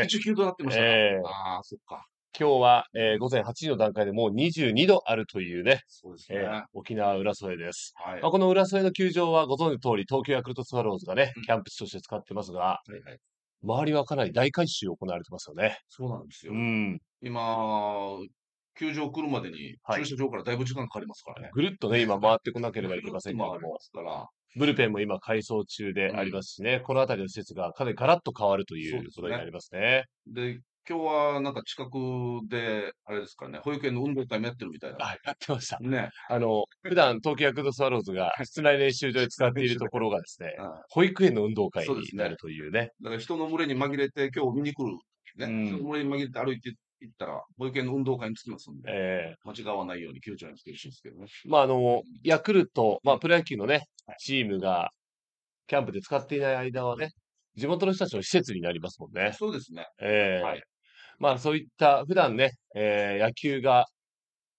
一応度になってましたか、えーああ、そっか。今日は、えー午前8時の段階でもう22度あるというね、そうですね。えー沖縄浦添です。はい。まあ、この浦添の球場はご存知の通り、東京ヤクルトスワローズがねキャンプ地として使ってますが、はいはい周りはかなり大改修行われてますよね。そうなんですよ。うん。今、球場来るまでにはい駐車場からだいぶ時間かかりますからね。ぐるっとね、今回ってこなければいけませんけども。ますから。ブルペンも今改装中でありますしね、うん、この辺りの施設がかなりガラッと変わるということになりますね。で、ね、今日はなんか近くで、あれですかね、保育園の運動会もやってるみたいな。い、やってました。ね。あの、普段東京ヤクルトスワローズが室内練習場で使っているところがですね、保育園の運動会になるというね。うねだから人の群れに紛れて今日見に来るね、うん、その森に紛れて歩いて行ったら、保育園の運動会につきますんで、え間違わないように球場に来てほしいんですけどね。まあ、あの、ヤクルト、まあ、プロ野球のね、チームが、キャンプで使っていない間はね、地元の人たちの施設になりますもんね。そうですね。ええはいまあ、そういった、普段ね、えー野球が、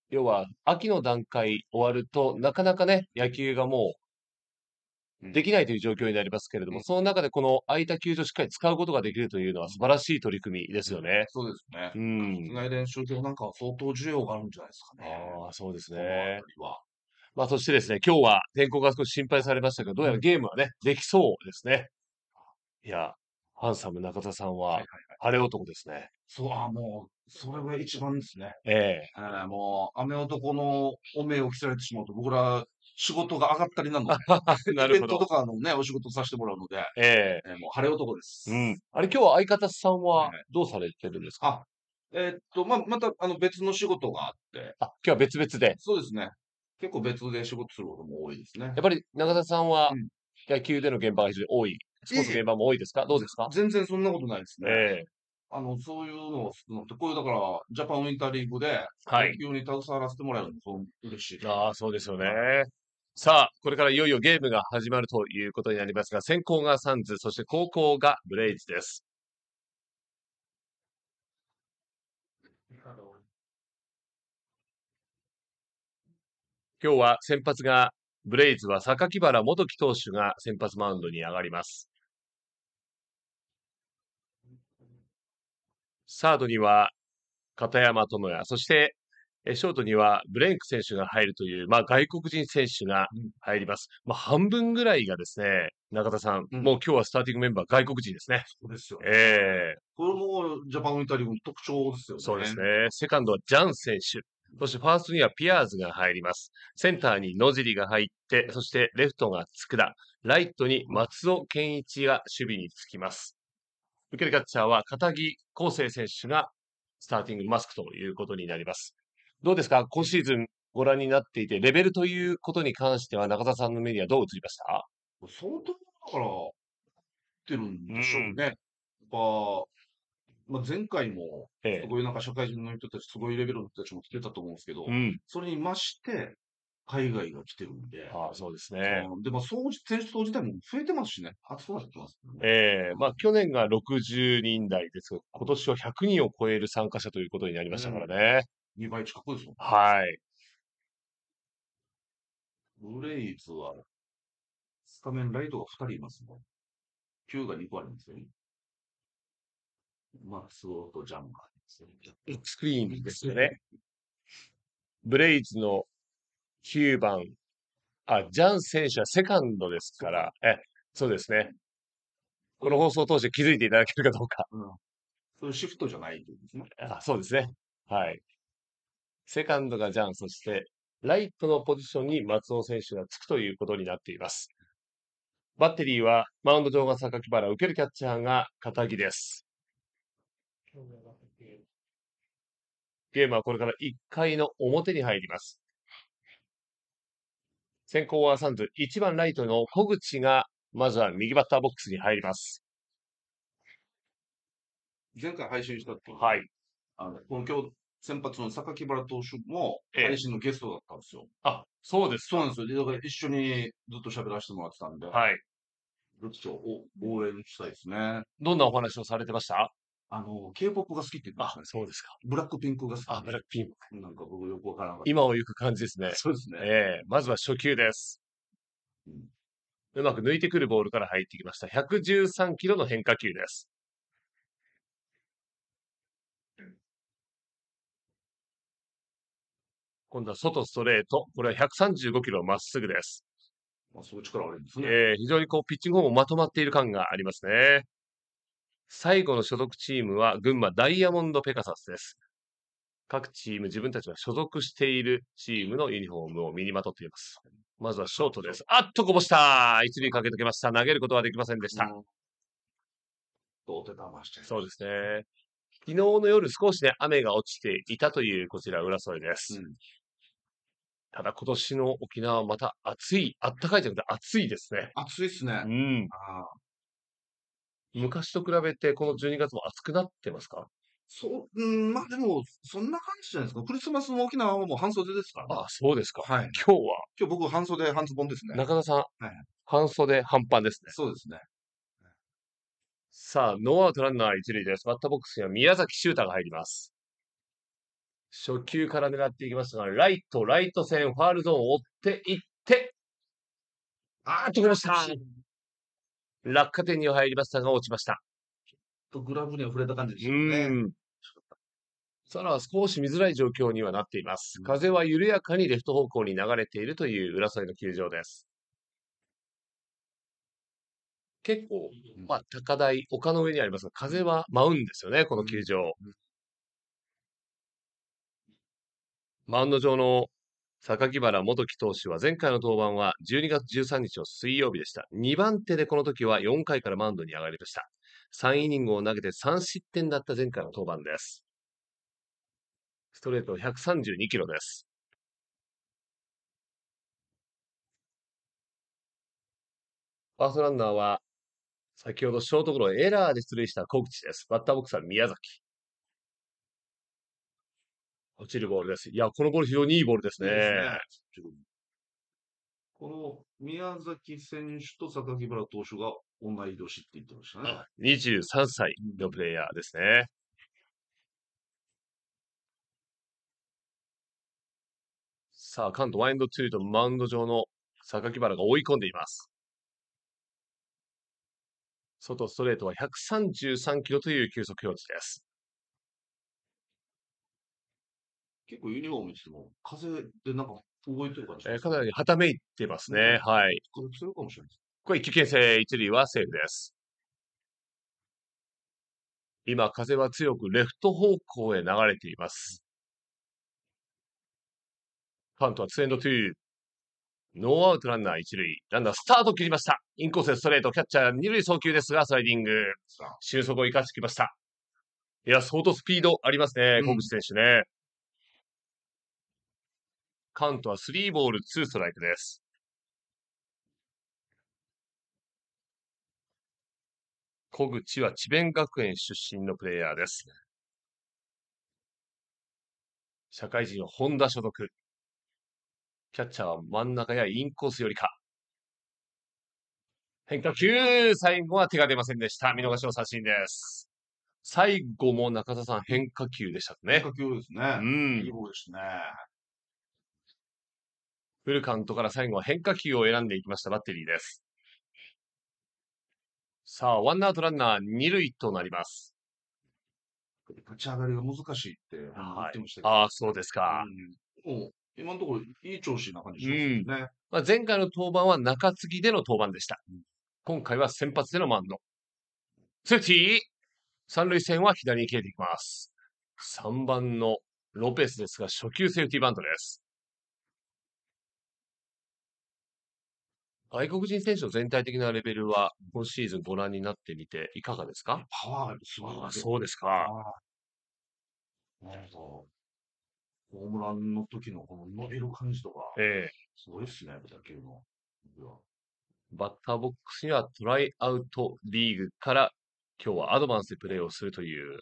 要は、秋の段階終わると、なかなかね、野球がもう、できないという状況になりますけれども、うん、その中でこの空いた球場をしっかり使うことができるというのは素晴らしい取り組みですよね。そうですね。うん。室内練習場なんかは相当需要があるんじゃないですかね。ああ、そうですね。まあ、そしてですね、今日は天候が少し心配されましたけど、どうやらゲームはね、できそうですね。いや、ハンサム中田さんは、晴れ男ですね。そう、あもう、それが一番ですね。ええー、もう、雨男の汚名を着されてしまうと、僕ら、仕事が上がったりなので、なるほどイベントとかのね、お仕事させてもらうので、ええー、もう晴れ男です。うん。あれ、今日は相方さんはどうされてるんですか、えー、あ、えー、っと、まあ、また、あの、別の仕事があって。あ、今日は別々で。そうですね。結構別で仕事することも多いですね。やっぱり、中田さんは、野球での現場が非常に多い。スポーツ現場も多いですかどうですか全然そんなことないですね。えーあの、そういうのをするのて、こういう、だから、ジャパンウィンターリーグで、はい。野球に携わらせてもらえるの、そう、嬉しい。ああ、そうですよね。さあ、これからいよいよゲームが始まるということになりますが、先行がサンズ、そして後攻がブレイズです。今日は先発が、ブレイズは榊原元樹投手が先発マウンドに上がります。サードには片山智也、そしてえショートにはブレンク選手が入るという、まあ、外国人選手が入ります。うん、まあ、半分ぐらいがですね、中田さん、うん、もう今日はスターティングメンバー外国人ですね。そうですよ、ね、ええー、これもジャパンイタリアの特徴ですよね。そうですね。セカンドはジャン選手。そしてファーストにはピアーズが入ります。センターに野尻が入って、そしてレフトが佃。ライトに松尾健一が守備につきます。受けるキャッチャーは片木康生選手がスターティングマスクということになります。どうですか今シーズンご覧になっていて、レベルということに関しては中澤さんの目にはどう映りました相当だから、ってるんでしょうね。やっぱ、まあ、前回も、ええすごいなんか社会人の人たち、すごいレベルの人たちも来てたと思うんですけど、うん。それに増して、海外が来てるんで、ああ、そうですね。うんで、まあ、そう、選手層自体も増えてますしね、てます、ね。ええまあ、去年が60人台ですが、今年は100人を超える参加者ということになりましたからね。2倍近くですもんはい。ブレイズは、スタメンライトが2人いますね。9が2個あるんですよね。まあ、スロートジャンガーですね。スクリーンですよね。ブレイズの9番、あ、ジャン選手はセカンドですから、え、そうですね。この放送を通して気づいていただけるかどうか。うん。そういうシフトじゃないですね。あ、そうですね。はい。セカンドがジャン、そしてライトのポジションに松尾選手がつくということになっています。バッテリーはマウンド上が榊原、受けるキャッチャーが片木です。ゲームはこれから1回の表に入ります。先行はサンズ、1番ライトの小口が、まずは右バッターボックスに入ります。前回配信したとはい。あの、音響先発の榊原投手も、ええ配信のゲストだったんですよ。あそうです。そうなんですよ。で、だから一緒にずっと喋らせてもらってたんで、はい。ずっとお応援したいですね。どんなお話をされてましたあの、K-POP が好きって言ってましたね。そうですか。ブラックピンクが好き。あ、ブラックピンク。なんか僕よくわからなかった。今を行く感じですね。そうですね。ええまずは初球ですうん。うまく抜いてくるボールから入ってきました。113キロの変化球です。今度は外ストレート。これは135キロまっすぐです。まあ、そういう力あるんですね。えー、非常にこう、ピッチングもまとまっている感がありますね。最後の所属チームは群馬ダイヤモンドペガサスです。各チーム自分たちが所属しているチームのユニフォームを身にまとっています。まずはショートです。あっとこぼした一塁駆け抜けました。投げることはできませんでした。どう手騙してそうですね。昨日の夜少しね、雨が落ちていたというこちら浦添です。うただ今年の沖縄はまた暑い、あったかいじゃなくて暑いですね。暑いっすね。うん。あ昔と比べてこの12月も暑くなってますかそう、うん、まあでも、そんな感じじゃないですか。クリスマスの沖縄はもう半袖ですからね。ああ、そうですか。はい。今日は今日僕半袖半ズボンですね。中田さん、半袖半パンですね。そうですね。さあ、ノーアウトランナー一塁です。バッターボックスには宮崎修太が入ります。初球から狙っていきますが、ライト、ライト線、ファールゾーンを追っていって、あーっと来ました。落下点には入りましたが、落ちました。ちょっとグラブには触れた感じでしたね。うさらは少し見づらい状況にはなっています。風は緩やかにレフト方向に流れているという浦添の球場です。結構、まあ、高台、丘の上にありますが、風は舞うんですよね、この球場。うんマウンド上の榊原元木投手は前回の登板は12月13日の水曜日でした。2番手でこの時は4回からマウンドに上がりました。3イニングを投げて3失点だった前回の登板です。ストレート132キロです。ファーストランナーは先ほどショートゴロエラーで出塁した小口です。バッターボックスは宮崎。落ちるボールです。いや、このボール非常にいいボールですね。いいすねこの宮崎選手と榊原投手が同い年って言ってましたね。23歳のプレイヤーですね。さあ、関東ワインドツーとマウンド上の榊原が追い込んでいます。外ストレートは133キロという球速表示です。結構ユニフォーム見しても、風でなんか動いてる感じ、えー、かなりはためいてますね。はい。これ強いかもしれないです。これ一級牽制、一塁はセーフです。今、風は強くレフト方向へ流れています。ファントはーエンド2。ノーアウトランナー一塁。ランナースタート切りました。インコースでストレート、キャッチャー二塁送球ですが、スライディング。収束を生かしてきました。いや、相当スピードありますね、小口選手ね。カウントは3ボール2ストライクです。小口は智弁学園出身のプレイヤーです。社会人はホンダ所属。キャッチャーは真ん中やインコースよりか。変化球、最後は手が出ませんでした。見逃しの写真です。最後も中田さん変化球でしたね。変化球ですね。うん。いいルですね。フルカウントから最後は変化球を選んでいきましたバッテリーです。さあ、ワンアウトランナー二塁となります。立ち上がりが難しいって言ってましたけど、はい、ああ、そうですか。うん今のところいい調子な感じしますね、うん。まあ、前回の登板は中継ぎでの登板でした。今回は先発でのマウンド。ツーティー三塁線は左に切れていきます。3番のロペスですが、初級セーフティーバントです。外国人選手の全体的なレベルは、今シーズンご覧になってみて、いかがですかパワーがすごいあそうですか。ホームランの時のこの伸びる感じとか、ええすごいっすね、野球の。バッターボックスにはトライアウトリーグから今日はアドバンスでプレーをするという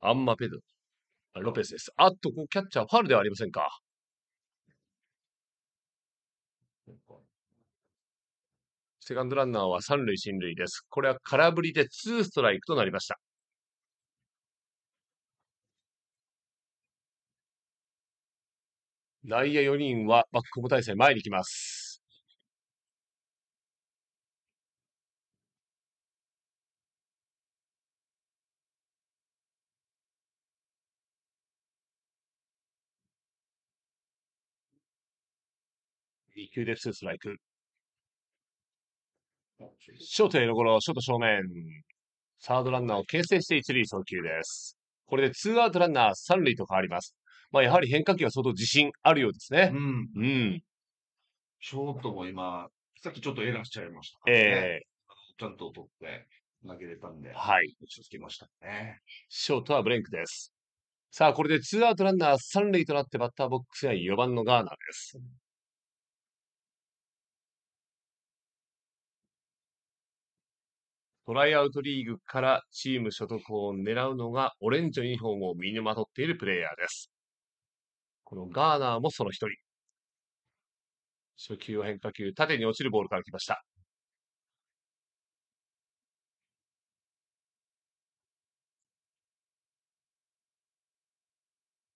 アンマペドロ、ロペスです。あっと、こうキャッチャーファールではありませんか。セカンドランナーは三塁進塁です。これは空振りでツーストライクとなりました。内野4人はバックホーム体制前に来ます。2球でツーストライク。ショートへのゴロ、ショート正面。サードランナーを牽制して一塁送球です。これでツーアウトランナー三塁と変わります。まあ、やはり変化球は相当自信あるようですね。うん。うん。ショートも今、さっきちょっとエラーしちゃいました、ね、ええー、ちゃんと取って投げれたんで、はい。落ち着きましたね。ショートはブレンクです。さあ、これでツーアウトランナー三塁となってバッターボックスは4番のガーナーです。トライアウトリーグからチーム所得を狙うのがオレンジのユニフォームを身にまとっているプレイヤーです。このガーナーもその一人。初球変化球、縦に落ちるボールから来ました。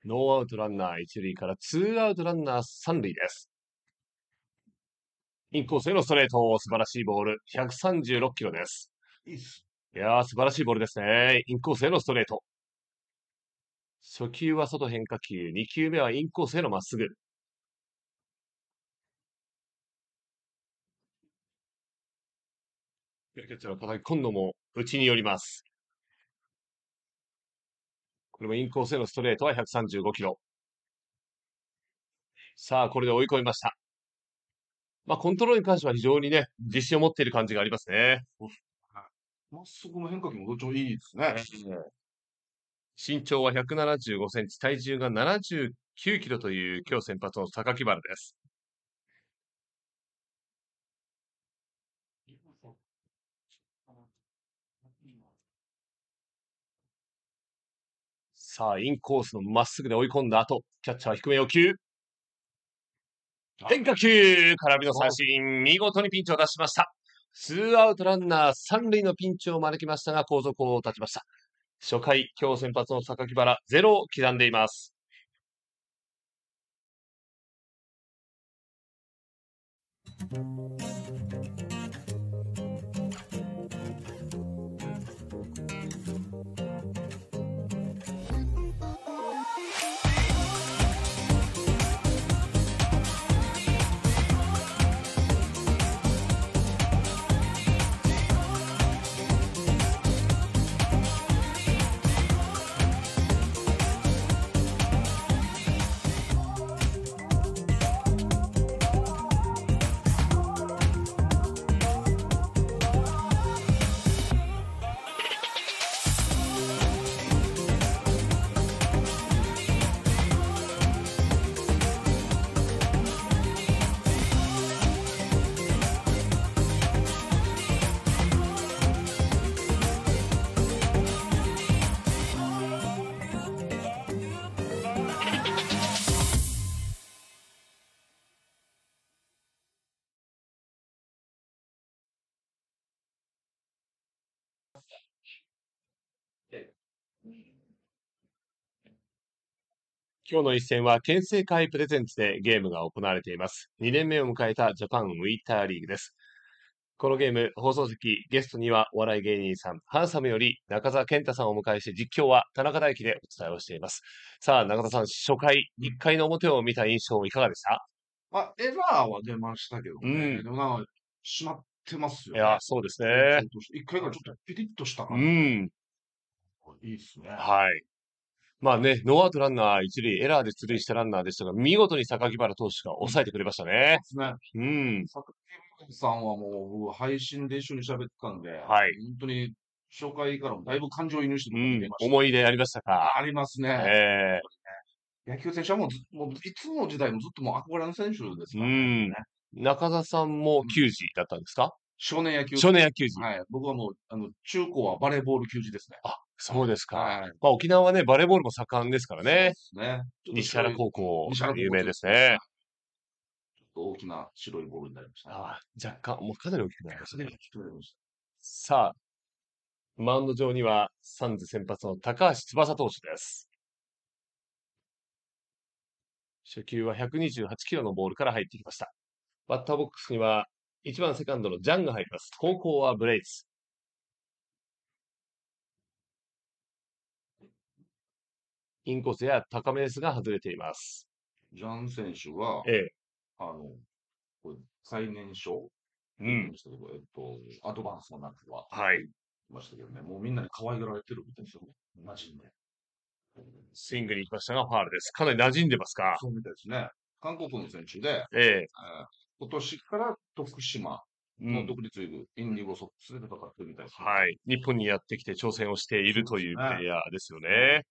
ノーアウトランナー一塁からツーアウトランナー三塁です。インコースへのストレート、素晴らしいボール、136キロです。いやー、素晴らしいボールですね。インコースへのストレート。初球は外変化球、2球目はインコースへのまっすぐ。キャッチャーの片井、今度も内に寄ります。これもインコースへのストレートは135キロ。さあ、これで追い込みました。まあ、コントロールに関しては非常にね、自信を持っている感じがありますね。まっすぐの変化球もどっちもいいですね。身長は175センチ、体重が79キロという今日先発の榊原です。さあ、インコースのまっすぐで追い込んだ後、キャッチャー低め要求。変化球空振りの三振、見事にピンチを出しました。ツーアウトランナー三塁のピンチを招きましたが、後続を立ちました。初回、今日先発の榊原、ゼロを刻んでいます。今日の一戦は県政会プレゼンツでゲームが行われています。2年目を迎えたジャパンウィンターリーグです。このゲーム、放送席、ゲストにはお笑い芸人さん、ハンサムより中澤健太さんをお迎えして実況は田中大輝でお伝えをしています。さあ、中澤さん、初回、1回の表を見た印象いかがでしたまあ、エラーは出ましたけどね。うん、でもなんか、しまってますよ、ね。いや、そうですね。1回がちょっとピリッとした感じ。うん。いいっすね。はい。まあね、ノーアウトランナー一塁、エラーで出塁したランナーでしたが、見事に榊原投手が抑えてくれましたね。うん。榊原さんはもう、配信で一緒に喋ってたんで、はい。本当に、紹介からもだいぶ感情移入してました、うん、思い出ありましたかありますね。ええー、野球選手はもう、もういつの時代もずっともう憧れの選手ですからね。うん中田さんも球児だったんですか、うん、少年野球少年野球児。はい。僕はもう、あの、中高はバレーボール球児ですね。あ、そうですか。はいまあ、沖縄はね、バレーボールも盛んですからね。ね。西原高校西原、有名ですね。ちょっと大きな白いボールになりましたね。ああ、若干、もうかなり大きくなりましたね。さあ、マウンド上にはサンズ先発の高橋翼投手です。初球は128キロのボールから入ってきました。バッターボックスには1番セカンドのジャンが入ります。高校はブレイズ。インコースや高めですが外れています。ジャン選手は、ええ、あの、これ最年少うん。えっと、アドバンスの中は、はい。ましたけどね、もうみんなに可愛がられてるみたいですよね。馴染んで。スイングに行きましたが、ファールです。かなり馴染んでますかそうみたいですね。韓国の選手で、えええー、今年から徳島の独立リーグ、うん、インディゴソックスで戦ってるみたいです、はい。日本にやってきて挑戦をしているというプレイヤーですよね。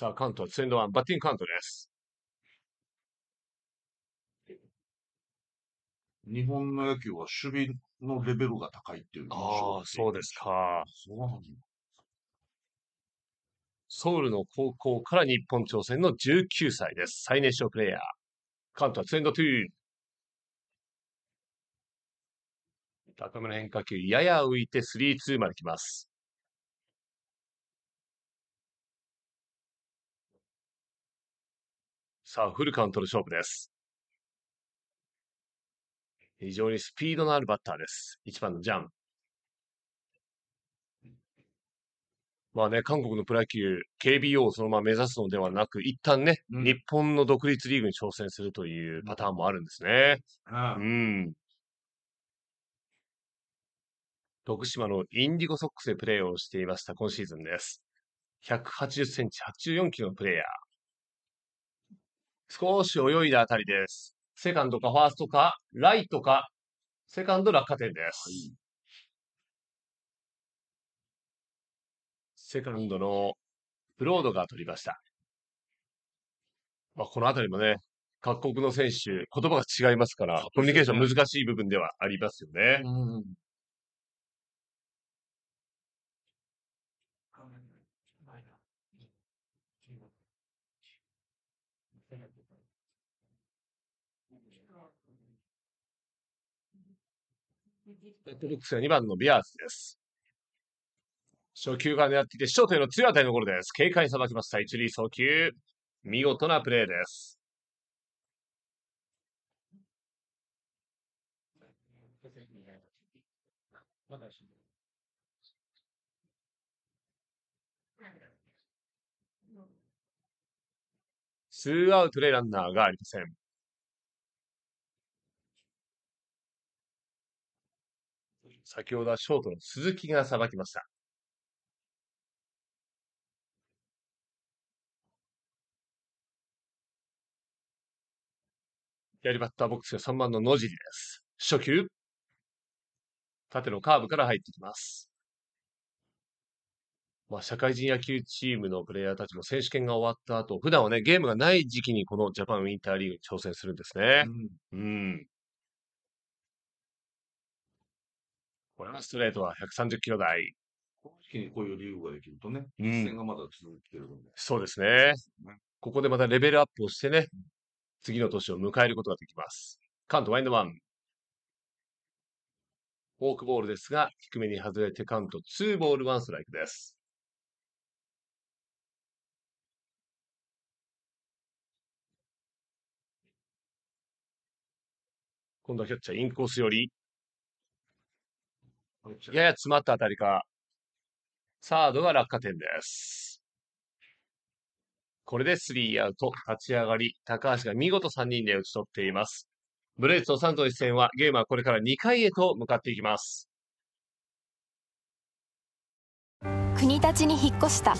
さあ、関東、ツエンドワン、バッティングカウントです。日本の野球は守備のレベルが高いっていう印象ああ、そうですか。そうなんソウルの高校から日本挑戦の19歳です。最年少プレイヤー。関東、ツエンド2。高めの変化球、やや浮いてスリーツーまで来ます。さあ、フルカウントの勝負です。非常にスピードのあるバッターです。1番のジャン。まあね、韓国のプロ野球、KBO をそのまま目指すのではなく、一旦ね、うん、日本の独立リーグに挑戦するというパターンもあるんですね。ああうん。徳島のインディゴソックスでプレーをしていました今シーズンです。180センチ、84キロのプレイヤー。少し泳いだあたりです。セカンドかファーストか、ライトか、セカンド落下点です。はい、セカンドのブロードが取りました。まあ、このあたりもね、各国の選手、言葉が違いますから、コミュニケーション難しい部分ではありますよね。うんレッドブックスは2番のビアーズです。初球が狙っていて、ショートへの強い当たりのゴロです。警戒にさばきました。一塁送球。見事なプレーです。ツーアウトでランナーがありません。先ほどはショートの鈴木がさばきました。やりバッターボックスが3番の野尻です。初球。縦のカーブから入ってきます。まあ、社会人野球チームのプレイヤーたちも選手権が終わった後、普段はね、ゲームがない時期にこのジャパンウィンターリーグに挑戦するんですね。うん、うんこれはストレートは130キロ台。この時期にこういう理由ができるとね、実戦がまだ続いてるので。そうですね。ここでまたレベルアップをしてね、次の年を迎えることができます。カントワインドワン。フォークボールですが、低めに外れてカウントツーボールワンストライクです。今度はキャッチャーインコースよりやや詰まった当たりか。サードが落下点です。これでスリーアウト、立ち上がり、高橋が見事3人で打ち取っています。ブレイズとサントリー戦はゲームはこれから2回へと向かっていきます。国立に引っ越した。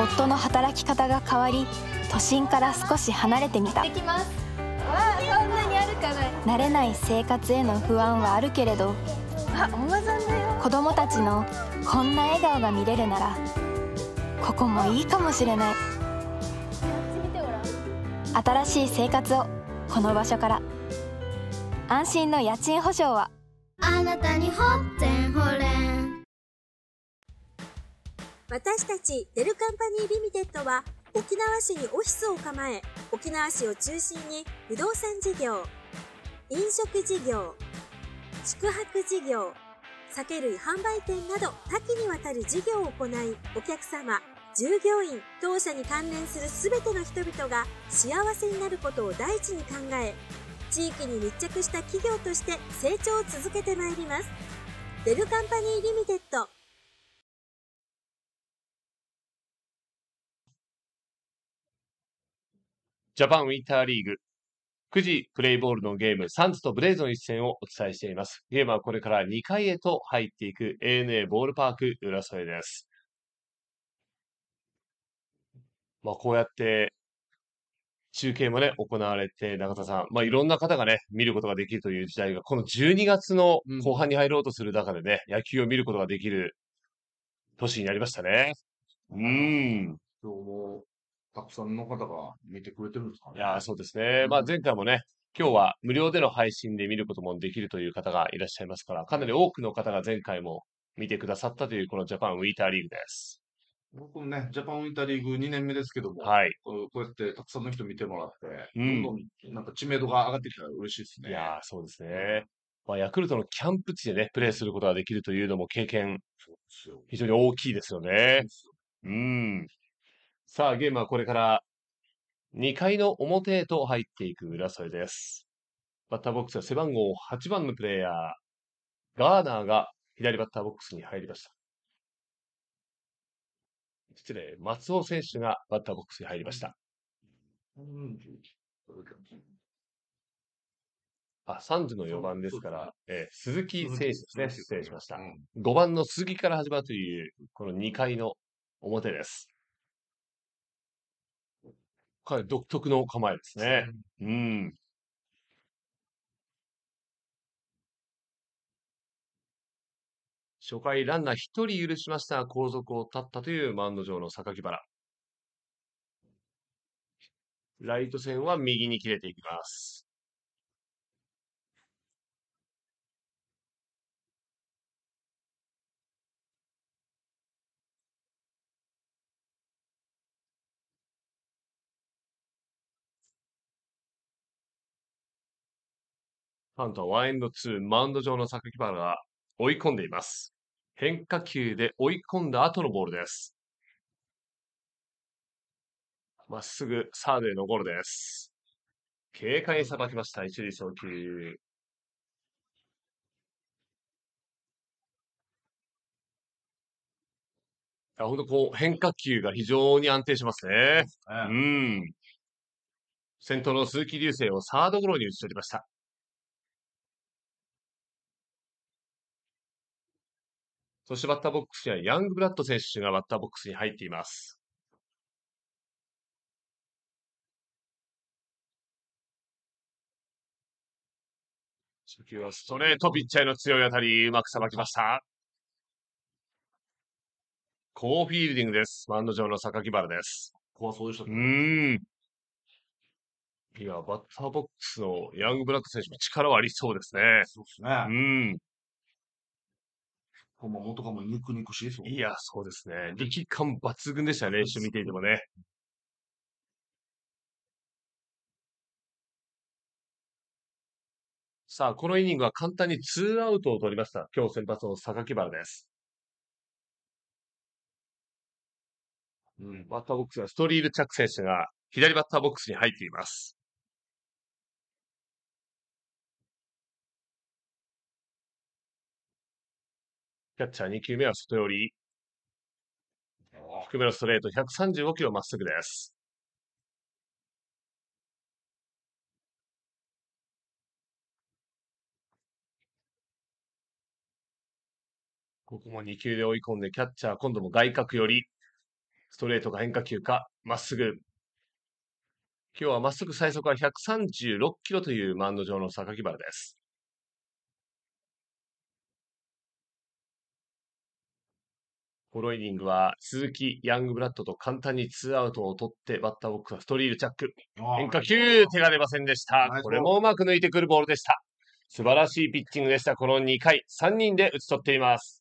夫の働き方が変わり、都心から少し離れてみた。できます。わあ、そんなにあるかな。慣れない生活への不安はあるけれど、子供たちのこんな笑顔が見れるならここもいいかもしれない新しい生活をこの場所から安心の家賃保証はあなたにほってほ私たちデルカンパニーリミテッドは沖縄市にオフィスを構え沖縄市を中心に不動産事業飲食事業宿泊事業、酒類販売店など多岐にわたる事業を行い、お客様、従業員、当社に関連する全ての人々が幸せになることを第一に考え、地域に密着した企業として成長を続けてまいります。デルカンパニーリミテッド。ジャパンウィンターリーグ9時プレイボールのゲーム、サンズとブレイズの一戦をお伝えしています。ゲームはこれから2回へと入っていく ANA ボールパーク浦添です。まあ、こうやって中継もね、行われて、中田さん、まあ、いろんな方がね、見ることができるという時代が、この12月の後半に入ろうとする中でね、うん、野球を見ることができる年になりましたね。うん。今日もたくさんの方が見てくれてるんですかいやそうですね。まあ、前回もね、今日は無料での配信で見ることもできるという方がいらっしゃいますから、かなり多くの方が前回も見てくださったというこのジャパンウィーターリーグです。僕もね、ジャパンウィンターリーグ2年目ですけども、はい。こうこうやってたくさんの人見てもらって、うんどんどんなんか知名度が上がってきたら嬉しいですね。いやー、そうですね。まあ、ヤクルトのキャンプ地でね、プレーすることができるというのも経験、そうすよ。非常に大きいですよね。うん。さあ、ゲームはこれから2回の表へと入っていく浦添です。バッターボックスは背番号8番のプレイヤー、ガーナーが左バッターボックスに入りました。失礼、松尾選手がバッターボックスに入りました。あ、3時の4番ですから、えー、鈴木選手ですね、失礼しました。5番の鈴木から始まるという、この2回の表です。彼独特の構えですね。うん。初回ランナー一人許しました後続を絶ったというマウンド上の榊原。ライト線は右に切れていきます。ハンとワインド2、マウンド上の榊原が追い込んでいます。変化球で追い込んだ後のボールです。まっすぐサードへのゴロです。軽快にさばきました、一塁送球。あ本当こう変化球が非常に安定しますね。うん。先頭の鈴木流星をサードゴロに打ち取りました。そしてバッターボックスにはヤングブラッド選手がバッターボックスに入っています。初球はストレート、ピッチャーの強い当たり、うまくさばきました。好フィールディングです。マウンド上の榊原です。怖そうでしたうん。いや、バッターボックスのヤングブラッド選手も力はありそうですね。そうですね。うん。ももとかも肉肉しいですいや、そうですね。力感抜群でしたね、一緒見ていてもね。さあ、このイニングは簡単にツーアウトを取りました。今日先発の榊原です。うん、バッターボックスはストリール・着選手が左バッターボックスに入っています。キャッチャー2球目は外寄り。低めのストレート135キロまっすぐです。ここも2球で追い込んで、キャッチャー今度も外角より。ストレートか変化球か、まっすぐ。今日はまっすぐ最速は136キロというマウンド上の榊原です。このイニングは鈴木ヤングブラッドと簡単にツーアウトを取ってバッターボックスはストリールチャック。変化球、手が出ませんでした。これもうまく抜いてくるボールでした。素晴らしいピッチングでした。この2回、3人で打ち取っています。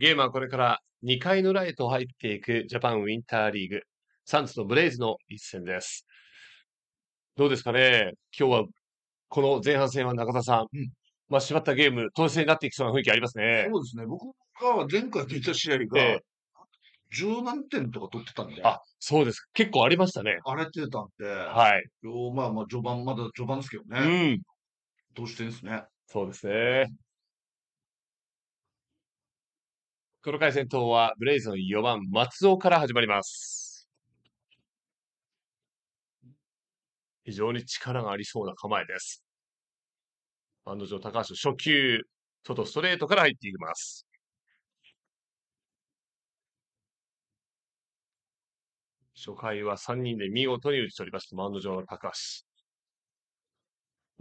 ゲームはこれから2回の裏へと入っていくジャパンウィンターリーグ、サンズとブレイズの一戦です。どうですかね今日は、この前半戦は中田さん、うん、まあ、縛ったゲーム、当選になっていきそうな雰囲気ありますね。そうですね。僕が前回出た試合が、十何点とか取ってたんで。あ、そうです。結構ありましたね。荒れてたんで。はい。まあまあ、序盤、まだ序盤ですけどね。うん。ど投手戦ですね。そうですね。この回戦闘はブレイズの4番松尾から始まります。非常に力がありそうな構えです。マンド上高橋初球、外ストレートから入っていきます。初回は3人で見事に打ち取りました。マウンド上の高橋。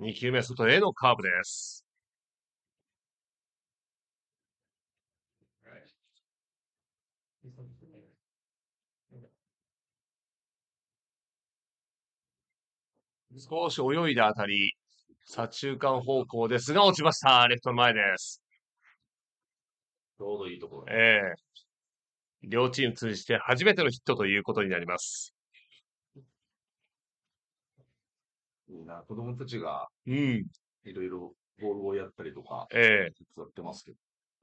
2球目、外へのカーブです。少し泳いだあたり、左中間方向ですが、落ちました。レフトの前です。ちょうどいいところ、ええー、両チーム通じて初めてのヒットということになります。いいな、子供たちが、うん。いろいろボールをやったりとか、ええー、やってますけど、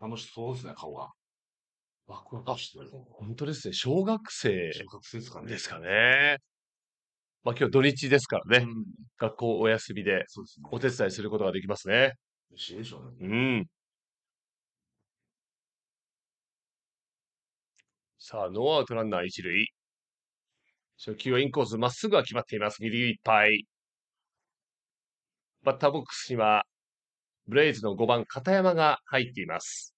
楽しそうですね、顔が。ワクワクしてる。本当ですね。小学生、小学生ですかね。ですかね。まあ今日土日ですからね、うん、学校お休みでそうですねお手伝いすることができますね。嬉しいでしょうね。うん。さあ、ノーアウトランナー一塁。初球はインコース、まっすぐは決まっています。ギリギリいっぱい。バッターボックスには、ブレイズの5番、片山が入っています。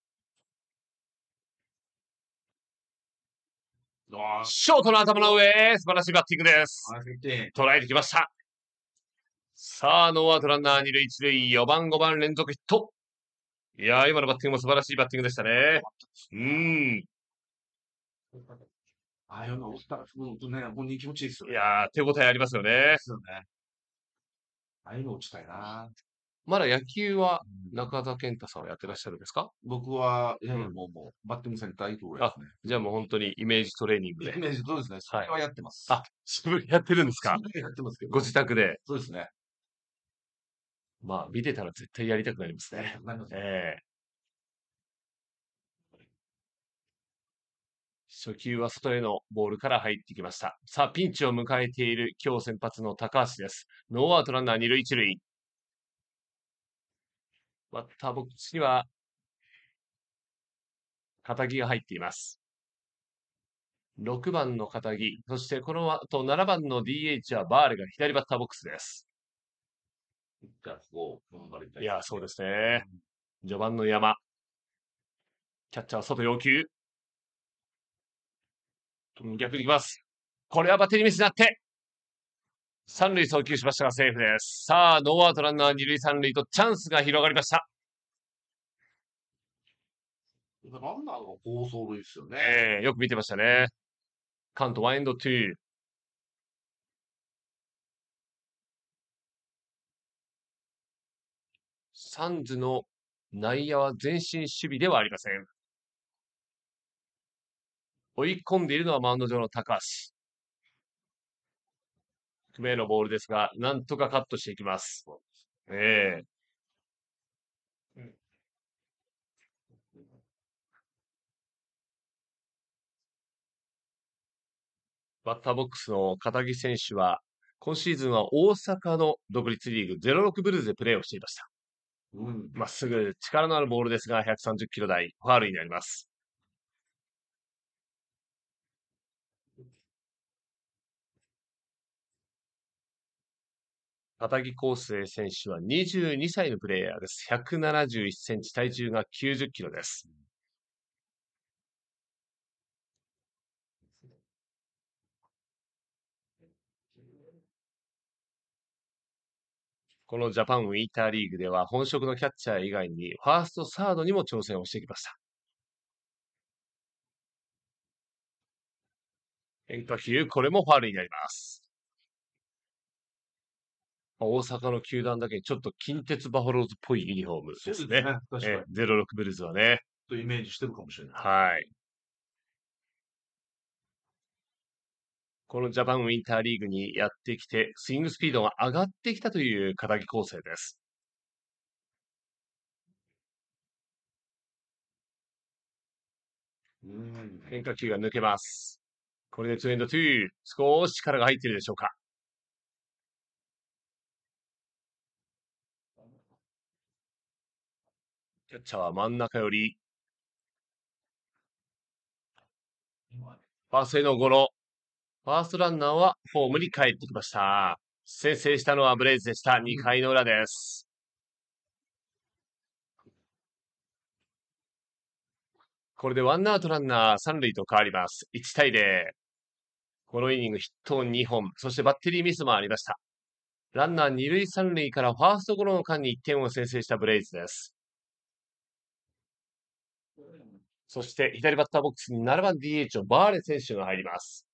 ショートの頭の上、素晴らしいバッティングです。捉えてきました。さあ、ノーアウトランナー二塁一塁、4番5番連続ヒット。いやー、今のバッティングも素晴らしいバッティングでしたね。うん。ああいうのったら、本当ね、本人気持ちいいですよ、ね。いやー、手応えありますよね。ですよね。ああいうの落ちたいな。まだ野球は中田健太さんはやってらっしゃるんですか僕は、いやもう、もう、バッティングセンター以降ですね。じゃあもう本当にイメージトレーニングでイ。メージそうですね。それはやってます。あ、渋谷やってるんですかそれやってますけど。ご自宅で。そうですね。まあ、見てたら絶対やりたくなりますね。なりますええ初球は外へのボールから入ってきました。さあ、ピンチを迎えている今日先発の高橋です。ノーアウトランナー二塁一塁。バッターボックスには、片木が入っています。6番の片木、そしてこの後7番の DH はバールが左バッターボックスです。いや、そうですね。序盤の山。キャッチャー外要求。逆に行きます。これはバッテリーミスになって、三塁送球しましたがセーフです。さあ、ノーアウトランナー二塁三塁とチャンスが広がりました。ランナーが好走塁ですよね。ええー、よく見てましたね。カント、ワインド2。サンズの内野は前進守備ではありません。追い込んでいるのはマウンド上の高橋。低めのボールですが、なんとかカットしていきます。ええーバッターボックスの片木選手は、今シーズンは大阪の独立リーグ06ブルーズでプレーをしていました。ま、うん、っすぐ力のあるボールですが、130キロ台、ファールになります。高木康生選手は22歳のプレイヤーです。171センチ、体重が90キロです。このジャパンウィーターリーグでは本職のキャッチャー以外にファースト、サードにも挑戦をしてきました。変化球、これもファールになります。大阪の球団だけにちょっと近鉄バファローズっぽいユニフォームですね。そうですね。確かに。06ブルーズはね。ちょっとイメージしてるかもしれない。はい。このジャパンウィンターリーグにやってきて、スイングスピードが上がってきたという片木構成です。変化球が抜けます。これで2エンド2。少し力が入っているでしょうか。キャッチャーは真ん中より、ファーストへのゴロ。ファーストランナーはホームに帰ってきました。先制したのはブレイズでした。2回の裏です。これでワンアウトランナー三塁と変わります。1対0。このイニングヒット2本、そしてバッテリーミスもありました。ランナー二塁三塁からファーストゴロの間に1点を先制したブレイズです。そして左バッターボックスに7番 DH のバーレ選手が入ります。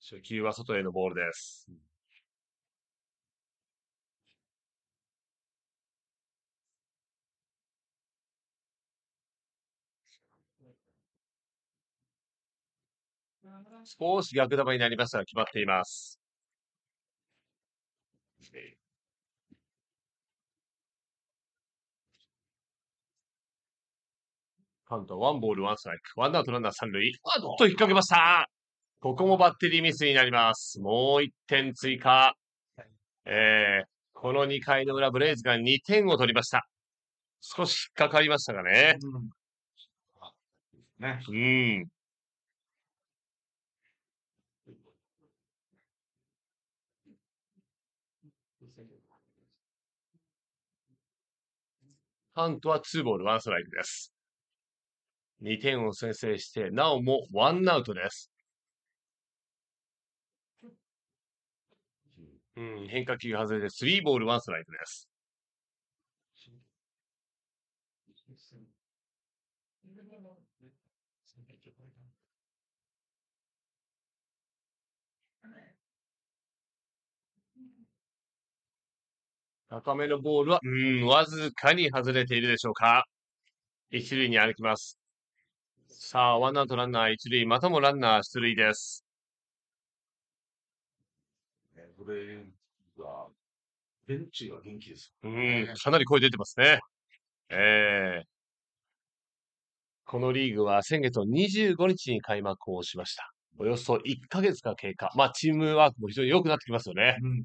初球は外へのボールです。少し逆球になりましたが決まっています。カウントワンボールワンストライク。ワンアウトランナー三塁。あっと引っ掛けました。ここもバッテリーミスになります。もう点追加。えー、この2回の裏、ブレイズが2点を取りました。少し引っかかりましたがね。ねうん、カウントはツーボールワンストライクです。2点を先制して、なおもワンアウトです。うん、変化球外れてスリーボールワンストライクです。高めのボールは、うん、わずかに外れているでしょうか。一塁に歩きます。さあ、ワンアウトランナー一塁、またもランナー出塁です。これベンチが元気です、ね、うん、かなり声出てますね。ええー、このリーグは先月の25日に開幕をしました。およそ1ヶ月が経過。まあ、チームワークも非常に良くなってきますよね。うん。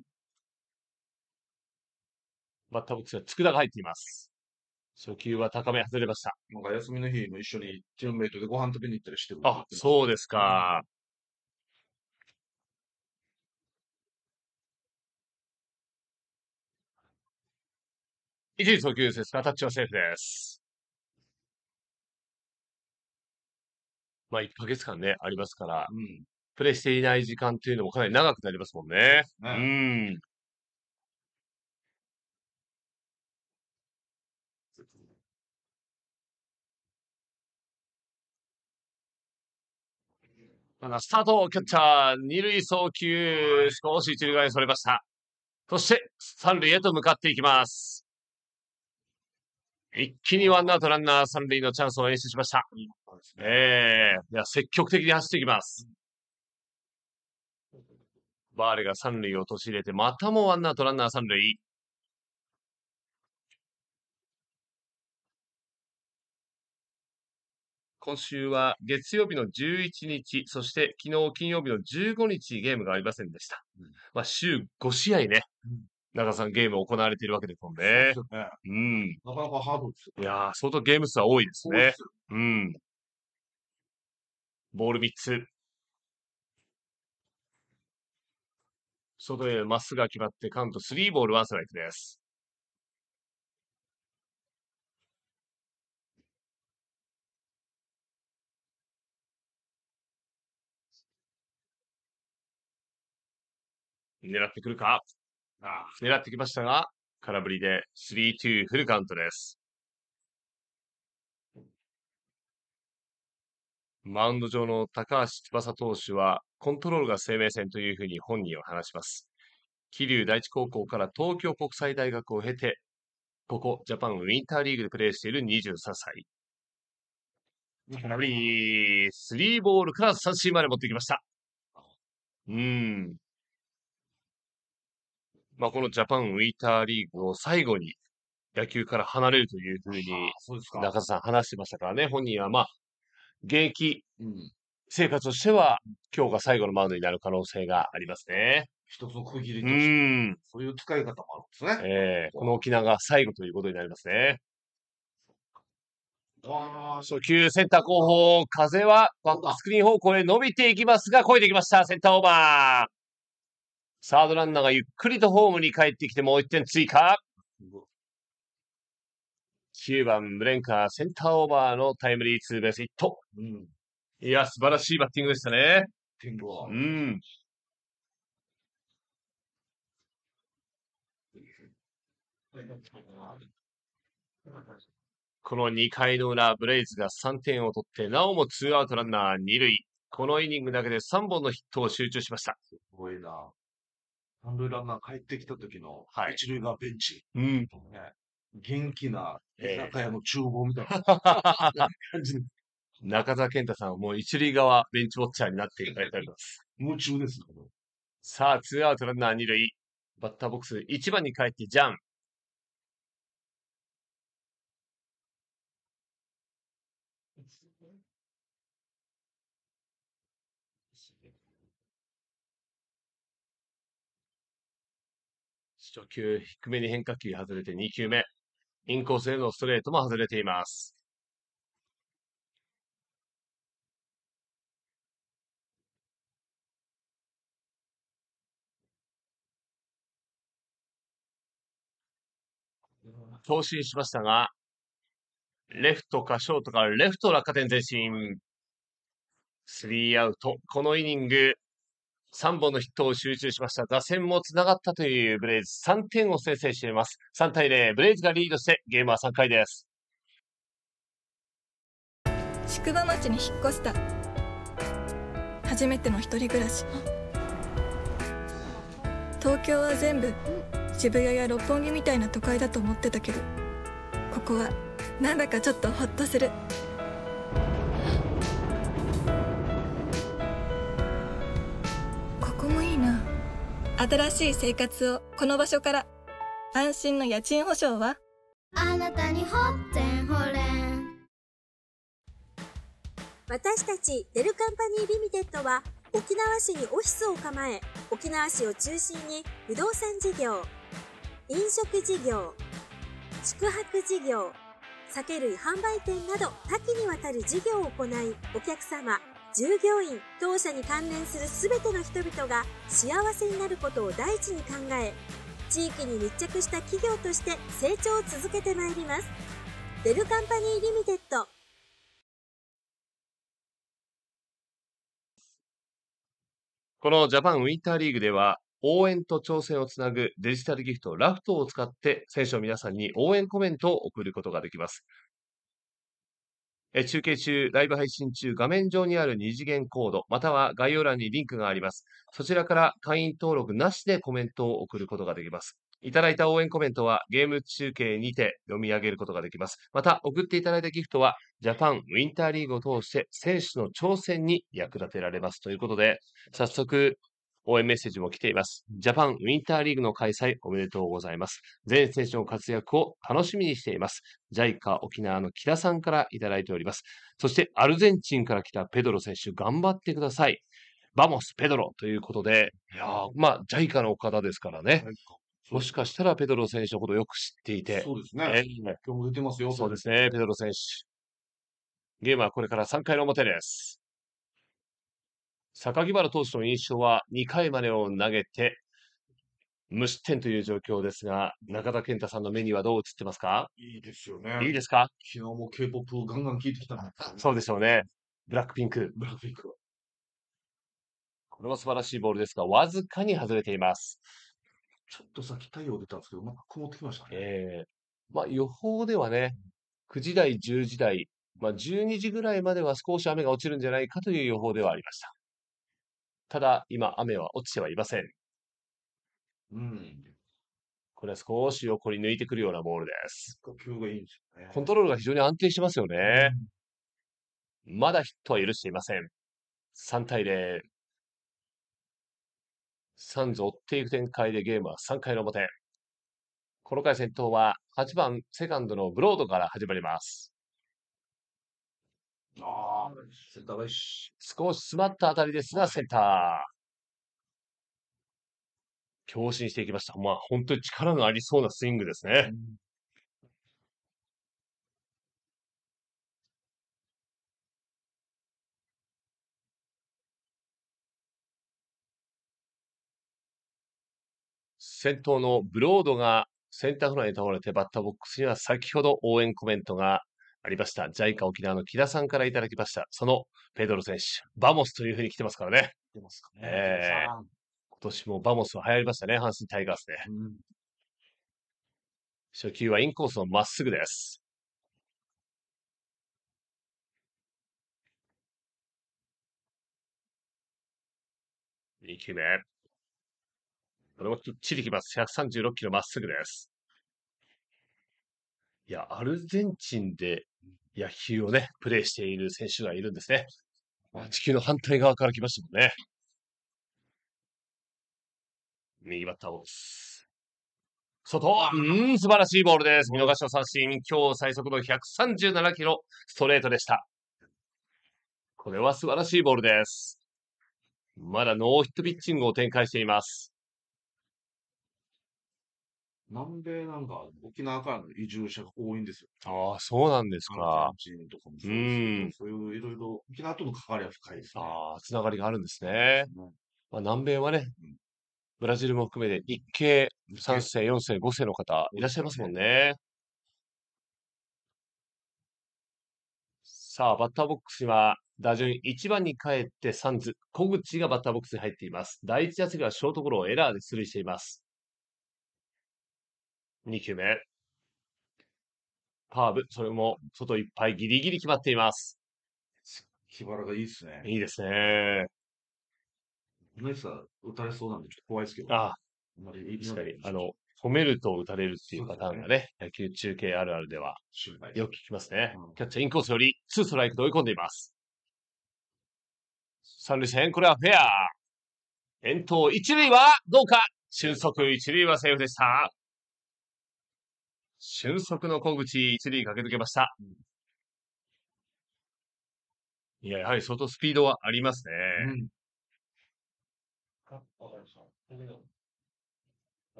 バッターボックスは佃が入っています。初級は高め外れました。なんか休みの日も一緒にチームメイトでご飯食べに行ったりしてるあ、そうですか。一時送球ですが、タッチはセーフです。まあ、1ヶ月間ね、ありますから、うん、プレイしていない時間っていうのもかなり長くなりますもんね。ねうん。スタート、キャッチャー、二塁送球、少し一塁側にそれました。そして、三塁へと向かっていきます。一気にワンアウトランナー三塁のチャンスを演出しました。ええー、いや、積極的に走っていきます。バーレが三塁を陥れて、またもワンアウトランナー三塁。今週は月曜日の11日、そして昨日金曜日の15日ゲームがありませんでした。うん、まあ、週5試合ね、うん、中さんゲーム行われているわけですもんね。うね。うん。なかなかハードですよ。いや相当ゲーム数は多いですね。すうん。ボール3つ。外へまっすぐが決まってカウント3ボール1ストライクです。狙ってくるかあ狙ってきましたが、空振りで3-2フルカウントです。マウンド上の高橋翼投手は、コントロールが生命線というふうに本人は話します。桐生第一高校から東京国際大学を経て、ここ、ジャパンウィンターリーグでプレーしている23歳。空振り、スリーボールから三振まで持ってきました。うん。まあ、このジャパンウィーターリーグを最後に野球から離れるというふうに、中田さん話してましたからね、本人はまあ、現役生活としては、今日が最後のマウンドになる可能性がありますね。一つの区切りとして、そういう使い方もあるんですね。ええー、この沖縄が最後ということになりますね。ああ、初球センター後方、風はバックスクリーン方向へ伸びていきますが、越えてきました。センターオーバー。サードランナーがゆっくりとホームに帰ってきてもう1点追加。9番、ブレンカー、センターオーバーのタイムリーツーベースヒット。うん、いや、素晴らしいバッティングでしたね。うん。この2回の裏、ブレイズが3点を取って、なおもツーアウトランナー2塁。このイニングだけで3本のヒットを集中しました。すごいな。三塁ランナー帰ってきた時の、はい。一塁側ベンチ。うん。ね、元気な居中屋の厨房みたいな感じ 中澤健太さんはもう一塁側ベンチウォッチャーになっていただいております。夢中ですね。さあ、ツーアウトランナー二塁。バッターボックス1番に帰ってジャン。初球、低めに変化球外れて2球目。インコースへのストレートも外れています。投進しましたが、レフトかショートかレフト落下点前進。スリーアウト。このイニング、3本のヒットを集中しました。打線も繋がったというブレイズ。3点を先制しています。3対0、ブレイズがリードしてゲームは3回です。宿場町に引っ越した。初めての一人暮らし。東京は全部渋谷や六本木みたいな都会だと思ってたけど、ここはなんだかちょっとホッとする。新しい生活をこの場所から安心の家賃保証はあなたにほってんほれ私たちデルカンパニーリミテッドは沖縄市にオフィスを構え沖縄市を中心に不動産事業飲食事業宿泊事業酒類販売店など多岐にわたる事業を行いお客様従業員、当社に関連する全ての人々が幸せになることを第一に考え、地域に密着した企業として成長を続けてまいります。デルカンパニーリミテッド。このジャパンウィンターリーグでは、応援と挑戦をつなぐデジタルギフトラフトを使って選手の皆さんに応援コメントを送ることができます。中継中、ライブ配信中、画面上にある二次元コード、または概要欄にリンクがあります。そちらから会員登録なしでコメントを送ることができます。いただいた応援コメントはゲーム中継にて読み上げることができます。また、送っていただいたギフトは、ジャパンウィンターリーグを通して選手の挑戦に役立てられます。ということで、早速、応援メッセージも来ています。ジャパンウィンターリーグの開催おめでとうございます。全選手の活躍を楽しみにしています。ジャイカ沖縄の木田さんからいただいております。そしてアルゼンチンから来たペドロ選手、頑張ってください。バモス、ペドロということで、いやまあ、ジャイカの方ですからね。もしかしたらペドロ選手のことよく知っていて。そうですね。えー、今日も出てますよ。そうですね、ペドロ選手。ゲームはこれから3回の表です。榊原投手の印象は2回までを投げて、無失点という状況ですが、中田健太さんの目にはどう映ってますかいいですよね。いいですか昨日も K-POP をガンガン聞いてきたねそうでしょうね。ブラックピンク。ブラックピンクこれは素晴らしいボールですが、わずかに外れています。ちょっとさっき太陽出たんですけど、なんか曇ってきましたね。えー、まあ予報ではね、9時台、10時台、まあ12時ぐらいまでは少し雨が落ちるんじゃないかという予報ではありました。ただ、今、雨は落ちてはいません。うん。これは少し横に抜いてくるようなボールです。呼吸がいいんですよね。コントロールが非常に安定してますよね。うん、まだヒットは許していません。3対0。サンズ追っていく展開でゲームは3回の表。この回先頭は8番セカンドのブロードから始まります。ああ、センター少し詰まったあたりですが、センター。強振していきました。まあ、本当に力のありそうなスイングですね。うん先頭のブロードがセンターフライに倒れてバッターボックスには先ほど応援コメントがありました。ジャイカ沖縄の木田さんからいただきました。そのペドロ選手、バモスというふうに来てますからね。来てますかね。えー、今年もバモスは流行りましたね、阪神タイガースで、うん。初球はインコースのまっすぐです。2球目。これもきっちりきます。136キロまっすぐです。いや、アルゼンチンで野球をね、プレーしている選手がいるんですね。ま地球の反対側から来ましたもんね。右バッターを。外、うん、素晴らしいボールです。見逃しの三振。今日最速の137キロ、ストレートでした。これは素晴らしいボールです。まだノーヒットピッチングを展開しています。南米なんか沖縄からの移住者が多いんですよ。ああ、そうなんですか。日人とかもそうですけど、そういういろいろ沖縄との関わりは深いですね。ああ、つながりがあるんですね。うんまあ、南米はね、うんブラジルも含めて一系三世、四世、五世の方いらっしゃいますもんね。さあ、バッターボックスには打順1番に帰ってサンズ、小口がバッターボックスに入っています。第1打席はショートゴロをエラーで出塁しています。2球目。パーブ、それも外いっぱいギリギリ決まっています。気腹がいいですね。いいですね。ナイスは打たれそうなんでちょっと怖いですけど。ああ。あまりいい確かに、あの、褒めると打たれるっていうパターンがね、ね野球中継あるあるでは、よく聞きますね。うん、キャッチャーインコースより、ツーストライクと追い込んでいます。三塁線、これはフェア。遠投、一塁はどうか俊足、一塁はセーフでした。俊足の小口、一塁駆け抜けました。いや、やはり相当スピードはありますね。うん、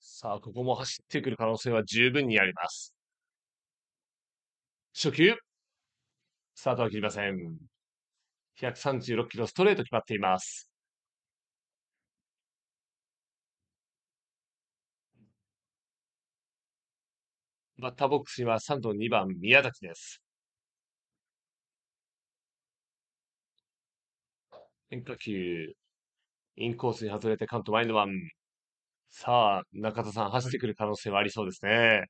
さあ、ここも走ってくる可能性は十分にあります。初球、スタートは切りません。136キロストレート決まっています。バッターボックスには3度2番宮崎です。変化球、インコースに外れてカウント前のワン。さあ、中田さん走ってくる可能性はありそうですね。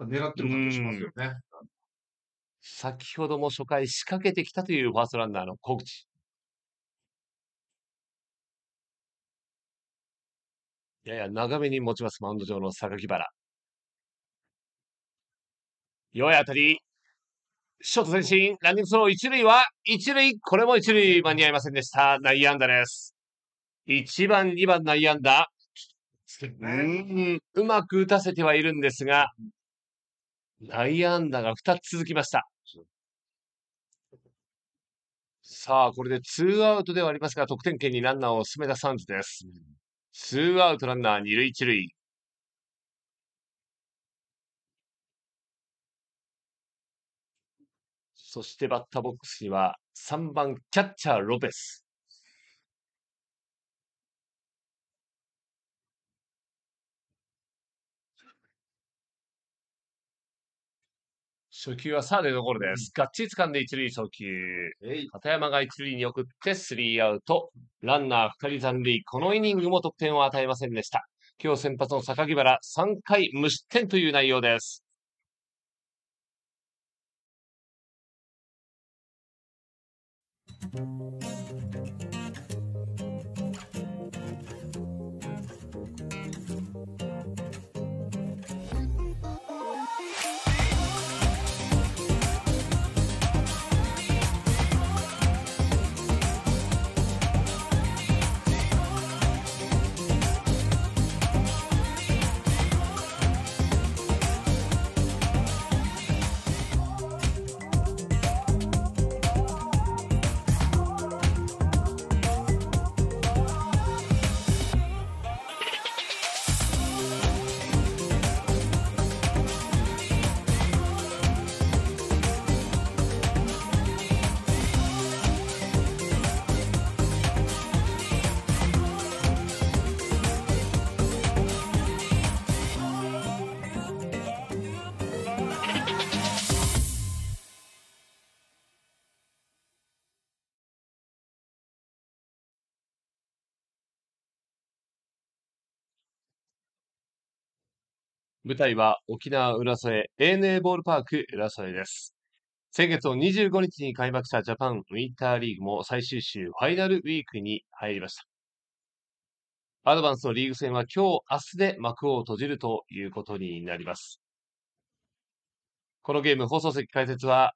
狙ってる感じしますよね。先ほども初回仕掛けてきたというファーストランナーの小口。やや長めに持ちます、マウンド上の榊原。弱い当たり。ショート前進、ランニングスロー一塁は、一塁、これも一塁間に合いませんでした。内野安打です。1番、2番内野安打。うん、うまく打たせてはいるんですが、内野安打が2つ続きました。さあ、これでツーアウトではありますが、得点圏にランナーを進めたサンズです。ツーアウトランナー二塁一塁。そしてバッターボックスには3番キャッチャーロペス。初球はサードのゴロです。がっちり掴んで一塁送球。片山が一塁に送ってスリーアウト。ランナー二人残塁。このイニングも得点を与えませんでした。今日先発の榊原、3回無失点という内容です。舞台は沖縄浦添 ANA ボールパーク浦添です。先月の25日に開幕したジャパンウィンターリーグも最終週ファイナルウィークに入りました。アドバンスのリーグ戦は今日、明日で幕を閉じるということになります。このゲーム放送席解説は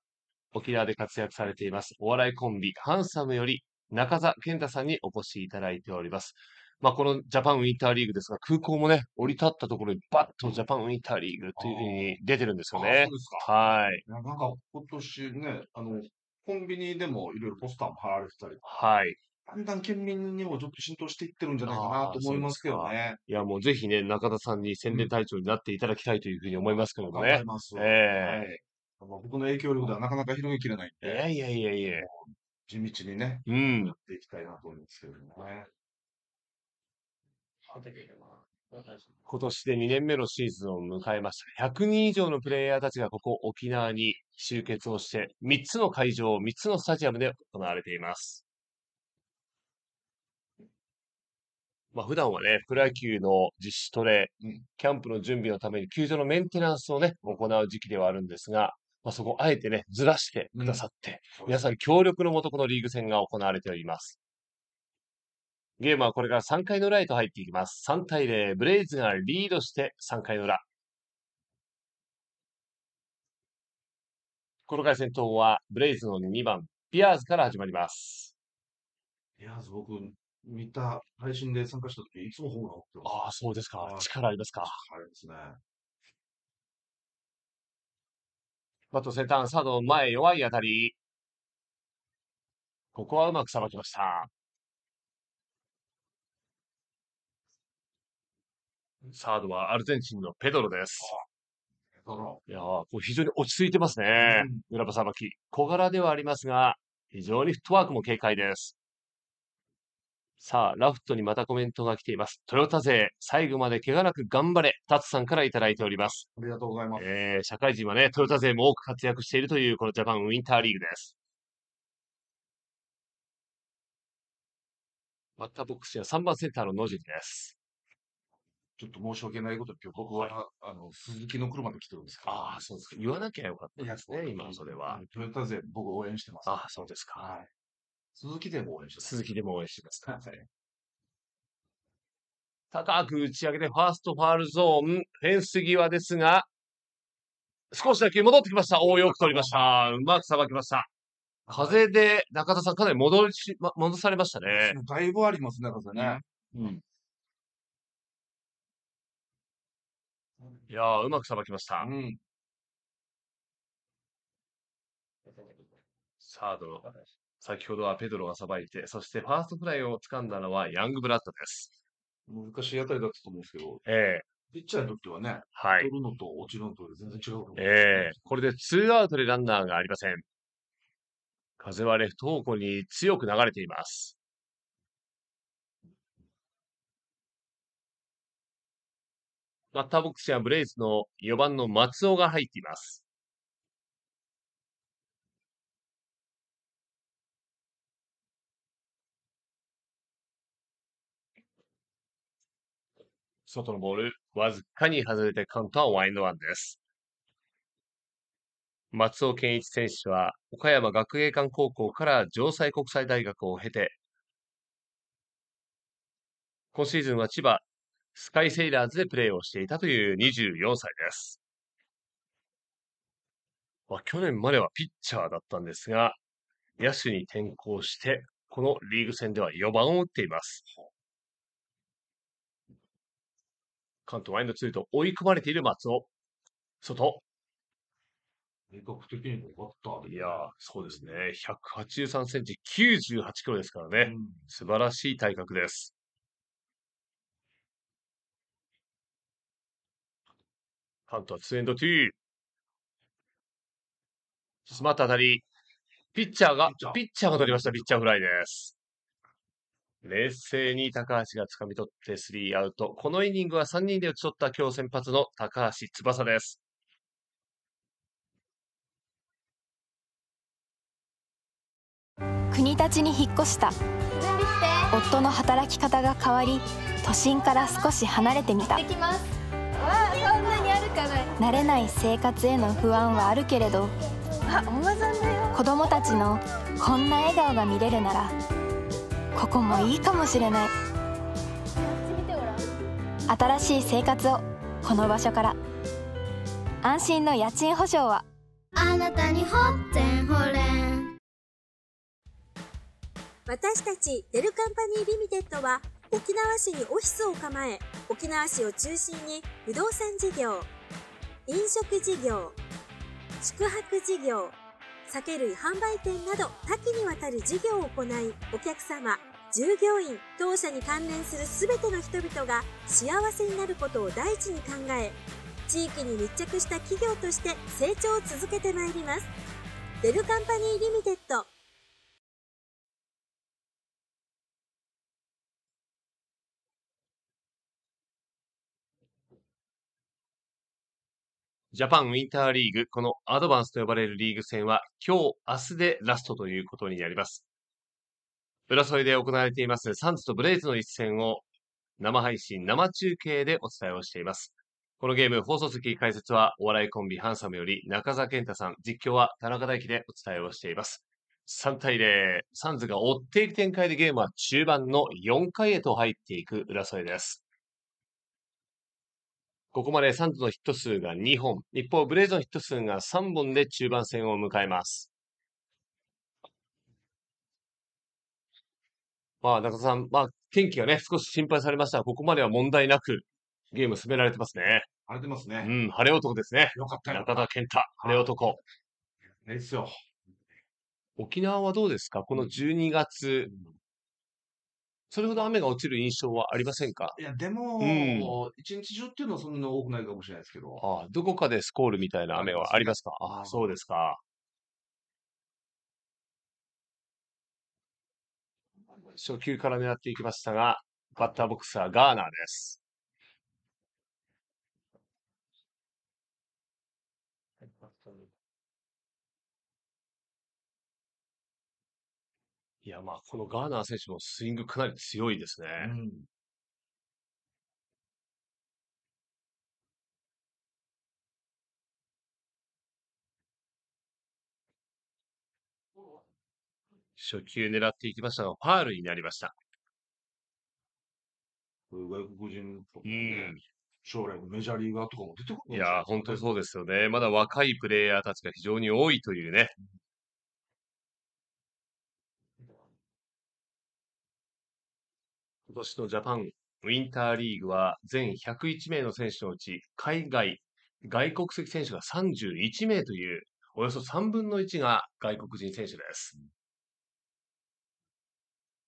沖縄で活躍されていますお笑いコンビハンサムより中澤健太さんにお越しいただいております。まあ、このジャパンウィンターリーグですが、空港もね、降り立ったところにバッとジャパンウィンターリーグというふうに出てるんですよね。そうですか。はい。なんか今年ね、あの、コンビニでもいろいろポスターも貼られてたり。はい。だんだん県民にもちょっと浸透していってるんじゃないかなと思いますけどね。いや、もうぜひね、中田さんに宣伝隊長になっていただきたいというふうに思いますけどね。思います。ええー、はい。僕の影響力ではなかなか広げきれないんで。いやいやいやいや。地道にね、うん。やっていきたいなと思いますけどね。今年で2年目のシーズンを迎えました。100人以上のプレイヤーたちがここ沖縄に集結をして、3つの会場、3つのスタジアムで行われています。まあ普段はね、プロ野球の実施トレ、キャンプの準備のために球場のメンテナンスをね、行う時期ではあるんですが、まあ、そこをあえてね、ずらしてくださって、うん、皆さん協力のもとこのリーグ戦が行われております。ゲームはこれから3回の裏へと入っていきます。3対0、ブレイズがリードして3回の裏。この回戦闘はブレイズの2番、ピアーズから始まります。ピアーズ、僕、見た配信で参加した時、いつもホームラン打ってます。ああ、そうですか。力ありますか。あれですね。バット先ン、サード前、弱い当たり。ここはうまくさばきました。サードはアルゼンチンのペドロです。いやこう非常に落ち着いてますね。村場さばき。小柄ではありますが、非常にフットワークも軽快です。さあ、ラフトにまたコメントが来ています。トヨタ勢、最後まで怪我なく頑張れ、タツさんからいただいております。ありがとうございます。えー、社会人はね、トヨタ勢も多く活躍しているという、このジャパンウィンターリーグです。バッターボックスには3番センターの野尻です。ちょっと申し訳ないことに今日僕は、はい、あの、鈴木の車で来てるんですけああ、そうですか。言わなきゃよかったですね、今それは。トヨタ勢僕応援してます。ああ、そうですか。はい。鈴木でも応援してます。鈴木でも応援してます。はい。高く打ち上げてファーストファールゾーン、フェンス際ですが、少しだけ戻ってきました。おお、よく取りました。うまくさばきました。風で、中田さんかなり戻し、ま、戻されましたね。だいぶありますね、風ね。うん。いやー、うまくさばきました。うん。サードの、先ほどはペドロがさばいて、そしてファーストフライを掴んだのはヤングブラッドです。難しいあたりだったと思うんですけど、ええピッチャーにとってはね、はい、取るのと落ちるのと全然違う、ええこれでツーアウトでランナーがありません。風はレフト方向に強く流れています。バッターボックスにはブレイズの4番の松尾が入っています。外のボール、わずかに外れてカウントはワインドワンです。松尾健一選手は岡山学芸館高校から城西国際大学を経て、今シーズンは千葉スカイセイラーズでプレーをしていたという24歳です。まあ、去年まではピッチャーだったんですが、野手に転向して、このリーグ戦では4番を打っています。関東ワインドーと追い込まれている松尾。外。いやそうですね。183センチ、98キロですからね。うん、素晴らしい体格です。ハントは2エンド2。詰まった当たり。ピッチャーが、ピッチャーが取りました。ピッチャーフライです。冷静に高橋が掴み取ってスリーアウト。このイニングは3人で打ち取った今日先発の高橋翼です。国立に引っ越した夫の働き方が変わり都心から少し離れてみた。慣れない生活への不安はあるけれど子どもたちのこんな笑顔が見れるならここもいいかもしれない新しい生活をこの場所から安心の家賃保証はあなたにほってほれ私たちデルカンパニーリミテッドは沖縄市にオフィスを構え沖縄市を中心に不動産事業飲食事業、宿泊事業、酒類販売店など多岐にわたる事業を行い、お客様、従業員、当社に関連する全ての人々が幸せになることを第一に考え、地域に密着した企業として成長を続けてまいります。デルカンパニーリミテッドジャパンウィンターリーグ、このアドバンスと呼ばれるリーグ戦は今日、明日でラストということになります。浦添で行われていますサンズとブレイズの一戦を生配信、生中継でお伝えをしています。このゲーム、放送席解説はお笑いコンビハンサムより中澤健太さん、実況は田中大輝でお伝えをしています。3対0、サンズが追っていく展開でゲームは中盤の4回へと入っていく浦添です。ここまでサンズのヒット数が2本、一方ブレイズのヒット数が3本で中盤戦を迎えます。まあ、中田さん、まあ、天気がね、少し心配されましたが、ここまでは問題なく、ゲーム進められてますね。晴れてますね。うん、晴れ男ですね。よかった中田健太、晴れ男。ね、ですよ。沖縄はどうですかこの12月、それほど雨が落ちる印象はありませんかいや、でも、うん一日中っていうのはそんな多くないかもしれないですけど。ああ、どこかでスコールみたいな雨はありますかああ、そうですか。初球から狙っていきましたが、バッターボックスはガーナーです。いや、まあ、このガーナー選手もスイングかなり強いですね。うん。初球狙っていきましたが、ファールになりました。こう外国人とかうん。将来のメジャーリーガーとかも出てくいるかもしれやいで本当にそうですよね。まだ若いプレイヤーたちが非常に多いというね。今年のジャパンウィンターリーグは全101名の選手のうち、海外、外国籍選手が31名という、およそ3分の1が外国人選手です。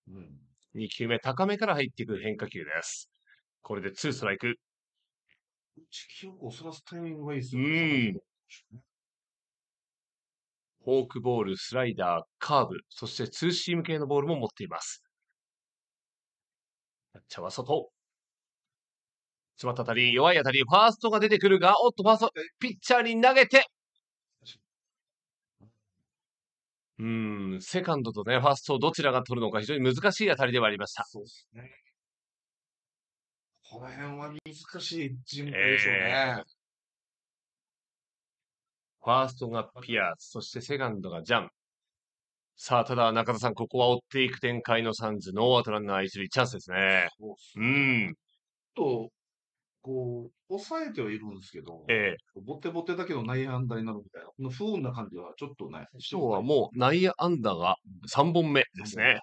うん、2球目、高めから入ってくる変化球です。これで2ストライク。地球をそらすタイミングがいいですね。うん。フォークボール、スライダー、カーブ、そしてツーシーム系のボールも持っています。キャッチャーは外。詰まった当たり、弱い当たり、ファーストが出てくるが、おっと、ファースト、ピッチャーに投げて、うん、セカンドとね、ファーストどちらが取るのか非常に難しい当たりではありました。そうですね。この辺は難しい順位でしょうね、えー。ファーストがピアス、そしてセカンドがジャン。さあ、ただ中田さん、ここは追っていく展開のサンズ、ノーアウトランナー一塁、チャンスですね。そうっすうん。と、こう、抑えてはいるんですけど、ええ。ボテボテだけど内野安打になるみたいな、不運な感じはちょっとね、今日はもう内野安打が3本目ですね。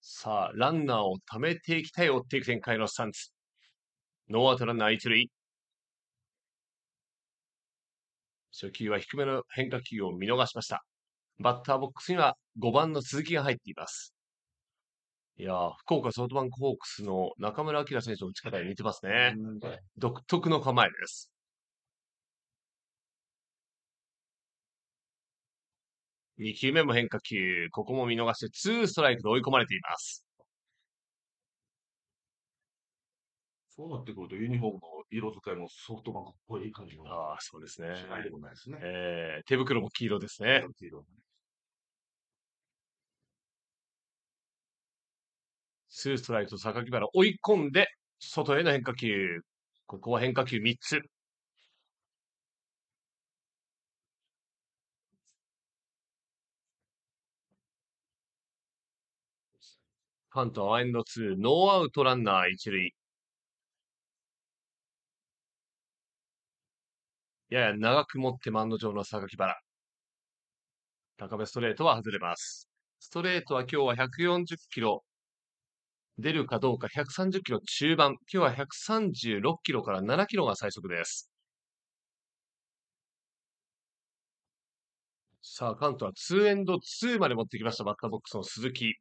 さあ、ランナーを貯めていきたい追っていく展開のサンズ。ノーアウトランナー一塁。初球は低めの変化球を見逃しました。バッターボックスには5番の鈴木が入っています。いやー、福岡ソフトバンクホークスの中村晃選手の打ち方に似てますね。独特の構えです。2球目も変化球。ここも見逃してツーストライクで追い込まれています。そうなってくると、ユニフォームの色使いもソフトバンクっぽい感じの。ああ、そうですね。しいでもないですね。えー、手袋も黄色ですね。黄色ねツーストライクと榊原追い込んで、外への変化球。ここは変化球3つ。ファント、アエンド2、ノーアウトランナー1塁。やや長く持ってマウンド上の榊原。高めストレートは外れます。ストレートは今日は140キロ出るかどうか130キロ中盤。今日は136キロから7キロが最速です。さあ、カントは2エンド2まで持ってきました。バッターボックスの鈴木。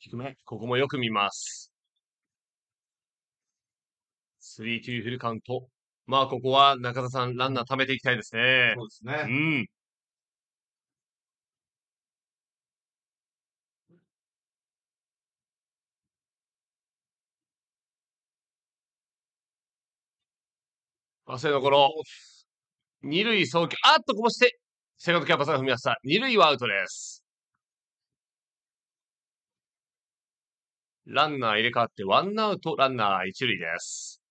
低め。ここもよく見ます。3-2フルカウント。まあ、ここは中田さん、ランナー貯めていきたいですね。そうですね。うん。忘れの頃、二塁送球、あっとこぼして、セカンドキャンパスが踏み出した。二塁はアウトです。ランナー入れ替わって、ワンアウト、ランナー一塁です。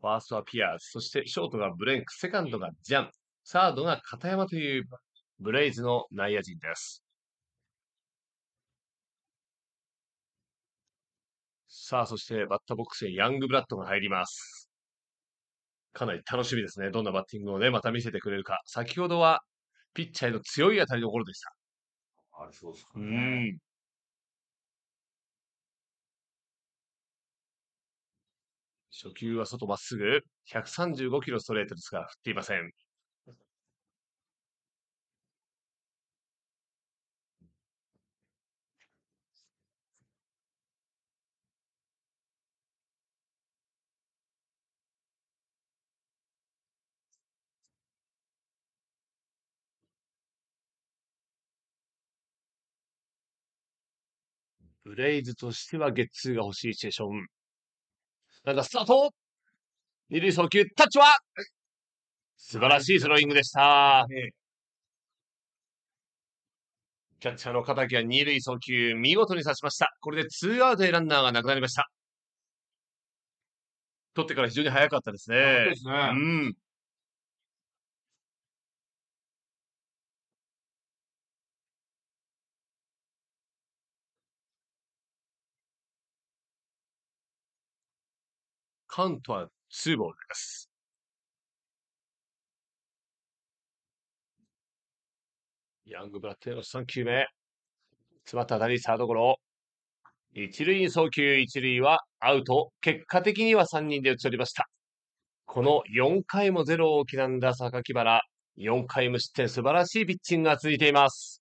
ファーストはピアーズ、そしてショートがブレンク、セカンドがジャン、サードが片山というブレイズの内野陣です。さあ、そしてバッターボックスへヤングブラッドが入ります。かなり楽しみですね。どんなバッティングをね、また見せてくれるか。先ほどは、ピッチャーへの強い当たりどころでした。あれ、そうですかうん。初球は外まっすぐ、135キロストレートですが、振っていません。ブレイズとしてはゲッツーが欲しいシチュエーション。なんだ、スタート二塁送球、タッチは素晴らしいスローイングでした。キャッチャーの片木は二塁送球、見事に刺しました。これでツーアウトでランナーがなくなりました。取ってから非常に早かったですね。そうですね。うん。ハントはツーボールです。ヤングブラッドの3球目。詰まった当たりサードゴロ。一塁に送球、一塁はアウト。結果的には3人で打ち取りました。この4回もゼロを刻んだ榊原。4回無失点素晴らしいピッチングが続いています。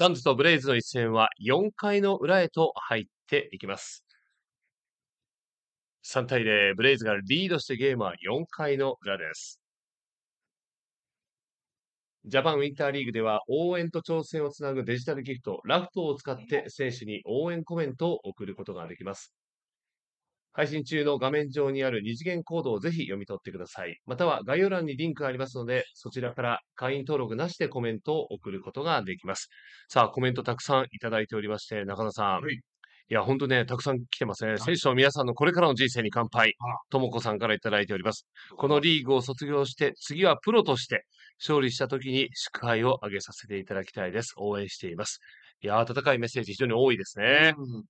サンズとブレイズの一戦は4回の裏へと入っていきます。3対0、ブレイズがリードしてゲームは4回の裏です。ジャパンウィンターリーグでは応援と挑戦をつなぐデジタルギフト、ラフトを使って選手に応援コメントを送ることができます。配信中の画面上にある二次元コードをぜひ読み取ってください。または概要欄にリンクがありますので、そちらから会員登録なしでコメントを送ることができます。さあ、コメントたくさんいただいておりまして、中野さん。はいいや、本当ね、たくさん来てますね。選手の皆さんのこれからの人生に乾杯。ともこさんからいただいております。このリーグを卒業して、次はプロとして、勝利した時に祝杯をあげさせていただきたいです。応援しています。いや、温かいメッセージ非常に多いですね。うん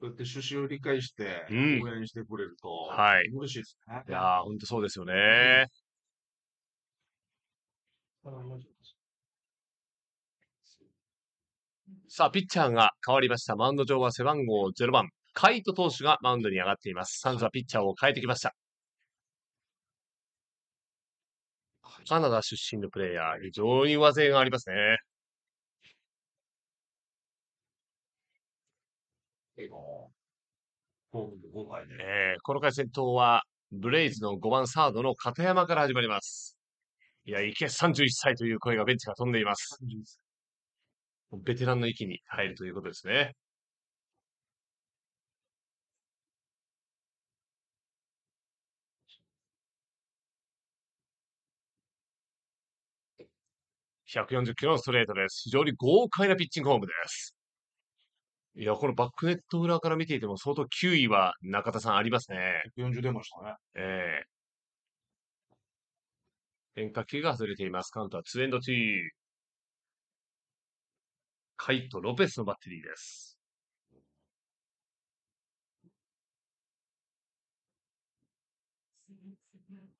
こうやって趣旨を理解して、応援してくれると、うん、はい。嬉しいですね。いやー、ほんそうですよね。さあ、ピッチャーが変わりました。マウンド上は背番号0番、カイト投手がマウンドに上がっています。サンズはピッチャーを変えてきました。カナダ出身のプレイヤー、非常に上背がありますね。え構、えー、この回戦闘は、ブレイズの5番サードの片山から始まります。いや、池31歳という声がベンチから飛んでいます。ベテランの域に入るということですね。140キロのストレートです。非常に豪快なピッチングフォームです。いや、このバックネット裏から見ていても相当9位は中田さんありますね。140出ましたね。ええ変化球が外れています。カウントは2エンド2。カイト・ロペスのバッテリーです。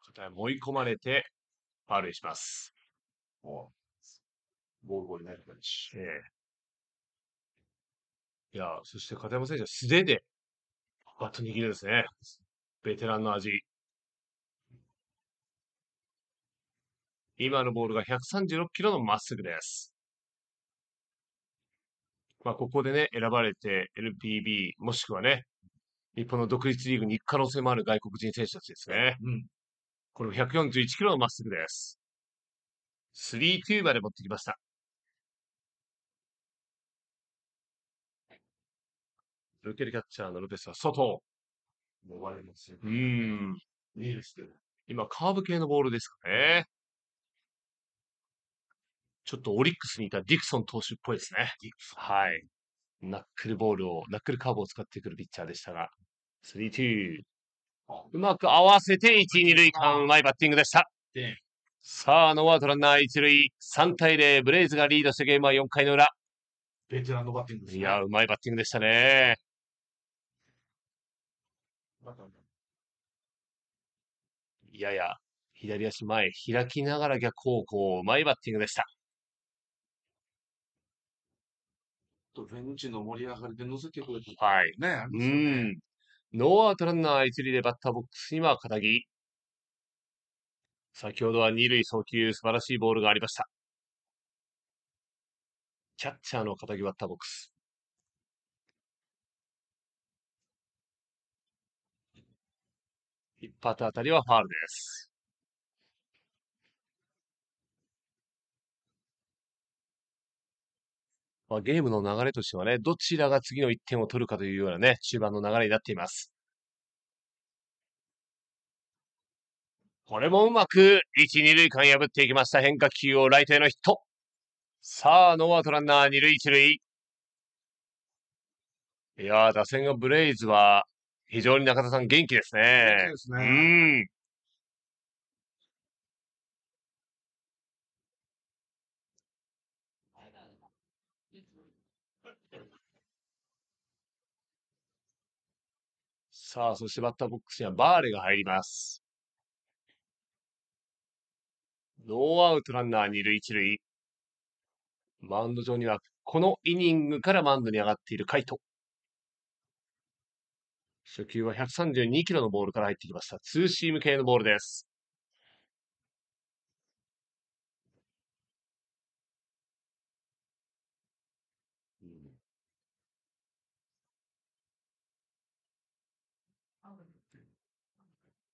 片山追い込まれて、ファールします。おボールボールになる感じ。ええいや、そして片山選手は素手でバット握るんですね。ベテランの味。今のボールが136キロのまっすぐです。まあ、ここでね、選ばれて LPB、もしくはね、日本の独立リーグに行く可能性もある外国人選手たちですね。うん、これも141キロのまっすぐです。3-2まで持ってきました。受けるキャッチャーのロペスは外。もわれますよ、ね。うん。いいですけど。今、カーブ系のボールですかね。ちょっとオリックスにいたディクソン投手っぽいですね。はい。ナックルボールを、ナックルカーブを使ってくるピッチャーでしたが、スリツー。うまく合わせて1、2塁間、うまいバッティングでした。さあ、ノーアウトランナー1塁、3対0、ブレイズがリードしてゲームは4回の裏。ベテランのバッティングです、ね、いや、うまいバッティングでしたね。やや、左足前、開きながら逆方向、うまいバッティングでした。ベンチの盛り上がりで乗せてくれた。はい。ね、うん。ノーアウトランナー一塁でバッターボックスには片木。先ほどは二塁送球、素晴らしいボールがありました。キャッチャーの片木バッターボックス。一発当たりはファールです。まあ、ゲームの流れとしてはね、どちらが次の1点を取るかというようなね、中盤の流れになっています。これもうまく、1、2塁間破っていきました。変化球をライトへのヒット。さあ、ノーアウトランナー、2塁1塁。いやー、打線がブレイズは、非常に中田さん元気ですね。元気ですね。うん。さあ、そしてバッターボックスにはバーレが入ります。ノーアウトランナー二塁一塁。マウンド上には、このイニングからマウンドに上がっているカイト。初球は132キロのボールから入ってきました。ツーシーム系のボールです。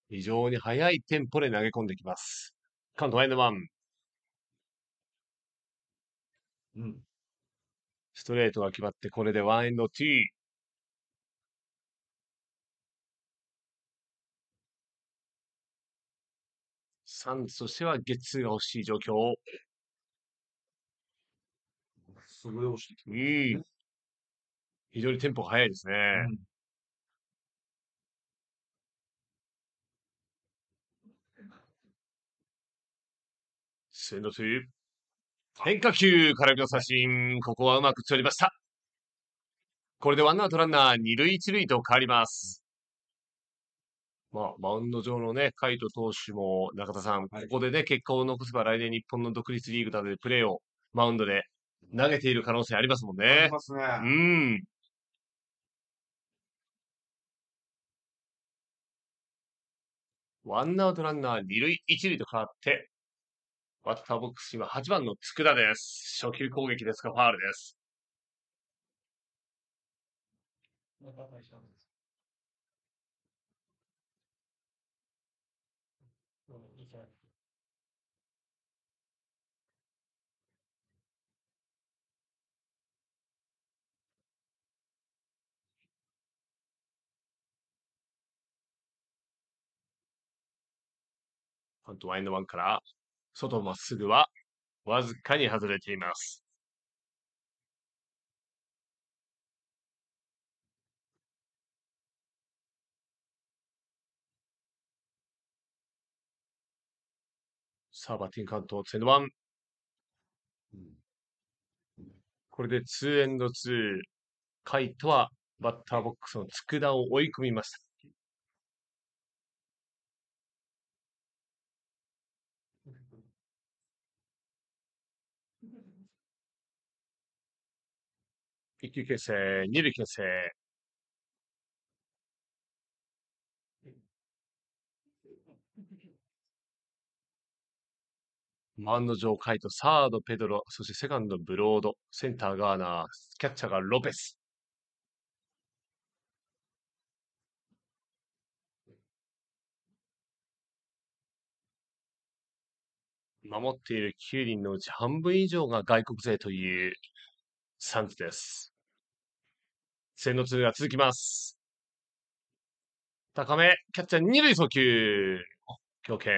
非常に速いテンポで投げ込んできます。カウントワイドワン。うん。ストレートが決まって、これでワンエンドティー。サンズとしてはゲッツーが欲しい状況。すごい落ちてね、うん。非常にテンポが速いですね。うん、センドトゥ変化球、空振りの写真。ここはうまく取りました。これでワンアウトランナー、二塁一塁と変わります。まあ、マウンド上のね、カイト投手も、中田さん、ここでね、結果を残せば来年日本の独立リーグなどでプレーをマウンドで投げている可能性ありますもんね。ありますね。うん。ワンアウトランナー二塁一塁と変わって、バッターボックスは8番の佃です。初球攻撃ですが、ファールです。パントインワ1から、外まっすぐは、わずかに外れています。さあ、バッティングカウント、ツンワン。これでツーエンドツー。カイトはバッターボックスの佃を追い込みました。一級形成、二塁形成。マウンド上カイト、サードペドロ、そしてセカンドブロード、センターガーナー、キャッチャーがロペス。守っている9人のうち半分以上が外国勢というサンズです。線の通が続きます。高め、キャッチャー二塁送球。強肩。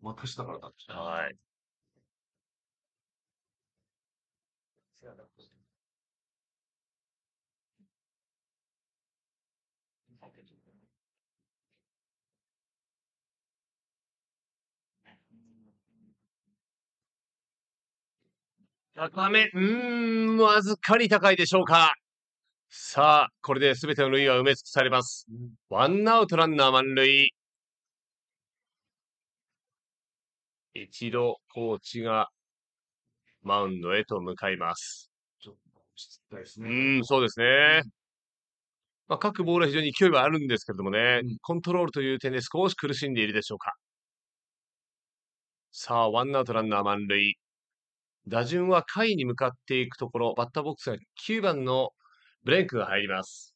股下からタッはい。高め、うーん、わずかに高いでしょうか。さあ、これで全ての塁は埋め尽くされます。ワンアウトランナー満塁。一度、コーチがマウンドへと向かいます。ちょっと失態ですね。うん、そうですね。まあ、各ボールは非常に勢いはあるんですけれどもね、コントロールという点で少し苦しんでいるでしょうか。さあ、ワンアウトランナー満塁。打順は下位に向かっていくところ、バッターボックスが9番のブレンクが入ります。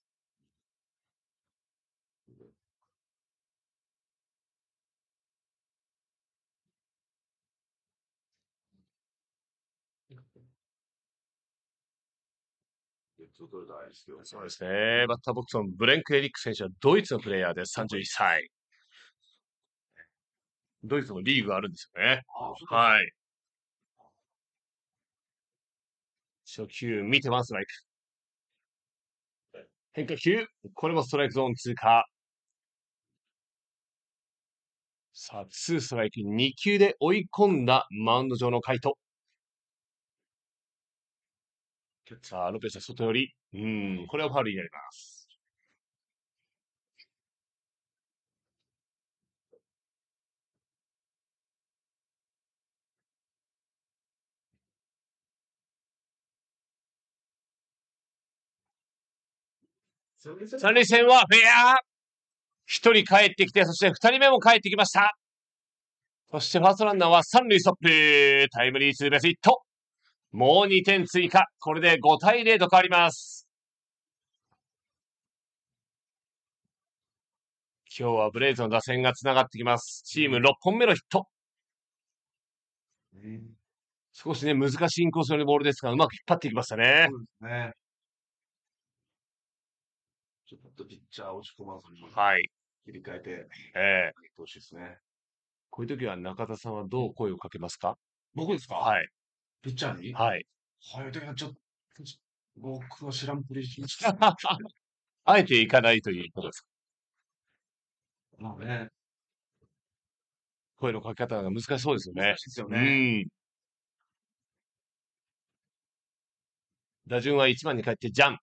そうですね。バッターボックスのブレンク・エリック選手はドイツのプレイヤーです。31歳。ドイツのリーグがあるんですよね。はい。初球見てます、マイク。変化球。これもストライクゾーン通過。さあ、ツーストライク2球で追い込んだマウンド上のカイト。キャッチャー、ロペス外寄り。うん、これはファウルになります。三塁線はフェア一人帰ってきて、そして二人目も帰ってきました。そしてファーストランナーは三塁ストップタイムリーツーベースヒットもう2点追加。これで5対0と変わります。今日はブレイズの打線がつながってきます。チーム6本目のヒット。少しね、難しいインコースのボールですが、うまく引っ張っていきましたね。そうですね。とピッチャー落ち込まずに、はい。切り替えて、ええー。投手ですね。こういう時は中田さんはどう声をかけますか僕ですかはい。ピッチャーにはい。はい、時はちょっと、僕は知らんぷりしました。あえていかないということですかまあね。声のかけ方が難しそうですよね。難しいですよね。うん。打順は1番に帰って、ジャン。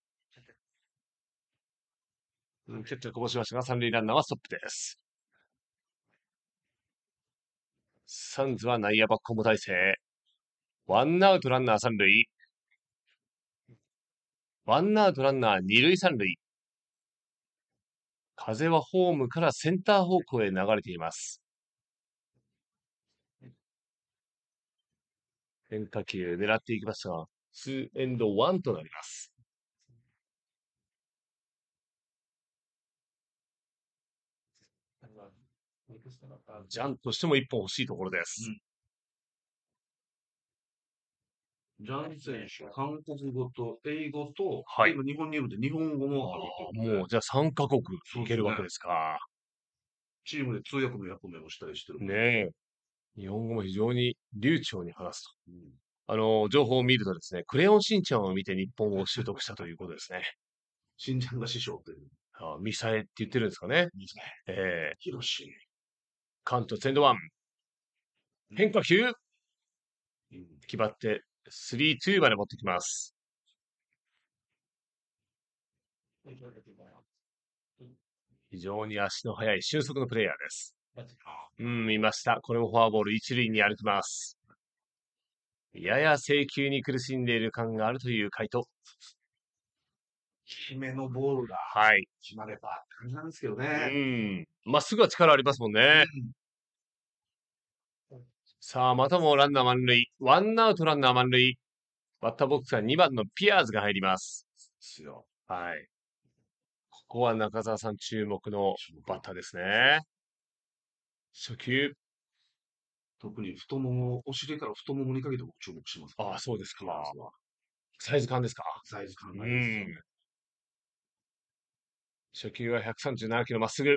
ヒッこぼしましたが、三塁ランナーはストップです。サンズは内野バックも体制。ワンアウトランナー三塁。ワンアウトランナー二塁三塁。風はホームからセンター方向へ流れています。変化球狙っていきましたが、ツーエンドワンとなります。ジャンとしても一本欲しいところです。うん、ジャン選手、韓国語と英語と、はい、今日本にいるんで日本語もある、ね。もう、じゃあ3カ国いけるわけですか。すね、チームで通訳の役目をしたりしてる。ねえ。日本語も非常に流暢に話すと。うんあの、情報を見るとですね、クレヨンしんちゃんを見て日本語を習得したということですね。しんちゃんが師匠という。ああミサエって言ってるんですかね。ミサエ。ええー。ヒロシ。カウントセンドワン。変化球。決まって、スリー3、ーまで持ってきます。非常に足の速い俊足のプレイヤーです。うん、見ました。これもフォアボール一塁に歩きます。やや制球に苦しんでいる感があるという回答。めのボールが決まればって感じなんですけどね。はい、うん。まっすぐは力ありますもんね。うん、さあ、またもランナー満塁。ワンアウトランナー満塁。バッターボックスは2番のピアーズが入ります。ですよ。はい。ここは中澤さん注目のバッターですね。初球。特に太もも、お尻から太ももにかけても注目します、ね、ああ、そうですか。サイズ感ですかサイズ感です、ね、初球は137キロまっすぐ。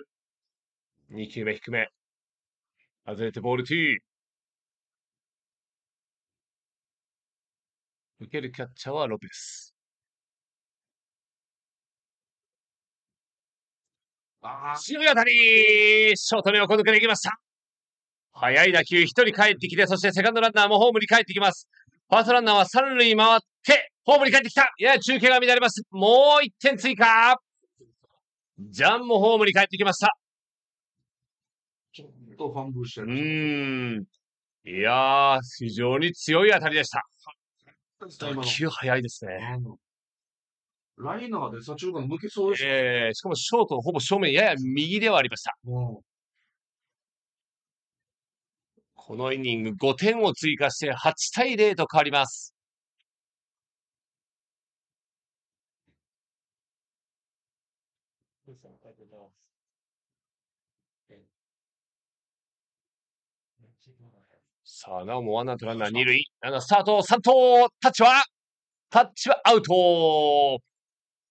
2球目低め。外れてボール T。受けるキャッチャーはロペス。ああ、強い当たりショートに横抜けできました速い打球、一人帰ってきて、そしてセカンドランナーもホームに帰ってきます。ファーストランナーは三塁回って、ホームに帰ってきたやや中継が乱れます。もう一点追加ジャンもホームに帰ってきました。ちょっとファンブ分してうん。いやー、非常に強い当たりでした。打球早いですね。ライナーで左中間抜けそうです、ね。ええー、しかもショートほぼ正面、やや右ではありました。このイニング5点を追加して8対0と変わります。さあ、なおもワンアウトランナー二塁。ランナースタート、三投タッチはタッチはアウト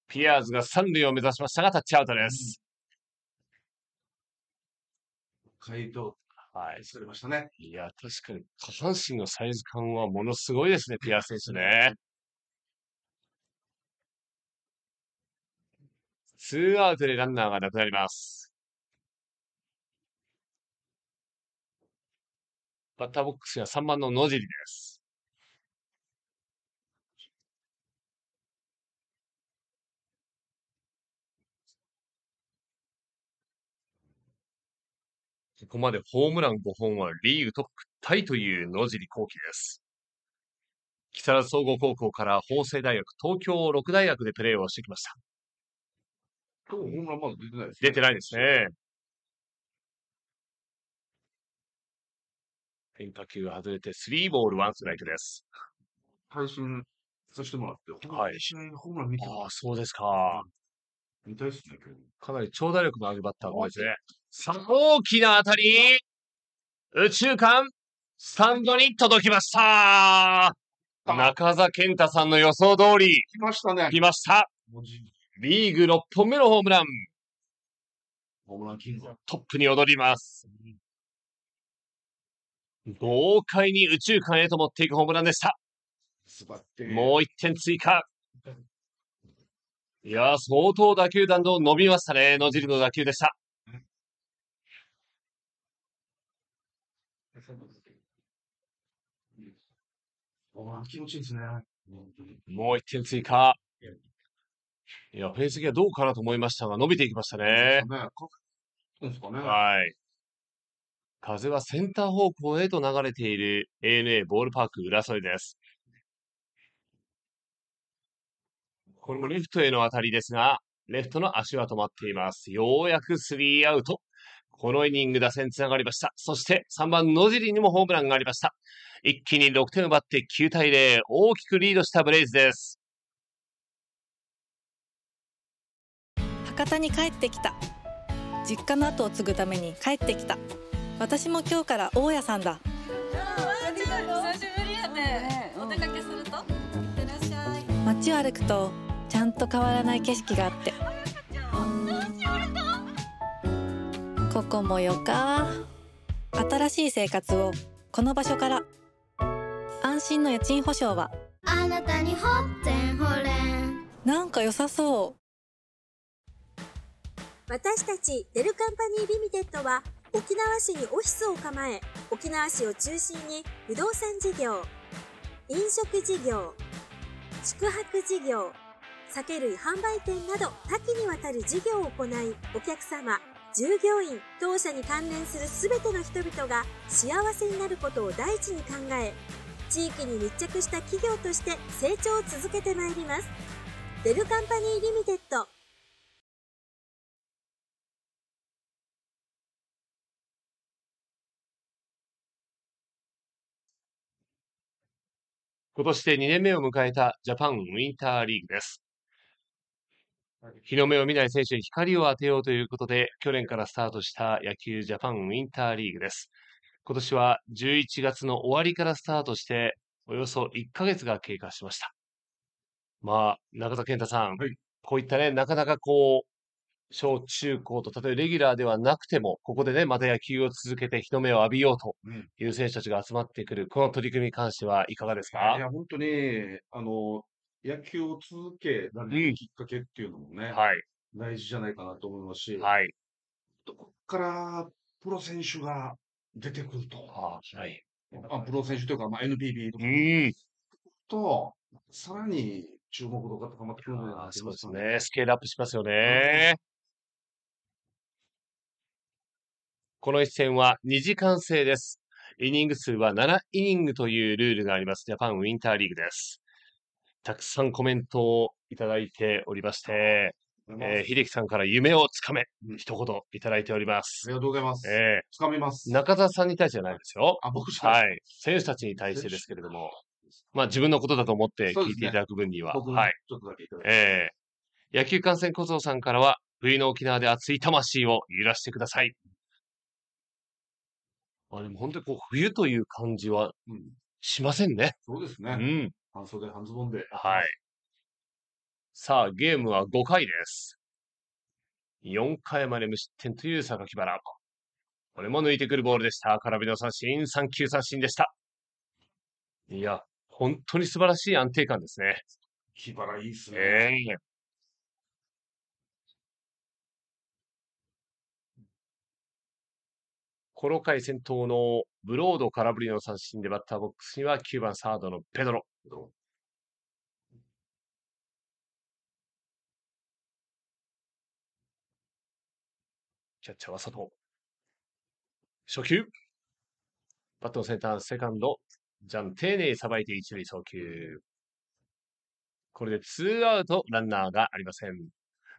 ピアーズが三塁を目指しましたが、タッチアウトです。回答、はい。それましたね。いや、確かに、下半身のサイズ感はものすごいですね、ピアーズ選手ね。ツーアウトでランナーがなくなります。バッターボックスには3番の野尻です。ここまでホームラン5本はリーグトップタイという野尻幸喜です。木更津総合高校から法政大学、東京六大学でプレーをしてきました。今日ホームランまだ出てないですね。出てないですね。変化球外れて、スリーボールワンストライクです。配信させてもらって、はい。試合ホームラン見てああ、そうですか。見たいっすね、今日。かなり長打力のあるバッターが多いですね。さあ、大きな当たり宇宙間スタンドに届きました中澤健太さんの予想通り。来ましたね。来ました。リーグ6本目のホームラン。ホームランキング。トップに踊ります。豪快に宇宙間へと持っていくホームランでした。もう1点追加。いや相当打球弾道伸びましたね。野尻の打球でした。気持ちいいですね。もう1点追加。いや、フェンス際どうかなと思いましたが、伸びていきましたね。ねねはい。風はセンター方向へと流れている ANA ボールパーク浦添です。これもレフトへの当たりですが、レフトの足は止まっています。ようやくスリーアウト。このイニング打線つながりました。そして3番野尻にもホームランがありました。一気に6点奪って9対0。大きくリードしたブレイズです。博多に帰ってきた。実家の後を継ぐために帰ってきた。私も今日から大家さんだ街を歩くとちゃんと変わらない景色があってここもよか新しい生活をこの場所から安心の家賃保証はあなたにほってんほれんなんか良さそう私たちデルカンパニーリミテッドは沖縄市にオフィスを構え、沖縄市を中心に不動産事業、飲食事業、宿泊事業、酒類販売店など多岐にわたる事業を行い、お客様、従業員、当社に関連する全ての人々が幸せになることを第一に考え、地域に密着した企業として成長を続けてまいります。デルカンパニーリミテッド今年で2年目を迎えたジャパンウィンターリーグです。日の目を見ない選手に光を当てようということで、去年からスタートした野球ジャパンウィンターリーグです。今年は11月の終わりからスタートして、およそ1ヶ月が経過しました。まあ、中田健太さん、はい、こういったね、なかなかこう、小中高と、例えばレギュラーではなくても、ここでね、また野球を続けて日の目を浴びようという選手たちが集まってくる、この取り組みに関してはいかがですかいや、本当に、あの、野球を続けられるきっかけっていうのもね、はい、大事じゃないかなと思いますし、はい、ここからプロ選手が出てくると。はい、あプロ選手というか、まあ、NPB とか、うん、と、さらに注目度が高まってくるんないですか、そうですね。スケールアップしますよね。この一戦は2時間制です。イニング数は7イニングというルールがあります。ジャパンウィンターリーグです。たくさんコメントをいただいておりまして、えー、秀樹さんから夢をつかめ、うん、一言いただいております。ありがとうございます。えー、つかみます。中田さんに対してじゃないですよ。あ、僕じゃはい。選手たちに対してですけれども、まあ自分のことだと思って聞いていただく分には、ね、はい。ちょっとだけいただきます。えー、野球観戦小僧さんからは、冬の沖縄で熱い魂を揺らしてください。あ、でも本当にこう、冬という感じはうん。しませんね。そうですね。うん。半袖半ズボンで。はい。さあ、ゲームは5回です。4回まで無失点という木原。これも抜いてくるボールでした。空振りの三振、三球三振でした。いや、本当に素晴らしい安定感ですね。木原いいっすね。ええこの回先頭のブロード空振りの三振でバッターボックスには9番サードのペドロ。キャッチャーは佐藤。初球。バットのセンター、セカンド。ジャン、丁寧にさばいて一塁送球。これでツーアウト、ランナーがありません。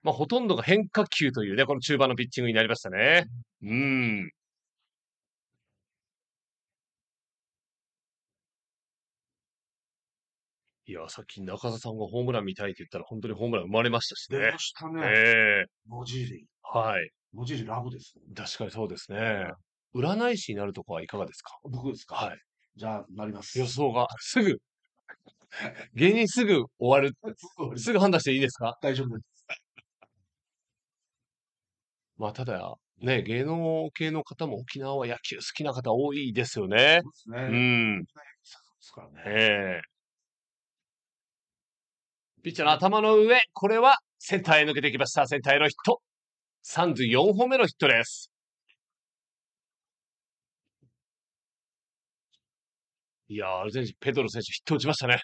まあ、ほとんどが変化球というね、この中盤のピッチングになりましたね。うん。いや、さっき中田さんがホームラン見たいって言ったら、本当にホームラン生まれましたし出ねま。したね。ええ野尻。はい。野尻ラブですね。確かにそうですね。占い師になるとこはいかがですか僕ですかはい。じゃあ、なります。予想が。すぐ。芸人すぐ終わる。すぐ判断していいですか大丈夫です。まあ、ただ、ね、芸能系の方も沖縄は野球好きな方多いですよね。そうですね。うんですからね。ええピッチャーの頭の上、これはセンターへ抜けてきました。センターへのヒット。34本目のヒットです。いやー、アルゼンチン、ペドロ選手、ヒット打ちましたね。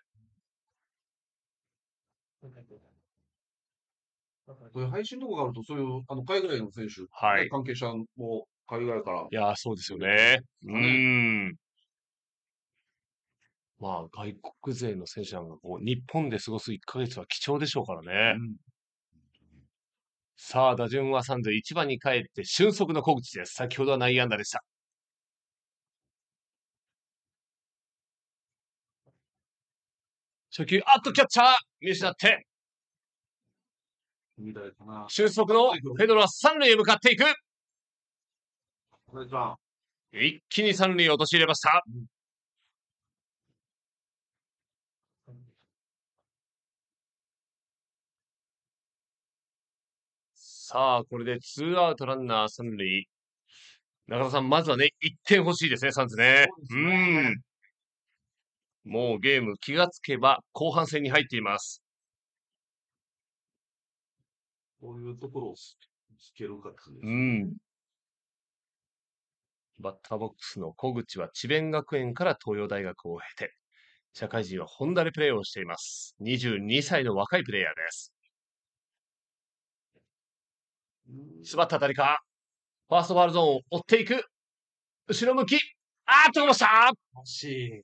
これ配信とかがあると、そういう、あの、海外の選手、はい、関係者も海外から。いやそうですよね。うん。まあ、外国勢の選手なんかこう、日本で過ごす1ヶ月は貴重でしょうからね。うん、さあ、打順は三塁、1番に帰って俊足の小口です。先ほどは内野安打でした。初球、あっと、キャッチャー見失って。俊足のフェドロは三塁へ向かっていく。一気に三塁を陥れました。うんさあ、これでツーアウトランナー三塁。中田さん、まずはね、1点欲しいですね、サンズね。うねうん。もうゲーム気がつけば後半戦に入っています。こういうところをつけるかですね。うん。バッターボックスの小口は智弁学園から東洋大学を経て、社会人はホンダでプレーをしています。22歳の若いプレイヤーです。詰まった当たりか。ファーストファールゾーンを追っていく。後ろ向き。あーっと、こました惜しい。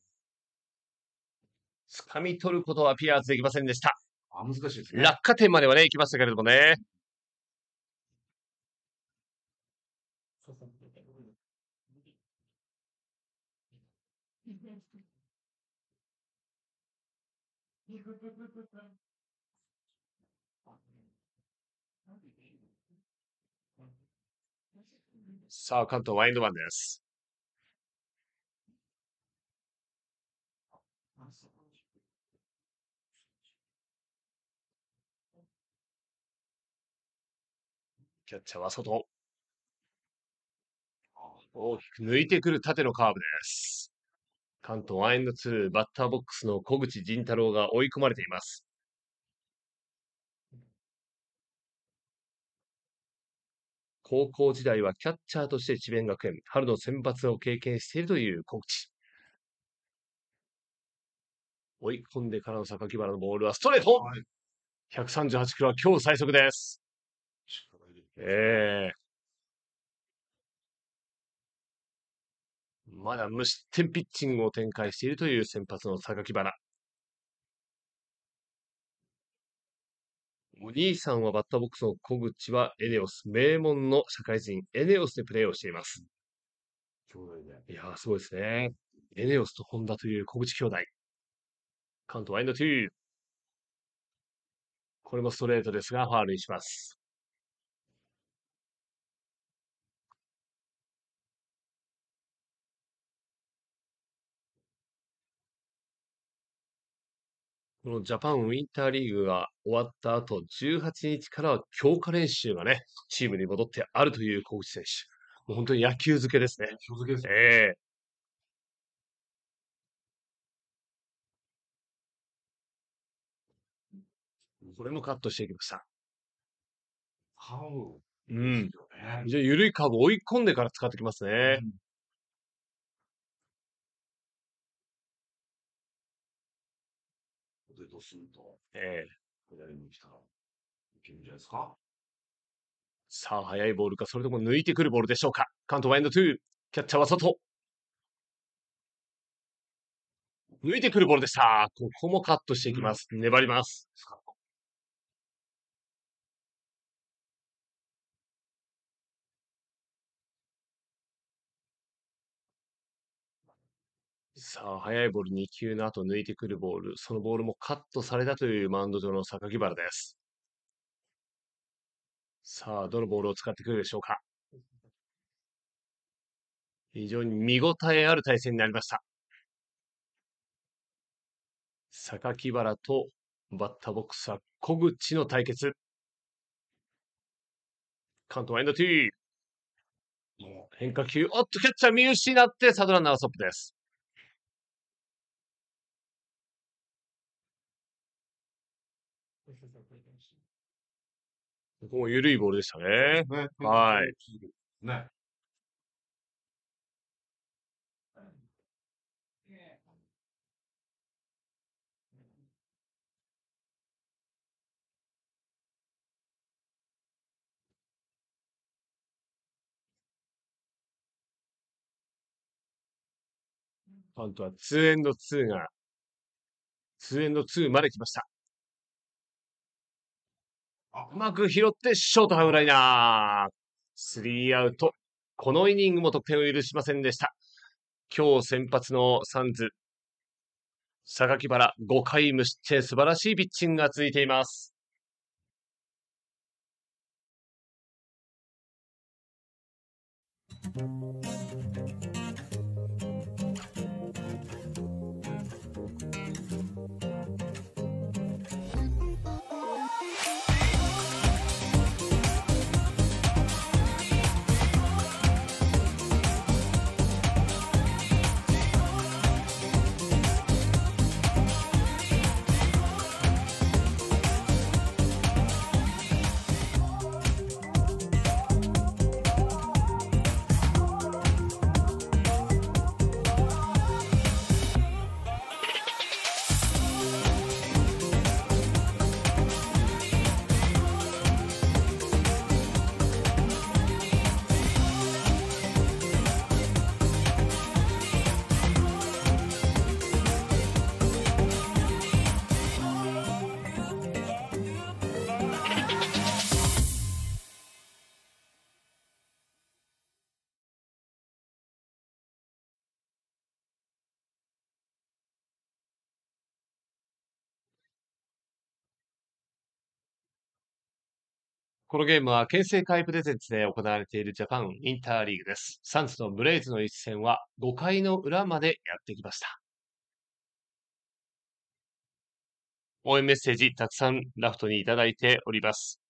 掴み取ることはピアーズできませんでした。あ、難しいですね。落下点まではね、行きましたけれどもね。さあ、関東ワインドマンです。キャッチャーは外。大きく抜いてくる縦のカーブです。関東ワインド2、バッターボックスの小口仁太郎が追い込まれています。高校時代はキャッチャーとして智弁学園、春の選抜を経験しているという告知。追い込んでからの榊原のボールはストレート、はい、!138 キロは今日最速です。ええー、まだ無失点ピッチングを展開しているという先発の榊原。お兄さんはバッターボックスの小口はエネオス、名門の社会人、エネオスでプレーをしています。兄弟で。いやー、すごいですね。エネオスとホンダという小口兄弟。カウントワインド2。これもストレートですが、ファールにします。このジャパンウィンターリーグが終わった後、18日からは強化練習がね、チームに戻ってあるという小口選手。もう本当に野球漬けですね。野球漬けですね。ええこれもカットしていきました。カーブ、うん。非常に緩いカーブを追い込んでから使ってきますね。うんとすると、ええ左に来たら、いけるんじゃないですかさあ、速いボールか、それとも抜いてくるボールでしょうか。カウントワインド2。キャッチャーは外。抜いてくるボールでした。ここもカットしていきます。粘ります。ですかさあ、速いボール2球の後抜いてくるボール、そのボールもカットされたというマウンド上の榊原です。さあ、どのボールを使ってくるでしょうか。非常に見応えある対戦になりました。榊原とバッターボックスは小口の対決。カントエンドティー。変化球、おっと、キャッチャー見失って、サドランナーストップです。もう緩いボールでしたね。ねはい。ね。カウントは2エンド2が、2エンド2まで来ました。うまく拾ってショートハウライナー。スリーアウト。このイニングも得点を許しませんでした。今日先発のサンズ、榊原5回無失点素晴らしいピッチングが続いています。このゲームは、県成会プレゼンツで行われているジャパンインターリーグです。サンズとブレイズの一戦は5回の裏までやってきました。応援メッセージたくさんラフトにいただいております。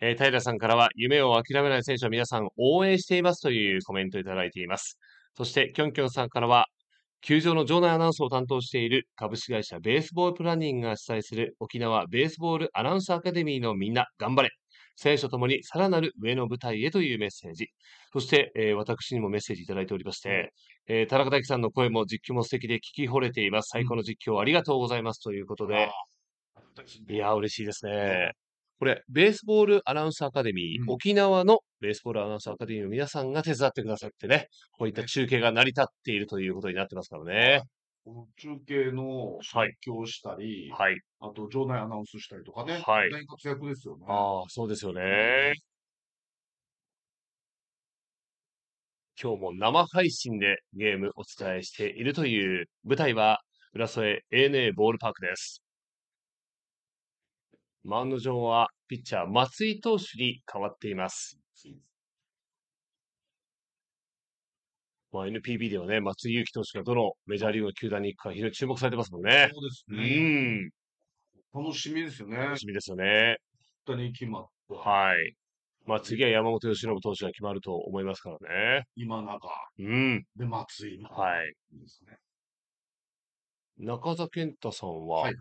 えー、平さんからは夢を諦めない選手の皆さん応援していますというコメントいただいています。そして、きょんきょんさんからは、球場の場内アナウンスを担当している株式会社ベースボールプランニングが主催する沖縄ベースボールアナウンスアカデミーのみんな頑張れ選手ともにさらなる上の舞台へというメッセージ。そして、えー、私にもメッセージいただいておりまして、えー、田中大樹さんの声も実況も素敵で聞き惚れています。最高の実況ありがとうございますということで。いや、嬉しいですね。これ、ベースボールアナウンスアカデミー、うん、沖縄のベースボールアナウンスアカデミーの皆さんが手伝ってくださってね、こういった中継が成り立っているということになってますからね。中継の実況したり、はい。あと、場内アナウンスしたりとかね。はい。大活躍ですよね。ああ、そうですよね。今日も生配信でゲームお伝えしているという舞台は、浦添 ANA ボールパークです。マウンド上はピッチャー松井投手に変わっています。まあ、NPB ではね、松井裕樹投手がどのメジャーリーグの球団に行くか非常に注目されてますもんね。そうですね。うん。楽しみですよね。楽しみですよね。本当に決まった。はい。まあ次は山本由伸投手が決まると思いますからね。今中。うん。で、松井。はい。いいですね。中澤健太さんは、はいはい、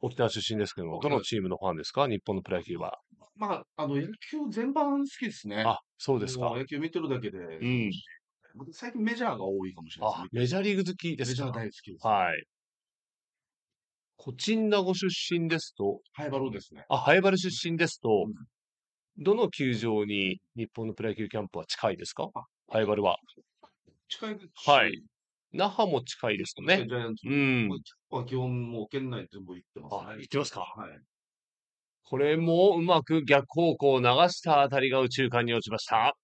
沖縄出身ですけども、どのチームのファンですか日本のプロ野球は。まあ、あの、野球全般好きですね。あ、そうですか。野球見てるだけで。うん。僕最近メジャーが多いかもしれないメジャーリーグ好きですかメジャー大好きです。はい。コチンナご出身ですと、ハイバルですね。あ、ハイバル出身ですと、うん、どの球場に日本のプロ野球キャンプは近いですかハイバルは。近いですはい。那覇も近いですよね。ジャイアンツ。うん。基本もう県内全部行ってます、ね、あ、行ってますか。はい。これもうまく逆方向を流した当たりが宇宙間に落ちました。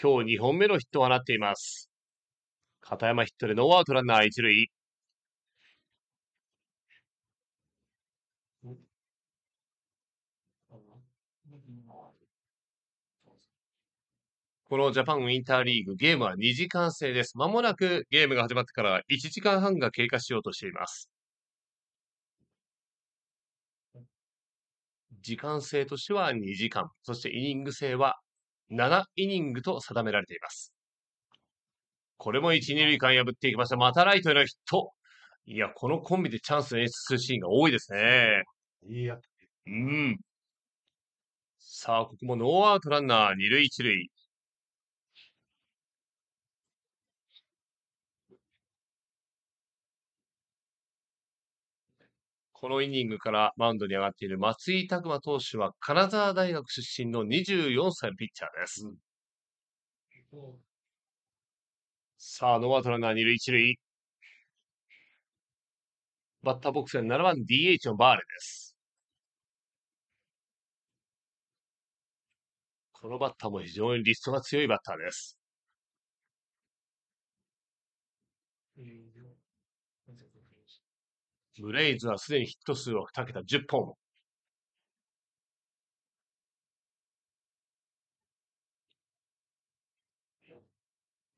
今日2本目のヒットを放っています。片山ヒットでノーアウトランナー1塁。このジャパンウィンターリーグ、ゲームは2時間制です。まもなくゲームが始まってから1時間半が経過しようとしています。時間制としては2時間、そしてイニング制は7イニングと定められています。これも1、2塁間破っていきました。またライトへのヒット。いや、このコンビでチャンス演出するシーンが多いですね。いや。うん。さあ、ここもノーアウトランナー2塁1塁。このイニングからマウンドに上がっている松井拓磨投手は金沢大学出身の24歳のピッチャーです。うん、さあ、ノーアウトランナー二塁一塁。バッターボックスは7番 DH のバーレです。このバッターも非常にリストが強いバッターです。ブレイズはすでにヒット数を2桁10本。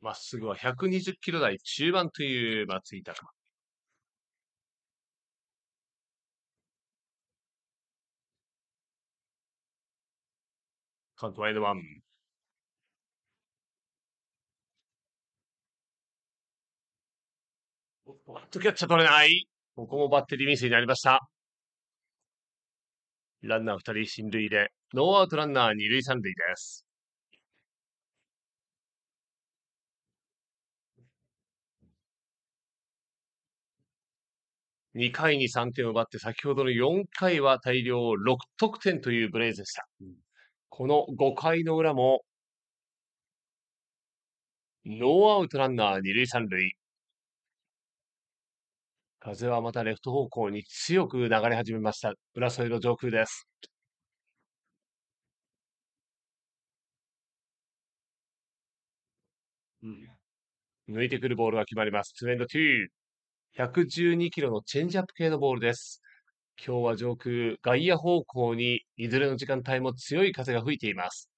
まっすぐは120キロ台中盤という松井拓馬。カウントワイドワン。おっとキャッチャー取れない。ここもバッテリーミスになりました。ランナー2人進塁で、ノーアウトランナー2塁3塁です。2回に3点を奪って、先ほどの4回は大量6得点というブレイズでした。この5回の裏も、ノーアウトランナー2塁3塁。風はまたレフト方向に強く流れ始めました。浦添の上空です。抜いてくるボールが決まります。ンド2 112キロのチェンジアップ系のボールです。今日は上空、外野方向にいずれの時間帯も強い風が吹いています。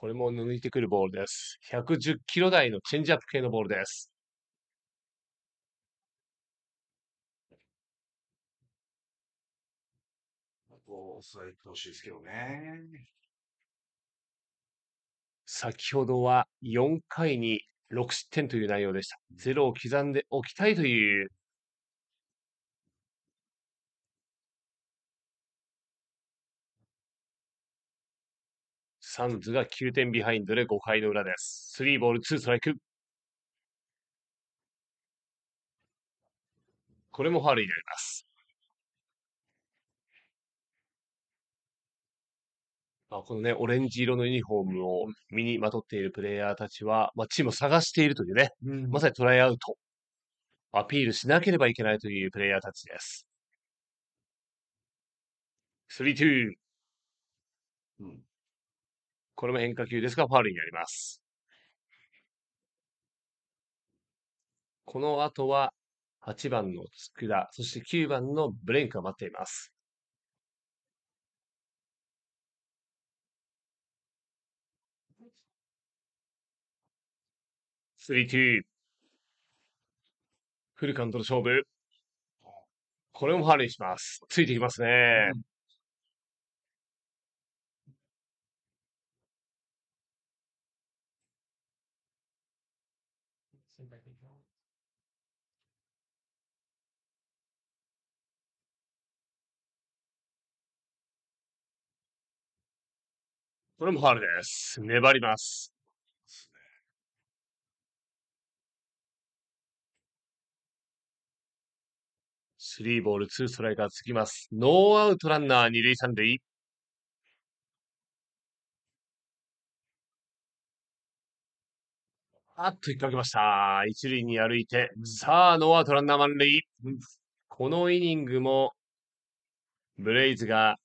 これも抜いてくるボールです。110キロ台のチェンジアップ系のボールです。先ほどは4回に6失点という内容でした。ゼロを刻んでおきたいというサンズが9点ビハインドで5回の裏です。3ボール2ストライク。これもファールになります。まあ、このね、オレンジ色のユニフォームを身にまとっているプレイヤーたちは、まあ、チームを探しているというね、うん、まさにトライアウト。アピールしなければいけないというプレイヤーたちです。3-2。うんこれも変化球ですが、ファールになります。この後は8番の佃、そして9番のブレンクが待っています。スツー。フルカウントの勝負。これもファールにします。ついてきますね。うんこれもファールです。粘ります。スリーボール、ツーストライクがつきます。ノーアウトランナー、二塁三塁。あっと引っ掛けました。一塁に歩いて、さあ、ノーアウトランナー満塁。このイニングも、ブレイズが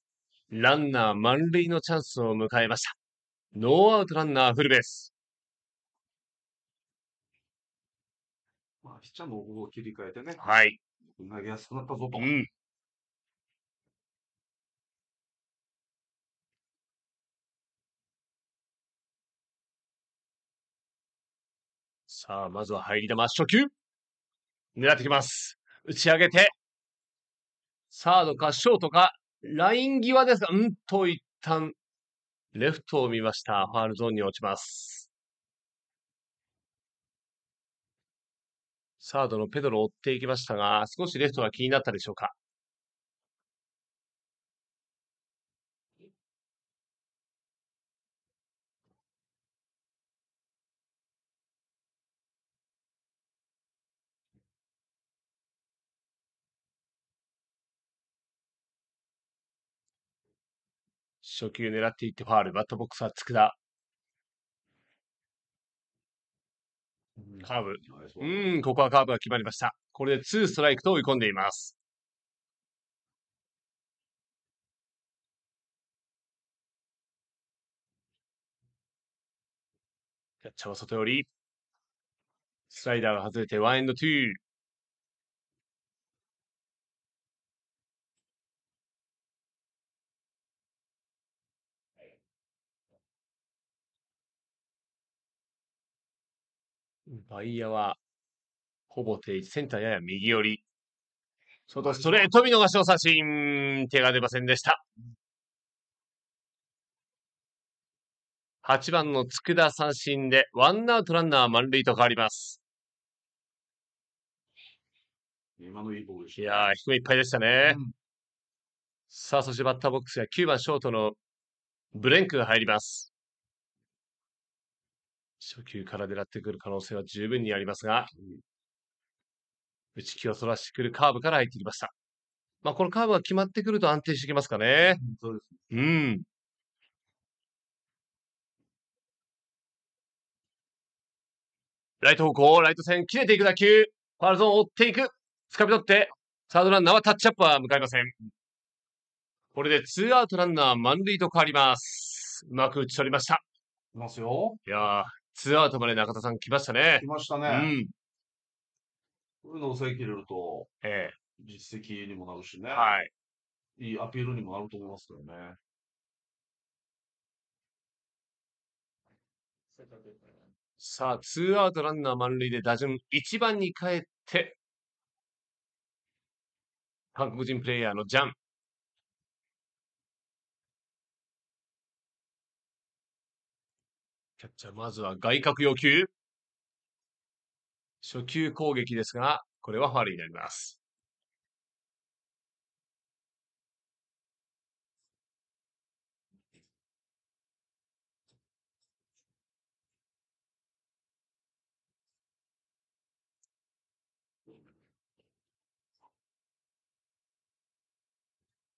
ランナー満塁のチャンスを迎えました。ノーアウトランナーフルベース。まあ、ピッチャーの方を切り替えてね。はい。投げやすくなったぞと。うん。さあ、まずは入り球、初球。狙ってきます。打ち上げて、サードかショートか、ライン際ですが、うんと一旦、レフトを見ました。ファールゾーンに落ちます。サードのペドロを追っていきましたが、少しレフトが気になったでしょうか。初球狙っていってファール、バットボックスは佃。カーブ。うん、ここはカーブが決まりました。これでツーストライクと追い込んでいます。キャッチャーは外寄り。スライダーが外れてワンエンドツー。外野は、ほぼ定位置。センターやや右寄り。外ストレート見逃しの三振。手が出ませんでした。8番の佃三振で、ワンアウトランナー満塁と変わります。今のいいボールいやー、低めいっぱいでしたね。うん、さあ、そしてバッターボックスは9番ショートのブレンクが入ります。初球から狙ってくる可能性は十分にありますが、打ち気をそらしてくるカーブから入ってきました。まあ、このカーブが決まってくると安定してきますかね。そうです。うん。ライト方向、ライト線、切れていく打球。ファールゾーンを追っていく。掴み取って、サードランナーはタッチアップは向かいません。これでツーアウトランナー満塁と変わります。うまく打ち取りました。いますよ。いやツーアウトまで中田さん来ましたね。来ましたね。うん。これで抑えきれると、ええ。実績にもなるしね。はい。いいアピールにもなると思いますけどね。さあ、ツーアウトランナー満塁で打順1番に帰って、韓国人プレイヤーのジャン。キャッチャー、まずは外角要求。初球攻撃ですが、これはファウルになります。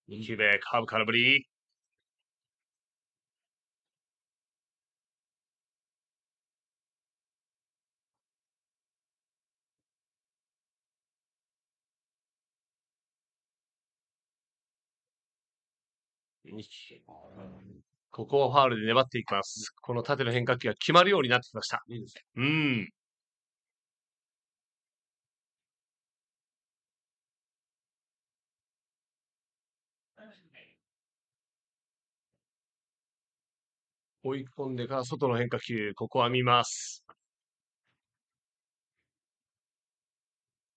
2球目、カーブ空振り。ここはファールで粘っていきます。この縦の変化球が決まるようになってきました。いいうん。追い込んでから外の変化球、ここは見ます。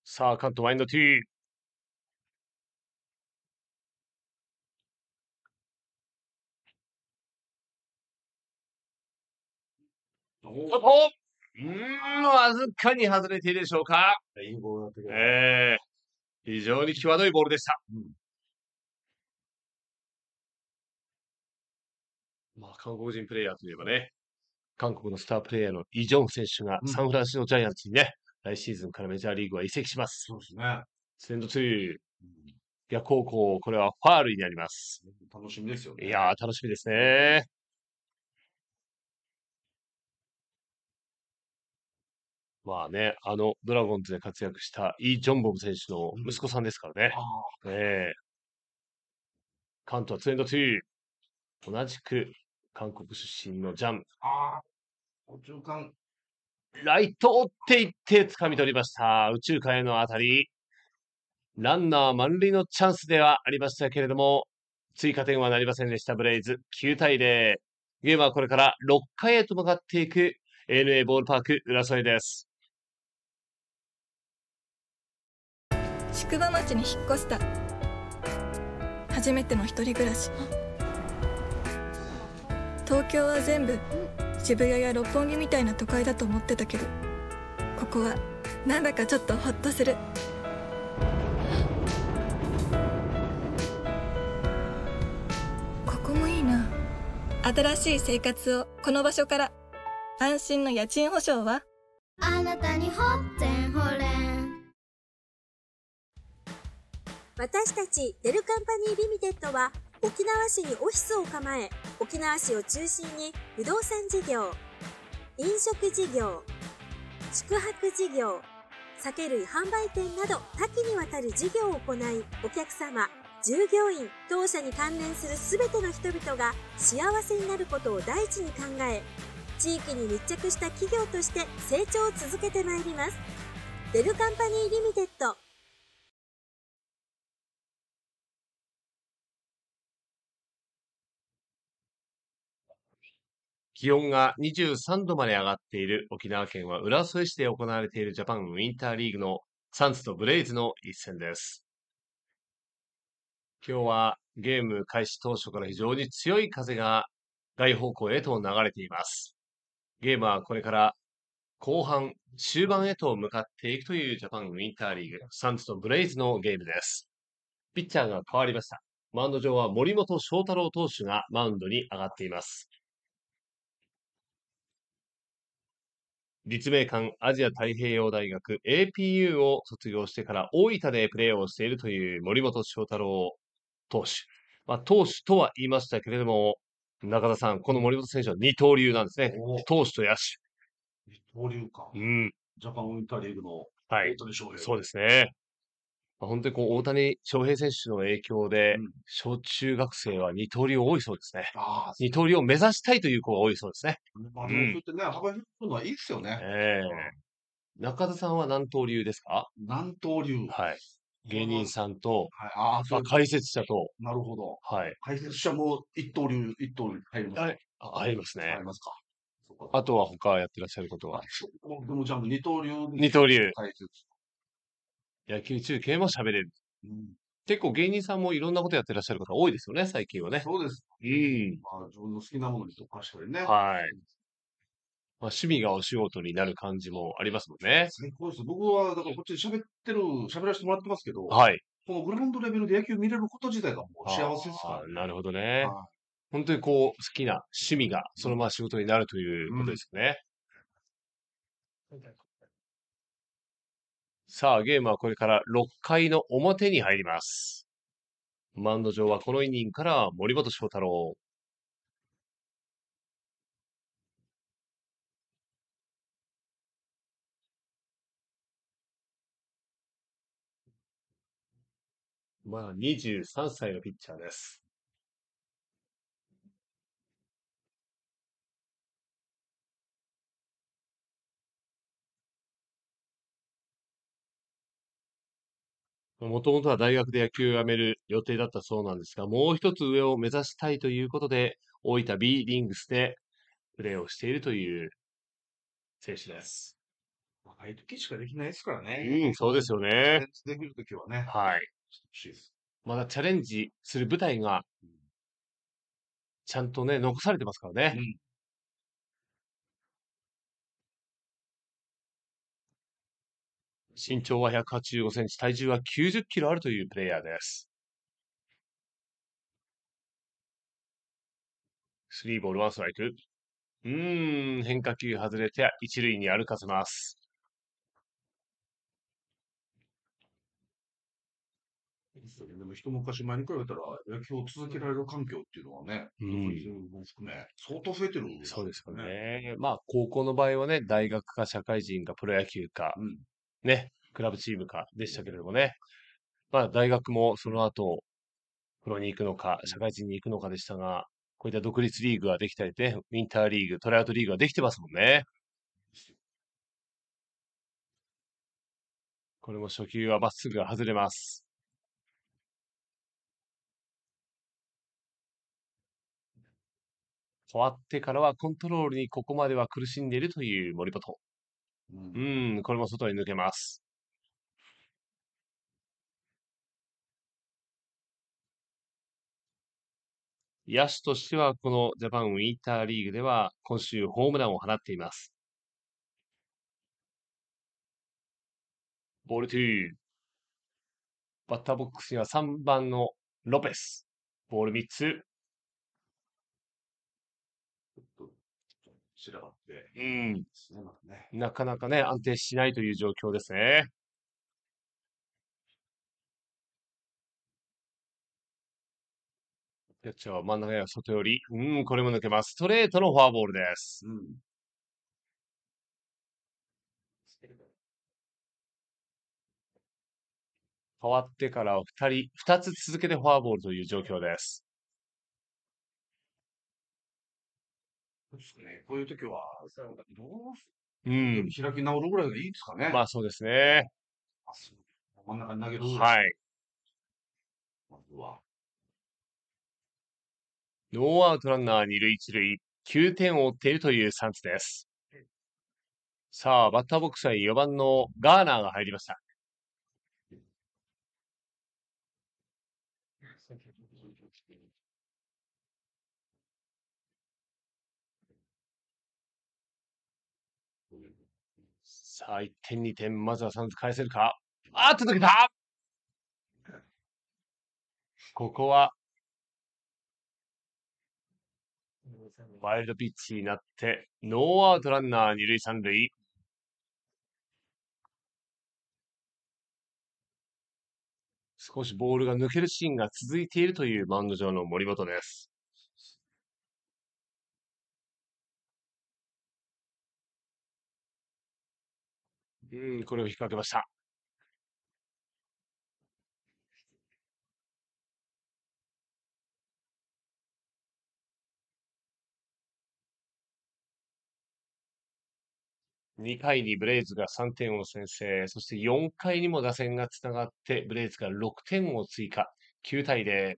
さあ、カ関トワインドテ2。おっとうん、わずかに外れているでしょうか。いいボールだったけど。ええー、非常に際どいボールでした。うん、まあ、韓国人プレイヤーといえばね、韓国のスタープレイヤーのイ・ジョン選手がサンフランシスコジャイアンツにね、うん、来シーズンからメジャーリーグは移籍します。そうですね。センドツー、逆方向、これはファールになります。楽しみですよね。いやー、楽しみですね。まあね、あの、ドラゴンズで活躍したイ・ジョンボム選手の息子さんですからね。ええ関東ツエンド2。同じく、韓国出身のジャン。ああ、宇宙間。ライト追っていって掴み取りました。宇宙間への当たり。ランナー満塁のチャンスではありましたけれども、追加点はなりませんでした、ブレイズ。9対0。ゲームはこれから6回へと向かっていく ANA ボールパーク浦添です。宿場町に引っ越した初めての一人暮らし東京は全部渋谷や六本木みたいな都会だと思ってたけどここはなんだかちょっとホッとするここもいいな新しい生活をこの場所から安心の家賃保証はあなたにほってんほれ私たちデルカンパニーリミテッドは沖縄市にオフィスを構え、沖縄市を中心に不動産事業、飲食事業、宿泊事業、酒類販売店など多岐にわたる事業を行い、お客様、従業員、当社に関連する全ての人々が幸せになることを第一に考え、地域に密着した企業として成長を続けてまいります。デルカンパニーリミテッド気温が23度まで上がっている沖縄県は浦添市で行われているジャパンウィンターリーグのサンズとブレイズの一戦です。今日はゲーム開始当初から非常に強い風が外方向へと流れています。ゲームはこれから後半、終盤へと向かっていくというジャパンウィンターリーグ、サンズとブレイズのゲームです。ピッチャーが変わりました。マウンド上は森本翔太郎投手がマウンドに上がっています。立命館アジア太平洋大学 APU を卒業してから大分でプレーをしているという森本翔太郎投手。まあ、投手とは言いましたけれども、中田さん、この森本選手は二刀流なんですね。投手と野手。二刀流か。うん。ジャパンウィンターリーグの、はい。そうですね。本当にこう大谷翔平選手の影響で、小中学生は二刀流多いそうですね。ああ、二刀流を目指したいという子が多いそうですね。まあ、そうってね、幅広くのはいいですよね。ええ中田さんは何刀流ですか何刀流。はい。芸人さんと、ああ、そまあ、解説者と、なるほど。はい。解説者も一刀流、一刀流入りますか。はいあ、りますねありますか。あとは他やってらっしゃることは。でもじゃあ、二刀流二刀流。解説野球中継も喋れる。うん結構芸人さんもいろんなことやってらっしゃる方多いですよね、最近はね。そうです。うん。まあ、自分の好きなものに特化してるね。はい。まあ、趣味がお仕事になる感じもありますもんね。最高です。僕は、だからこっちで喋ってる、喋らせてもらってますけど、はい。このグラウンドレベルで野球見れること自体がもう幸せですから、ね、なるほどね。本当にこう、好きな趣味が、そのまま仕事になるということですよね。うんさあ、ゲームはこれから6回の表に入ります。マウンド上はこのイニングから森本翔太郎。まあ、23歳のピッチャーです。もともとは大学で野球をやめる予定だったそうなんですが、もう一つ上を目指したいということで、大分 B リングスでプレーをしているという選手です。若い時しかできないですからね。うん、そうですよね。できる時はね、はい。まだチャレンジする舞台が、ちゃんとね、残されてますからね。うん身長は185センチ、体重は90キロあるというプレイヤーです。スリーボールワンストライク。うん、変化球外れて一塁に歩かせます。でも一昔前に比べたら野球を続けられる環境っていうのはね、うん、も含め相当増えてるんですよね。そうですよね。まあ高校の場合はね、大学か社会人かプロ野球か、うん、ね、クラブチームかでしたけれどもね。まあ、大学もその後、プロに行くのか、社会人に行くのかでしたが、こういった独立リーグができたりね、ウィンターリーグ、トライアウトリーグができてますもんね。これも初球はまっすぐが外れます。変わってからはコントロールにここまでは苦しんでいるという森本。うん。これも外に抜けます。野手としては、このジャパンウィンターリーグでは、今週ホームランを放っています。ボール2。バッターボックスには3番のロペス。ボール3つ。ちょっと、知らなかっ。うん。なかなかね、安定しないという状況ですね。キャッチャーは真ん中や外より。うん、これも抜けます。ストレートのフォアボールです。うん、変わってから二人、二つ続けてフォアボールという状況です。そうですね。こういう時は、どうす、う開き直るぐらいがいいですかね。まあそうですね。あ、そう。真ん中に投げるぐらはい。まずは。ノーアウトランナー二塁一塁、9点を追っているというサンズです。さあ、バッターボックスは4番のガーナーが入りました。さあ、1点、2点、まずはサンズ返せるか。あっと、抜けたここは、ワイルドピッチになって、ノーアウトランナー、二塁三塁。少しボールが抜けるシーンが続いているというマウンド上の森本です。うん、これを引っ掛けました。2回にブレイズが3点を先制、そして4回にも打線がつながって、ブレイズが6点を追加、9対0。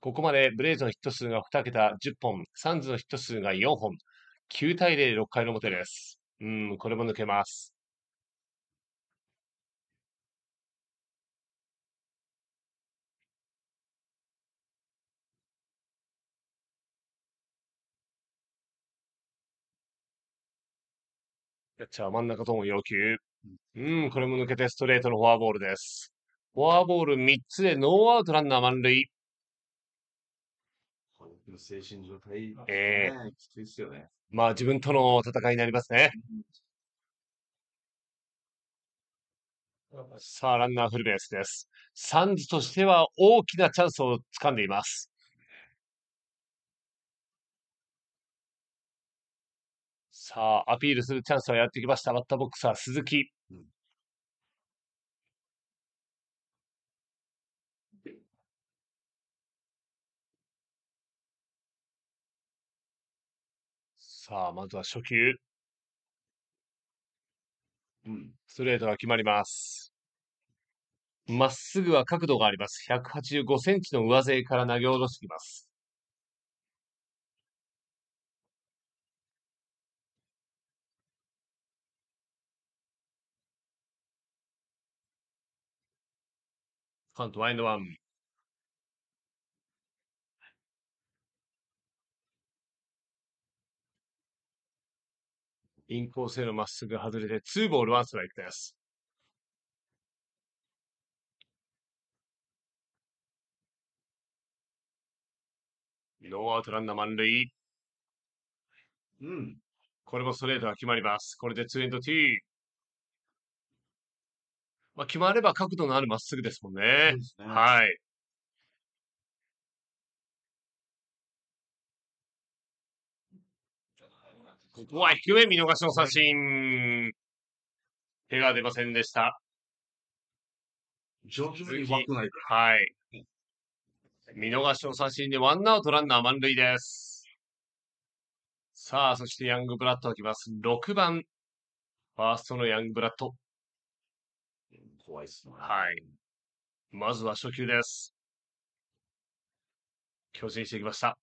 ここまでブレイズのヒット数が2桁10本、サンズのヒット数が4本、9対0、6回の表です。うん、これも抜けます。キャッチャー真ん中とも要求。うん、これも抜けてストレートのフォアボールです。フォアボール3つでノーアウトランナー満塁。精神状態、ね、ええー、きついですよね。まあ自分との戦いになりますね。さあ、ランナーフルベースです。サンズとしては大きなチャンスを掴んでいます。さあ、アピールするチャンスはやってきました。バッターボックスは鈴木。うん、さあ、まずは初球。うん、ストレートが決まります。まっすぐは角度があります。185センチの上背から投げ下ろしてきます。Front Wind o インコースへのまっすぐ外れて、ツーボールワンストライクです。ノーアウトランナー満塁。うん。これもストレートが決まります。これでツーエンドティー。まあ、決まれば角度のあるまっすぐですもんね。ねはい。ここは低め見逃しの写真。手が出ませんでした。徐々にないか。はい。見逃しの写真でワンアウトランナー満塁です。さあ、そしてヤングブラッドが来ます。6番、ファーストのヤングブラッド。怖いっすね。はい。まずは初球です。強人していきました。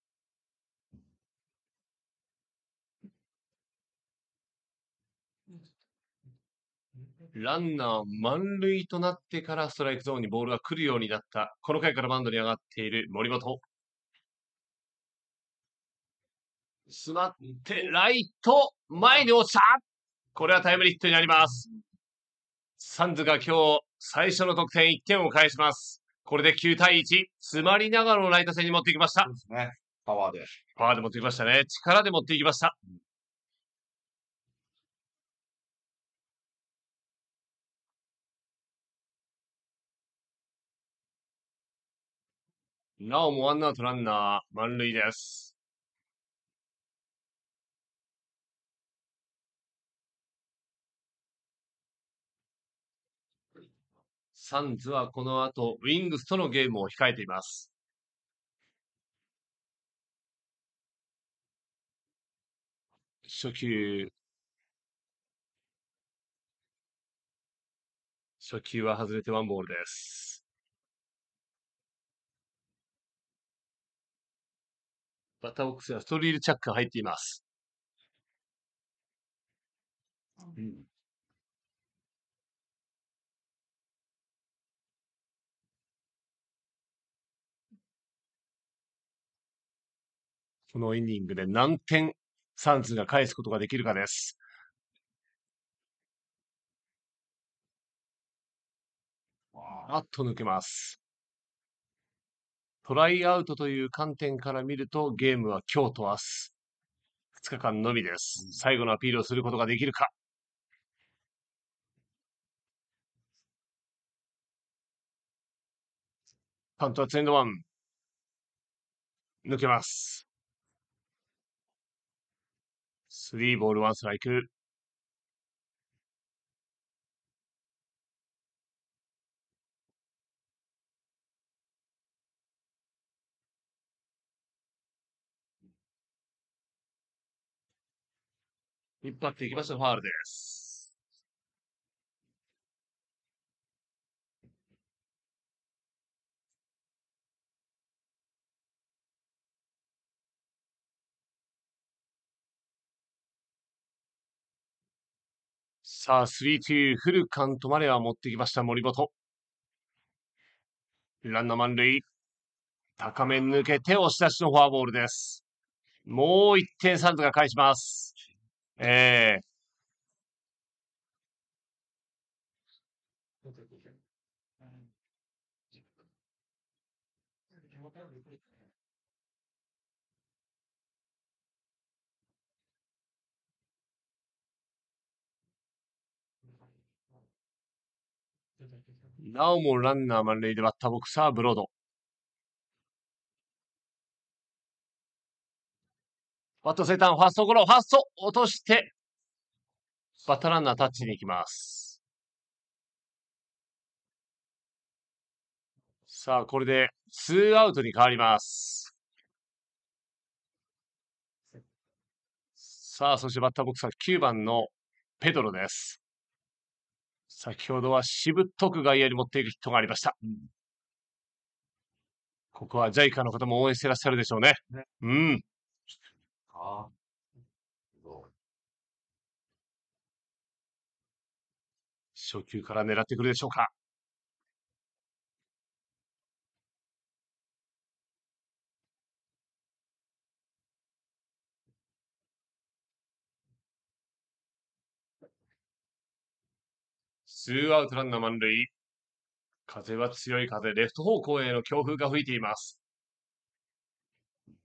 ランナー満塁となってからストライクゾーンにボールが来るようになった、この回からマウンドに上がっている森本。詰まって、ライト、前に落ちたこれはタイムリーヒットになります。サンズが今日最初の得点1点を返します。これで9対1、詰まりながらのライト線に持っていきました。そうですね。パワーで。パワーで持ってきましたね。力で持っていきました。うんなおもワンアウトランナー満塁です。サンズはこの後、ウィングスとのゲームを控えています。初球。初球は外れてワンボールです。バッターボックスにはストリールチャックが入っています。うんこのイニングで何点サンズが返すことができるかです。あっと抜けます。トライアウトという観点から見ると、ゲームは今日と明日、2日間のみです。最後のアピールをすることができるか。パントはツエンドワン。抜けます。スリーボールワンストライク。引っ張っていきます。た、ファールです。さあ、3-2フルカウントまでは持ってきました森本。ランナー満塁。高め抜けて押し出しのフォアボールです。もう1点サントが返します。ええー、なおもランナー満塁でバッターボックスはブロード。バットセーターファーストゴロ、ファースト落として、バッターランナータッチに行きます。さあ、これでツーアウトに変わります。さあ、そしてバッターボックスは9番のペドロです。先ほどはしぶっとく外野に持っていくヒットがありました。ここはジャイカの方も応援してらっしゃるでしょうね。ねうん。あ初球から狙ってくるでしょうか。ツーアウトランナー満塁。風は強い風、レフト方向への強風が吹いています。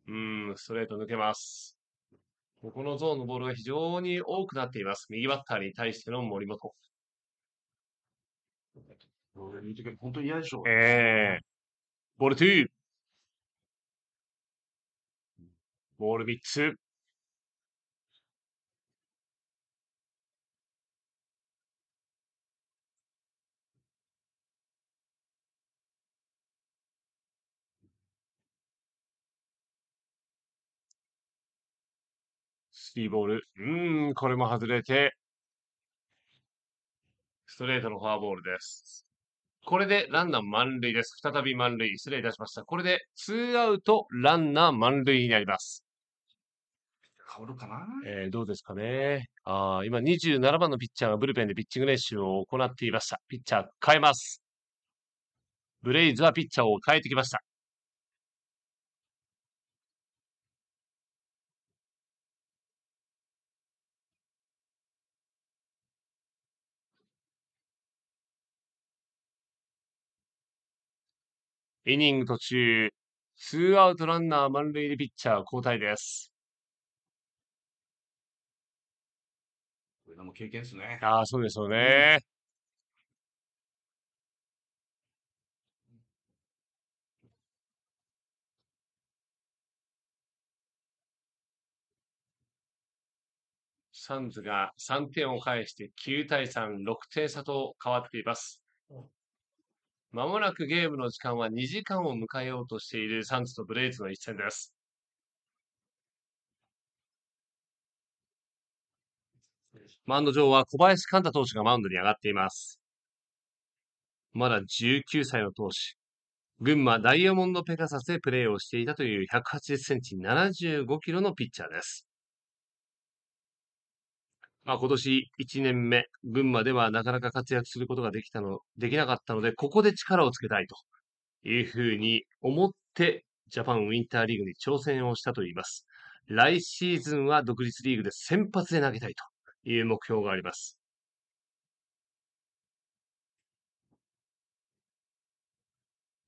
うん、ストレート抜けます。ここのゾーンのボールが非常に多くなっています。右バッターに対しての森本。本当に嫌でしょう。ええー、ボール2。ボール3つ。スボール。うーん、これも外れて、ストレートのフォアボールです。これでランナー満塁です。再び満塁。失礼いたしました。これで2アウトランナー満塁になります。変わるかなえー、どうですかね。あ今27番のピッチャーがブルペンでピッチング練習を行っていました。ピッチャー変えます。ブレイズはピッチャーを変えてきました。イニング途中、ツーアウトランナー満塁でピッチャー交代です。これも経験ですね。ああ、そうですよね。サンズが3点を返して9対3、6点差と変わっています。まもなくゲームの時間は2時間を迎えようとしているサンズとブレイズの一戦です。マウンド上は小林寛太投手がマウンドに上がっています。まだ19歳の投手。群馬ダイヤモンドペガサスでプレーをしていたという180センチ75キロのピッチャーです。まあ、今年1年目、群馬ではなかなか活躍することができたの、できなかったので、ここで力をつけたいというふうに思って、ジャパンウィンターリーグに挑戦をしたといいます。来シーズンは独立リーグで先発で投げたいという目標があります。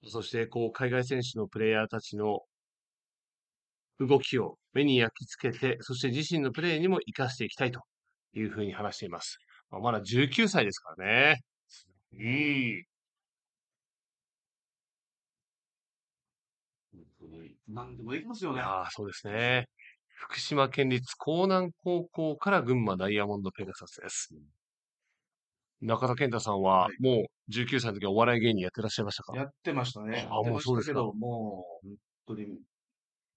そして、こう、海外選手のプレイヤーたちの動きを目に焼き付けて、そして自身のプレーにも活かしていきたいというふうに話しています。まあ、まだ19歳ですからね。うん。何でもできますよね。ああ、そうですね。福島県立江南高校から群馬ダイヤモンドペガサスです。中田健太さんは、もう19歳の時はお笑い芸人やってらっしゃいましたかやってましたね。あ、もうそうですけど、もう、本当に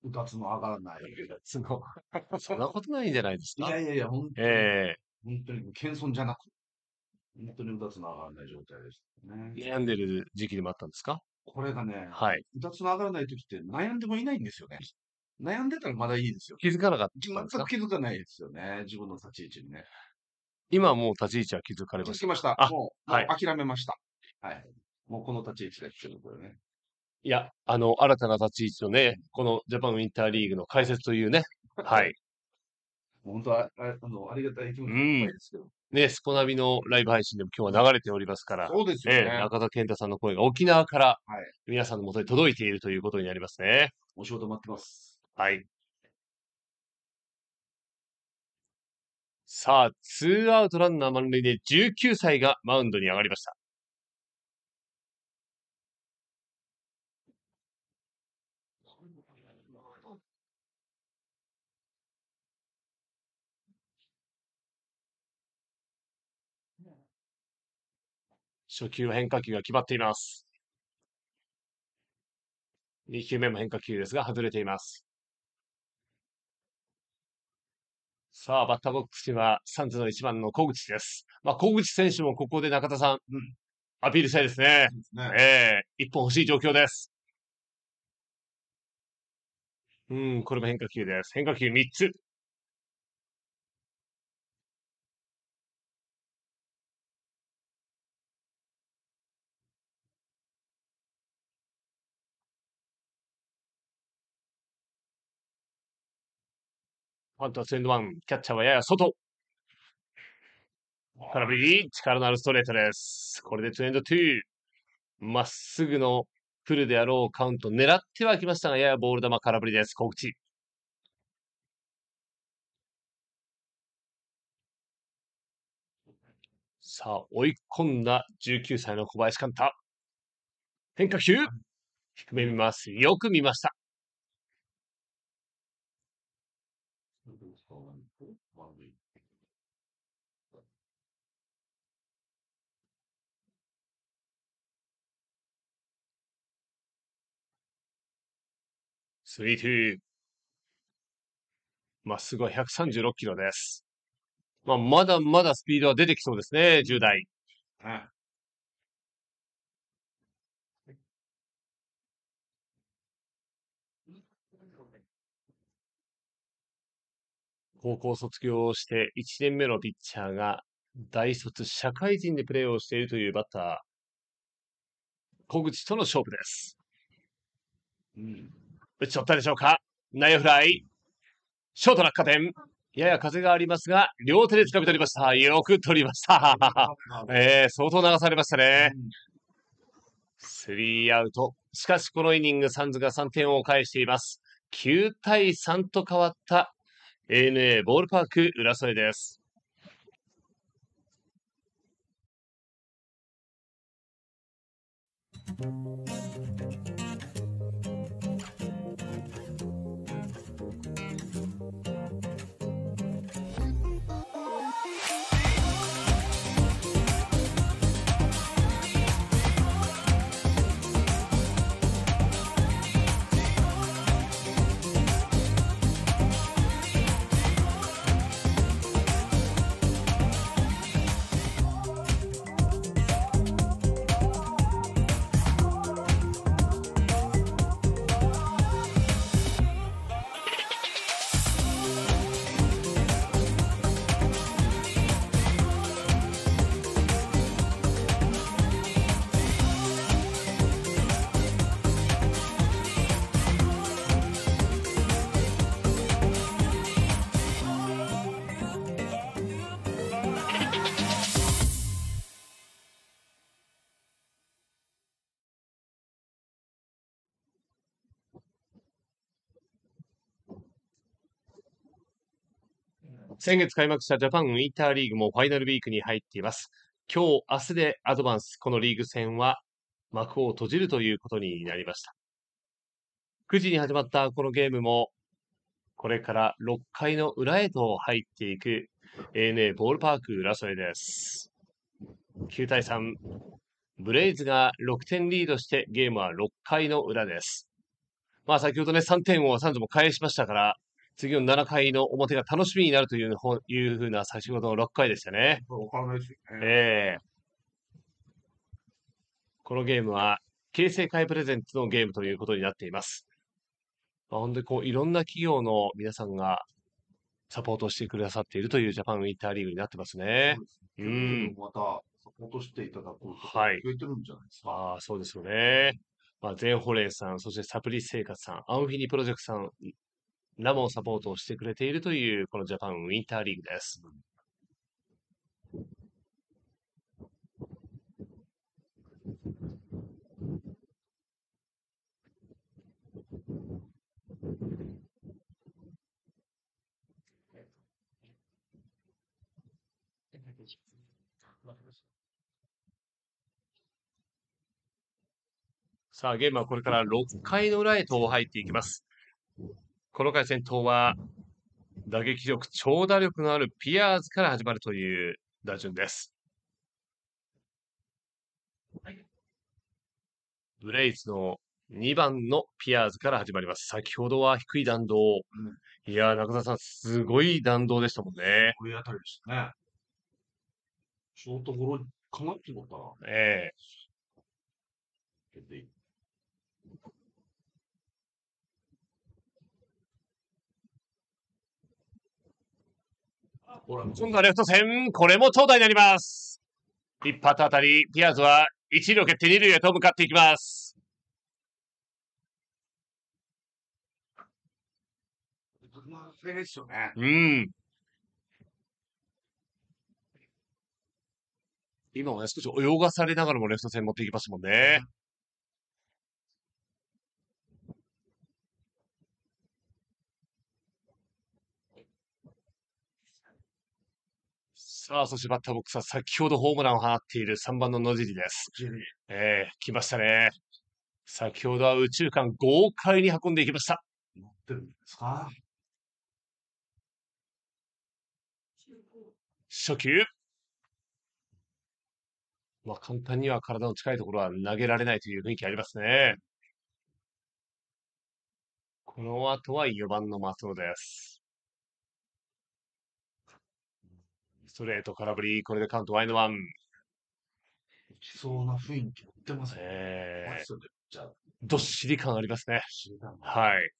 うかつの上がらない。その、そんなことないんじゃないですか。いやいやいや、本当に、え本当に、謙遜じゃなく、本当にうかつの上がらない状態でしたね。悩んでる時期でもあったんですかこれがね、はい。うかつの上がらない時って悩んでもいないんですよね。悩んでたらまだいいですよ。気づかなかった全ですく気づかないですよね。自分の立ち位置にね。今はもう立ち位置は気づかれましたきました。あもう、はい諦めました。はい。もうこの立ち位置でっていうこね。いや、あの、新たな立ち位置のね、このジャパンウィンターリーグの解説というね、はい。本当は、ああの、ありがたい気持ちいっぱいですけど。ね、スポナビのライブ配信でも今日は流れておりますから、そうですよね。ね中田健太さんの声が沖縄から皆さんのもとに届いているということになりますね。お仕事待ってます。はい。さあ、ツーアウトランナー満塁で19歳がマウンドに上がりました。初球変化球が決まっています。2球目も変化球ですが、外れています。さあ、バッターボックスには、サンズの1番の小口です。まあ、小口選手もここで中田さん、うん、アピールしたいですね。すねええー、一本欲しい状況です。うん、これも変化球です。変化球3つ。ファントスエンドワン、キャッチャーはやや外。空振り、力のあるストレートです。これでツーエンドツー。まっすぐのフルであろうカウント狙ってはきましたが、ややボール球空振りです。小口。さあ、追い込んだ19歳の小林寛太。変化球。低め見ます。よく見ました。ス3ー。まっすぐは136キロです。まあ、まだまだスピードは出てきそうですね、10代。ああ高校卒業して1年目のピッチャーが大卒社会人でプレーをしているというバッター、小口との勝負です。うん打ち取ったでしょうか内野フライ。ショート落下点。やや風がありますが、両手で掴み取りました。よく取りました。えー、相当流されましたね。スリーアウト。しかし、このイニング、サンズが3点を返しています。9対3と変わった ANA ボールパーク浦添です。Thank you. 先月開幕したジャパンウィンターリーグもファイナルウィークに入っています。今日、明日でアドバンス、このリーグ戦は幕を閉じるということになりました。9時に始まったこのゲームも、これから6回の裏へと入っていく ANA ボールパーク浦添です。9対3、ブレイズが6点リードしてゲームは6回の裏です。まあ先ほどね、3点をサンズも返しましたから、次の7回の表が楽しみになるというほいうふうな先ほどの6回でしたね。お金ですよね。えーこのゲームは、形成会プレゼンツのゲームということになっています。まあ、本当にこう、いろんな企業の皆さんがサポートしてくださっているというジャパンウィンターリーグになってますね。うすうん。また、サポートしていただこと増えてるんじゃないですか。はい、ああ、そうですよね。まあ、全ホレイさん、そしてサプリ生活さん、アンフィニプロジェクトさんラらもサポートをしてくれているという、このジャパンウィンターリーグです。さあ、ゲームはこれから6回の裏へと入っていきます。この回戦闘は、打撃力、長打力のあるピアーズから始まるという打順です。ブレイズの2番のピアーズから始まります。先ほどは低い弾道。うん、いやー、中澤さん、すごい弾道でしたもんね。こういうあたりでしたね。ショートゴロかなってことは。ええー。今度はレフト線、これも長打になります。一発当たり、ピアーズは一塁を蹴って二塁へと向かっていきます。うん。今もね、少し泳がされながらもレフト線持っていきますもんね。うんさあ、そしてバッターボックスは先ほどホームランを放っている3番の野尻です。ええー、来ましたね。先ほどは宇宙間豪快に運んでいきました。持ってるんですか初球。まあ、簡単には体の近いところは投げられないという雰囲気ありますね。この後は4番の松尾です。ストレート、空振り、これでカウントワイドワン。いきそうな雰囲気持ってますね。えー、どっしり感ありますね。はい。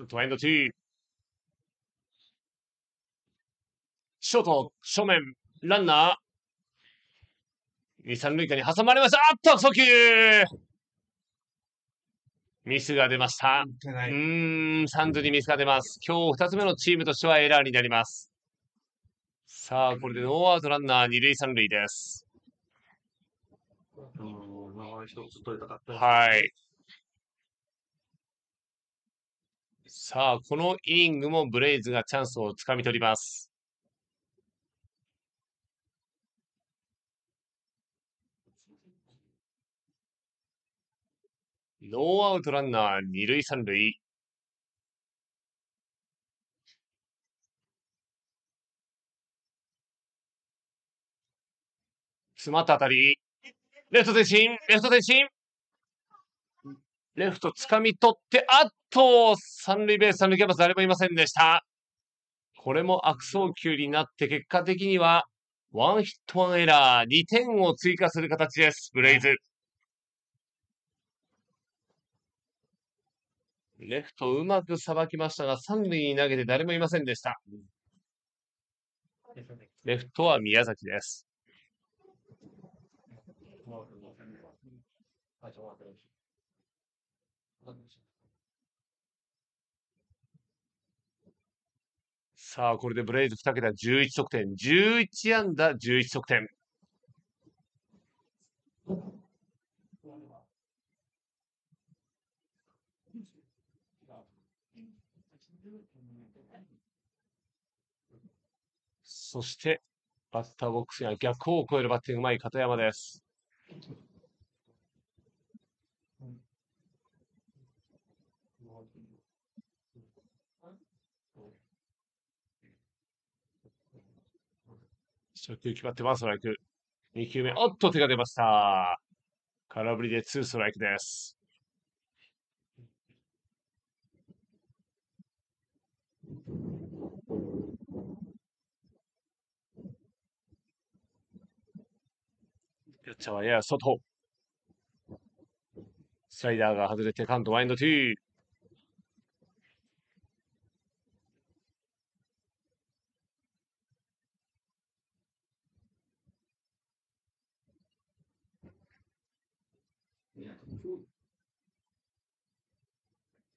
22。ショート、正面、ランナー。二三塁間に挟まれました。あっと、速球ミスが出ました。うん、三塁にミスが出ます。今日二つ目のチームとしてはエラーになります。さあ、これでノーアウトランナー二塁三塁です。はい。さあ、このイニングもブレイズがチャンスをつかみ取ります。ノーアウトランナー二塁三塁。詰まった当たり。レフト前進、レフト前進。レフト掴み取って、あっと、三塁ベース塁キャます。誰もいませんでした。これも悪送球になって、結果的には、ワンヒットワンエラー、2点を追加する形です、ブレイズ。レフトうまくさばきましたが、三塁に投げて誰もいませんでした。レフトは宮崎です。さあ、これでブレイズ2桁11得点、11安打11得点。そして、バッターボックスには逆を超えるバッティングうまい片山です。初球決まってます、ストライク。2球目、おっと手が出ました。空振りでツーストライクです。ピッチャーはやや外。スライダーが外れてカウントワインドー。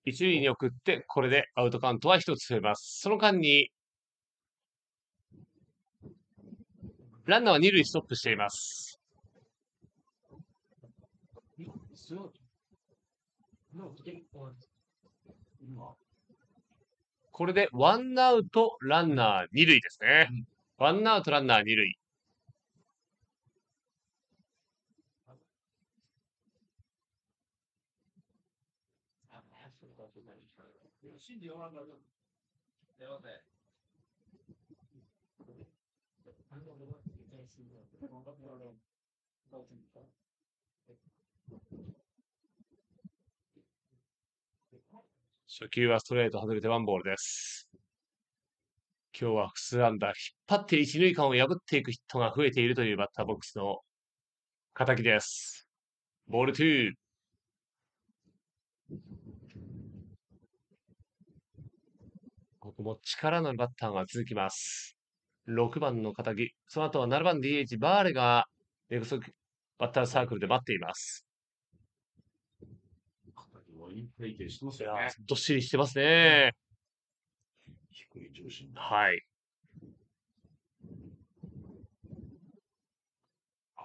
一塁に送って、これでアウトカウントは一つ増えます。その間に、ランナーは二塁ストップしています。これでワンアウトランナー二塁ですね。ワンアウトランナー二塁。信で弱くなる。出ません。初球はストレート外れてワンボールです。今日は複数安打、引っ張って一塁間を破っていくヒットが増えているというバッターボックスの敵です。ボール2。こも力のバッターが続きます。6番の片木、その後は7番 DH バーレがレグソバッターサークルで待っています。いいしてますよね。どっしりしてますね。低い重心。はい。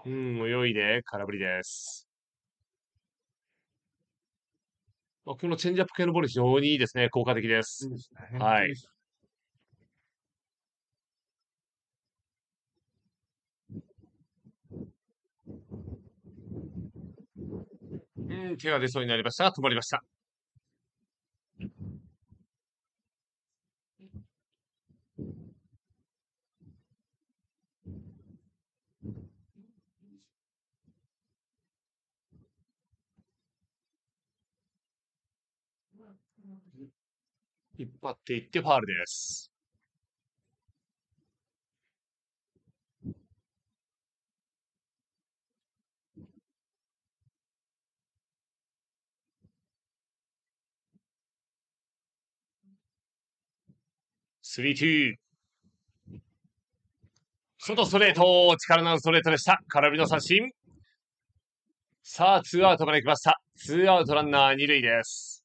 うん、泳いで空振りです。まあ、このチェンジアップ系のボール、非常にいいですね。効果的です。いいですね、はい。うん、手が出そうになりましたが、止まりました。引っ張っていってファールです。スリー、ツー。外ストレート、力のあるストレートでした。空振りの三振。さあ、ツーアウトまで来ました。ツーアウトランナー二塁です。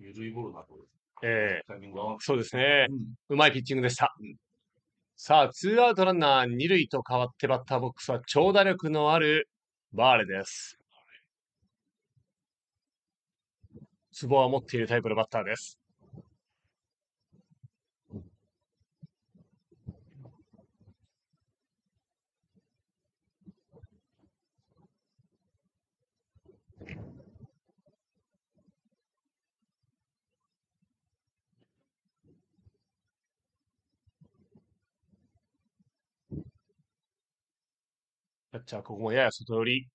緩いボールだと、ええー、そうですね、うん、うまいピッチングでした。うん、さあ、ツーアウトランナー二塁と変わってバッターボックスは長打力のあるバーレです。ツボは持っているタイプのバッターです。ャッチャー、ここもやや外寄り。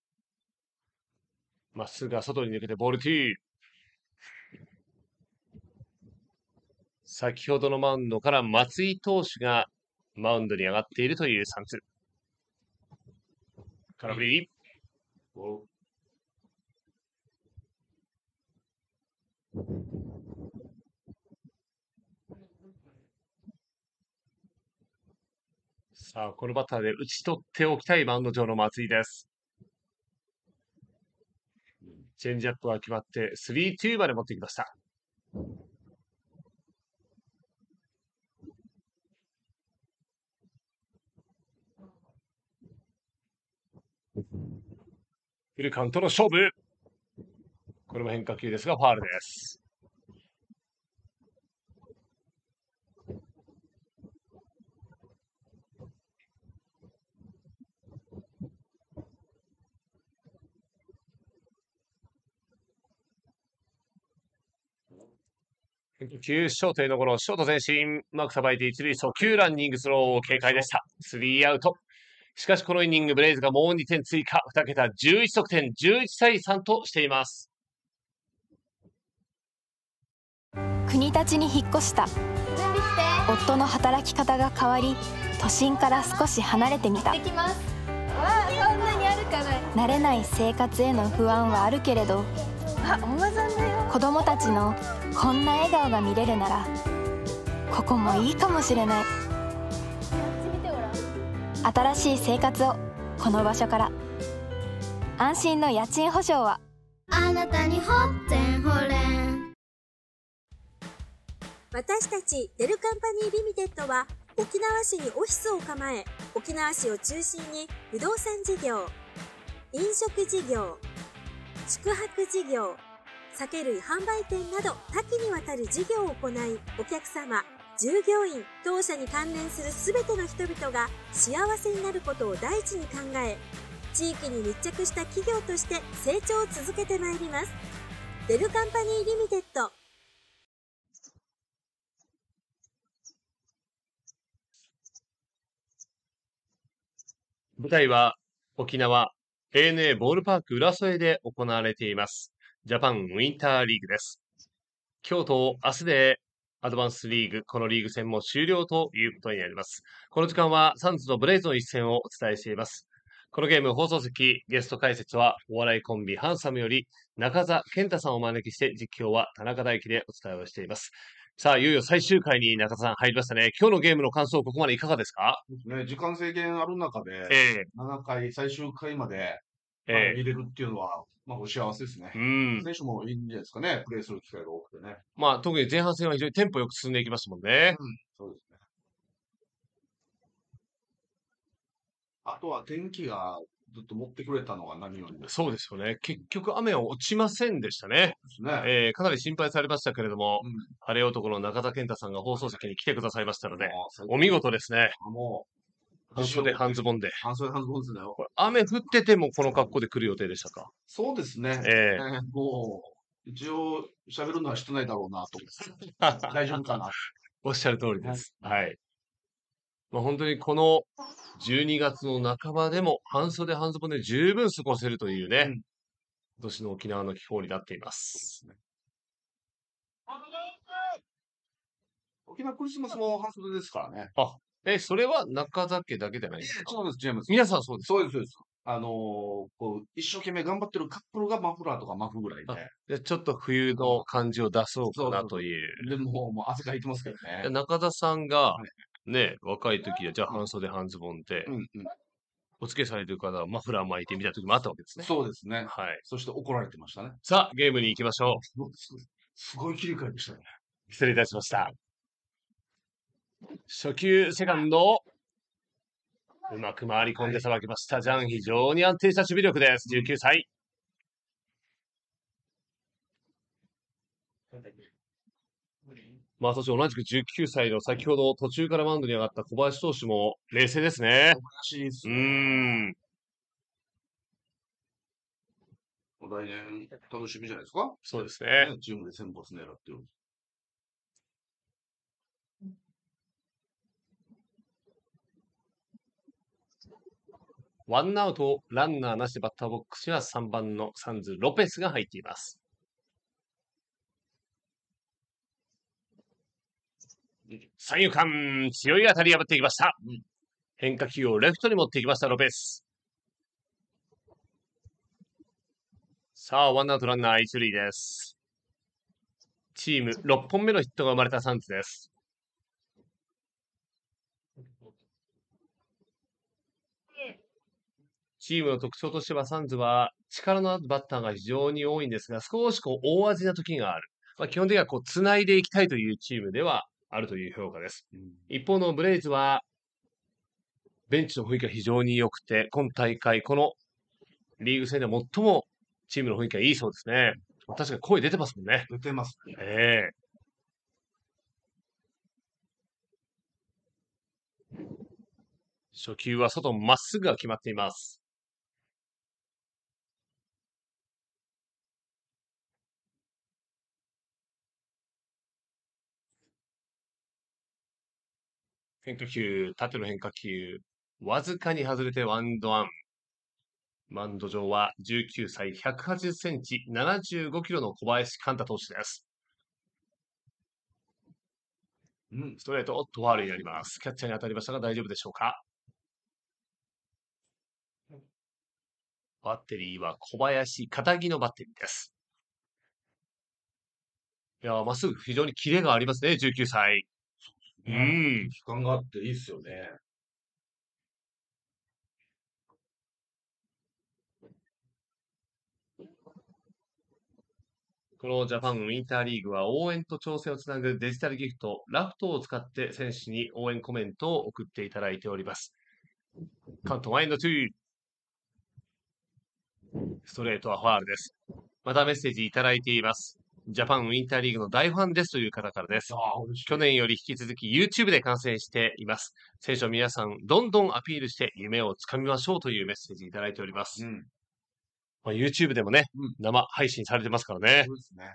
まっすぐ外に抜けてボールー先ほどのマウンドから松井投手がマウンドに上がっているというサン空振り。Whoa. さあ、このバッターで打ち取っておきたいマウンド上の松井です。チェンジアップは決まって、スリー3、2まで持ってきました。フルカウントの勝負。これも変化球ですが、ファールです。急ショートへのゴロ、ショート前進、うまくさばいて一塁速球ランニングスロー、を警戒でした。スリーアウト。しかしこのイニング、ブレイズがもう2点追加、2桁11得点、11対3としています。国立に引っ越した夫の働き方が変わり都心から少し離れてみた慣れない生活への不安はあるけれどあおばさんね。子どもたちのこんな笑顔が見れるならここもいいかもしれない新しい生活をこの場所から安心の家賃保証はあなたにほん私たちデルカンパニーリミテッドは沖縄市にオフィスを構え沖縄市を中心に不動産事業飲食事業宿泊事業酒類販売店など多岐にわたる事業を行い、お客様、従業員、当社に関連する全ての人々が幸せになることを第一に考え、地域に密着した企業として成長を続けてまいります。デルカンパニーリミテッド。舞台は沖縄 ANA ボールパーク浦添で行われています。ジャパンウィンターリーグです。今日と明日でアドバンスリーグ、このリーグ戦も終了ということになります。この時間はサンズとブレイズの一戦をお伝えしています。このゲーム放送席、ゲスト解説はお笑いコンビハンサムより中澤健太さんをお招きして実況は田中大輝でお伝えをしています。さあ、いよいよ最終回に中澤さん入りましたね。今日のゲームの感想、ここまでいかがですかね、時間制限ある中で、ええ、7回、最終回までええ、見れるっていうのは、まあ、お幸せですね。うん。選手もいいんじゃないですかね。プレーする機会が多くてね。まあ、特に前半戦は非常にテンポよく進んでいきますもんね。うん、そうですね。あとは天気がずっと持ってくれたのが何よりそうですよね。結局雨は落ちませんでしたね。ねえー、かなり心配されましたけれども、うん、晴れ男の中田健太さんが放送席に来てくださいましたので、お見事ですね。も半袖半ズボンで。半袖半ズボンですね。雨降っててもこの格好で来る予定でしたかそうですね。ええー、もう、一応喋るのはしてないだろうなと思って。大丈夫かな。おっしゃる通りです。はい、はいまあ、本当にこの12月の半ばでも半袖半ズボンで十分過ごせるというね、うん、今年の沖縄の気候になっています。沖縄クリスマスも半袖ですからね。あ、え、それは中田家だけじゃないですかそうです、ェームす。皆さんそうです。そうです、そうです。あのーこう、一生懸命頑張ってるカップルがマフラーとかマフぐらいで。でちょっと冬の感じを出そうかなという。で、もう、もう汗かいてますけどね。中田さんがね、若い時は、じゃあ半袖半ズボンで、お付き合いされてる方はマフラー巻いてみたい時もあったわけですね。そうですね。はい。そして怒られてましたね。さあ、ゲームに行きましょう。すごいすごい切り替えでしたね。失礼いたしました。初球、セカンド。うまく回り込んでさばきました。ジャン、非常に安定した守備力です。19歳。まあ、そして同じく19歳の先ほど途中からマウンドに上がった小林投手も冷静ですね。素晴らしいですね。うん来年楽しみじゃないですかそうですね。チームで先発狙ってる。ワンアウトランナーなしでバッターボックスには3番のサンズ・ロペスが入っています。三遊間、強い当たり破っていきました。変化球をレフトに持っていきました、ロペス。さあ、ワンアウトランナー一塁です。チーム6本目のヒットが生まれたサンズです。チームの特徴としては、サンズは力のあるバッターが非常に多いんですが、少しこう大味な時がある。まあ、基本的にはこう繋いでいきたいというチームではあるという評価です。うん、一方のブレイズは、ベンチの雰囲気が非常に良くて、今大会、このリーグ戦で最もチームの雰囲気がいいそうですね。確かに声出てますもんね。出てますね。ええ初球は外まっすぐが決まっています。変化球、縦の変化球、わずかに外れてワンドワン。マンド上は19歳、180センチ、75キロの小林寛太投手です。うん、ストレート、おっとファールになります。キャッチャーに当たりましたが大丈夫でしょうかバッテリーは小林、片木のバッテリーです。いやまっすぐ非常にキレがありますね、19歳。うん。時間があっていいっすよね。クロージャパンウィンターリーグは応援と調整をつなぐデジタルギフト、ラフトを使って選手に応援コメントを送っていただいております。カウント1エンド2。ストレートはファールです。またメッセージいただいています。ジャパンウィンターリーグの大ファンですという方からです。去年より引き続き YouTube で観戦しています。選手の皆さん、どんどんアピールして夢をつかみましょうというメッセージいただいております。うん、まあ、YouTube でもね、うん、生配信されてますからね。そうですね。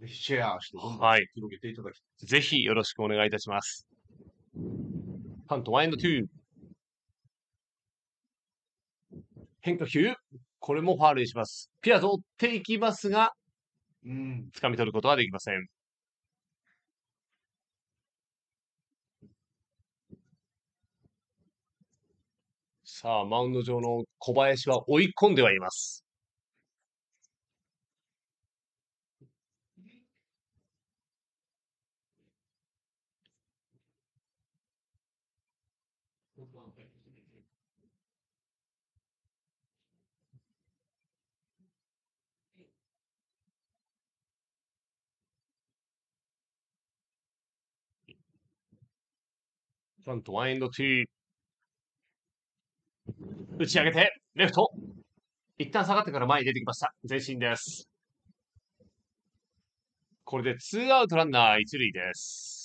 ぜひシェアして、はい、広げていただきたい。ぜひよろしくお願いいたします。ァントワインド2。変化球。これもファールにします。ピアとっていきますが、うん。掴み取ることはできません。さあ、マウンド上の小林は追い込んではいます。フントワインドティー。打ち上げて、レフト。一旦下がってから前に出てきました。前進です。これでツーアウトランナー一塁です。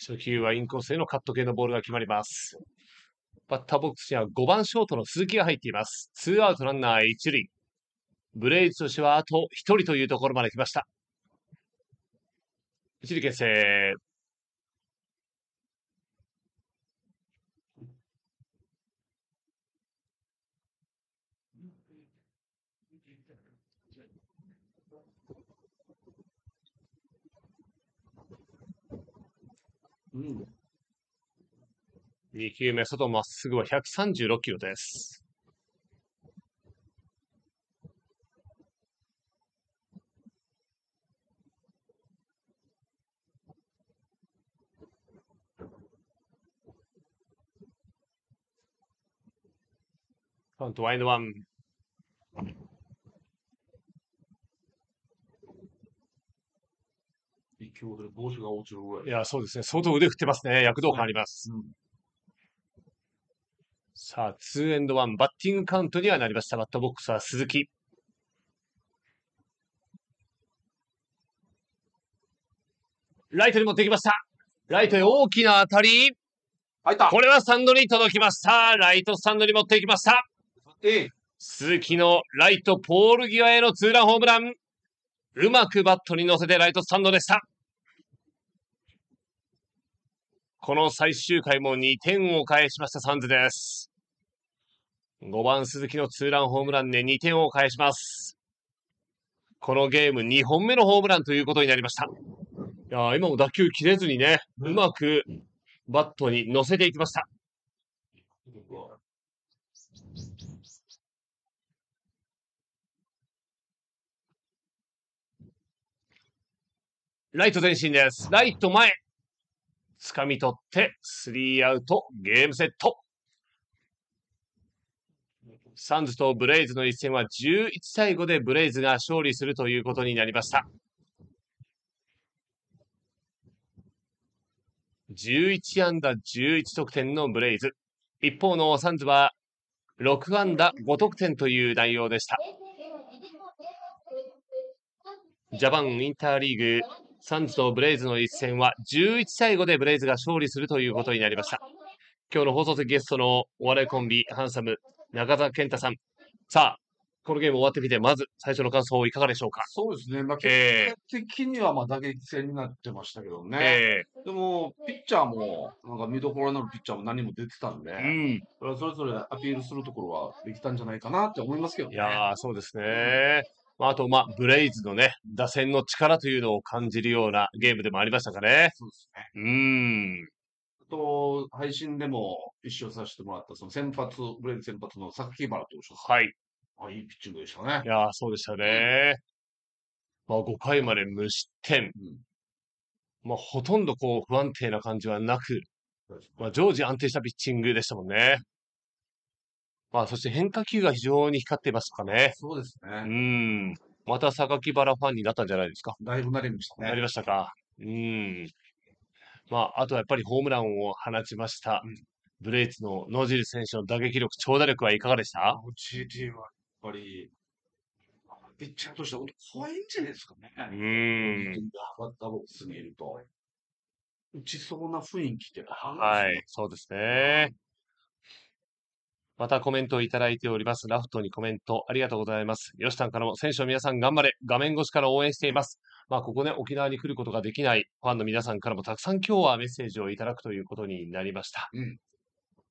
初球はインコースへのカット系のボールが決まります。バッターボックスには5番ショートの鈴木が入っています。ツーアウトランナー1塁。ブレイズとしてはあと1人というところまで来ました。一塁形成。制。2球目、外まっすぐは136キロです。カウントワインドワン。いで、帽子が落ちるぐらい。いや、そうですね。相当腕振ってますね。躍動感あります。うんさあ、ツーエンドワン、バッティングカウントにはなりました。バットボックスは鈴木。ライトに持ってきました。ライトへ大きな当たり。入った。これはスタンドに届きました。ライトスタンドに持っていきました。ええ、鈴木のライトポール際へのツーランホームラン。うまくバットに乗せてライトスタンドでした。この最終回も2点を返しましたサンズです。5番鈴木のツーランホームランで2点を返します。このゲーム2本目のホームランということになりました。いや今も打球切れずにね、うまくバットに乗せていきました。ライト前進です。ライト前。掴み取って、スリーアウト、ゲームセット。サンズとブレイズの一戦は11対5でブレイズが勝利するということになりました。11安打11得点のブレイズ。一方のサンズは6安打5得点という内容でした。ジャパンインターリーグサンズとブレイズの一戦は11対5でブレイズが勝利するということになりました。今日の放送席ゲストのお笑いコンビ、ハンサム、中澤健太さん。さあ、このゲーム終わってみて、まず最初の感想いかがでしょうか。そうですね。まあ、結果的にはまあ打撃戦になってましたけどね。えー、でも、ピッチャーも、なんかミドフォのピッチャーも何も出てたんで、うん、それぞれアピールするところはできたんじゃないかなって思いますけどね。いやそうですね。うんまあ、あと、まあ、ブレイズのね、打線の力というのを感じるようなゲームでもありましたかね。そうですね。うん。と、配信でも一緒させてもらった、その先発、ブレイズ先発の榊原投手。はい。あ、いいピッチングでしたね。いやそうでしたね。まあ、5回まで無失点。うん、まあ、ほとんどこう、不安定な感じはなく、まあ、常時安定したピッチングでしたもんね。まあ、そして変化球が非常に光ってますかね。そうですね。うん。また榊原ファンになったんじゃないですか。だいぶなりましたね。なりましたか。うん。まあ、あとはやっぱりホームランを放ちました。うん、ブレイツの野尻選手の打撃力、長打力はいかがでした野尻はやっぱり、ピッチャーとしては怖いんじゃないですかね。うん。バッターボックると。打ちそうな雰囲気って、はい、そうですね。うんまたコメントをいただいております。ラフトにコメントありがとうございます。吉田からも選手の皆さん頑張れ。画面越しから応援しています。まあ、ここね、沖縄に来ることができないファンの皆さんからもたくさん今日はメッセージをいただくということになりました。うん。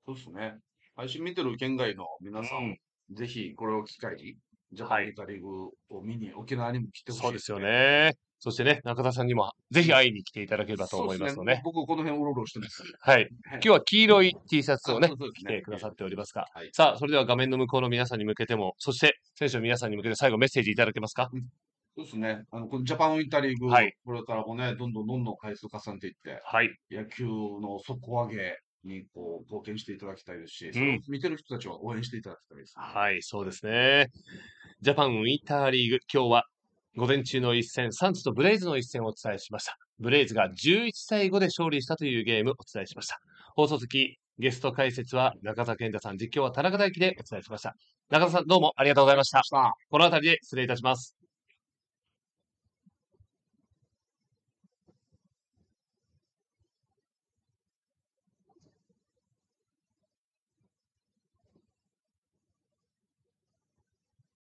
そうですね。配信見てる県外の皆さん、うん、ぜひこれを機会に、ジャパンリーグを見に沖縄にも来てほしい、ね、そうですよね。そしてね、中田さんにもぜひ会いに来ていただければと思いますので。でね、僕、この辺おろおろしてます。はい。今日は黄色い T シャツをね、着てくださっておりますが、はい。さあ、それでは画面の向こうの皆さんに向けても、そして選手の皆さんに向けて最後メッセージいただけますか、うんそうですね。あの、このジャパンウンターリーグ、はい、これからもね、どんどんどんどん回数重ねていって、はい、野球の底上げにこう貢献していただきたいですし、うん、見てる人たちは応援していただきたいです、ね、はい、そうですね。ジャパンインターリーグ、今日は午前中の一戦、サンズとブレイズの一戦をお伝えしました。ブレイズが11対5で勝利したというゲームをお伝えしました。放送席、ゲスト解説は中田健太さん、実況は田中大輝でお伝えしました。中田さん、どうもありがとうございました。この辺りで失礼いたします。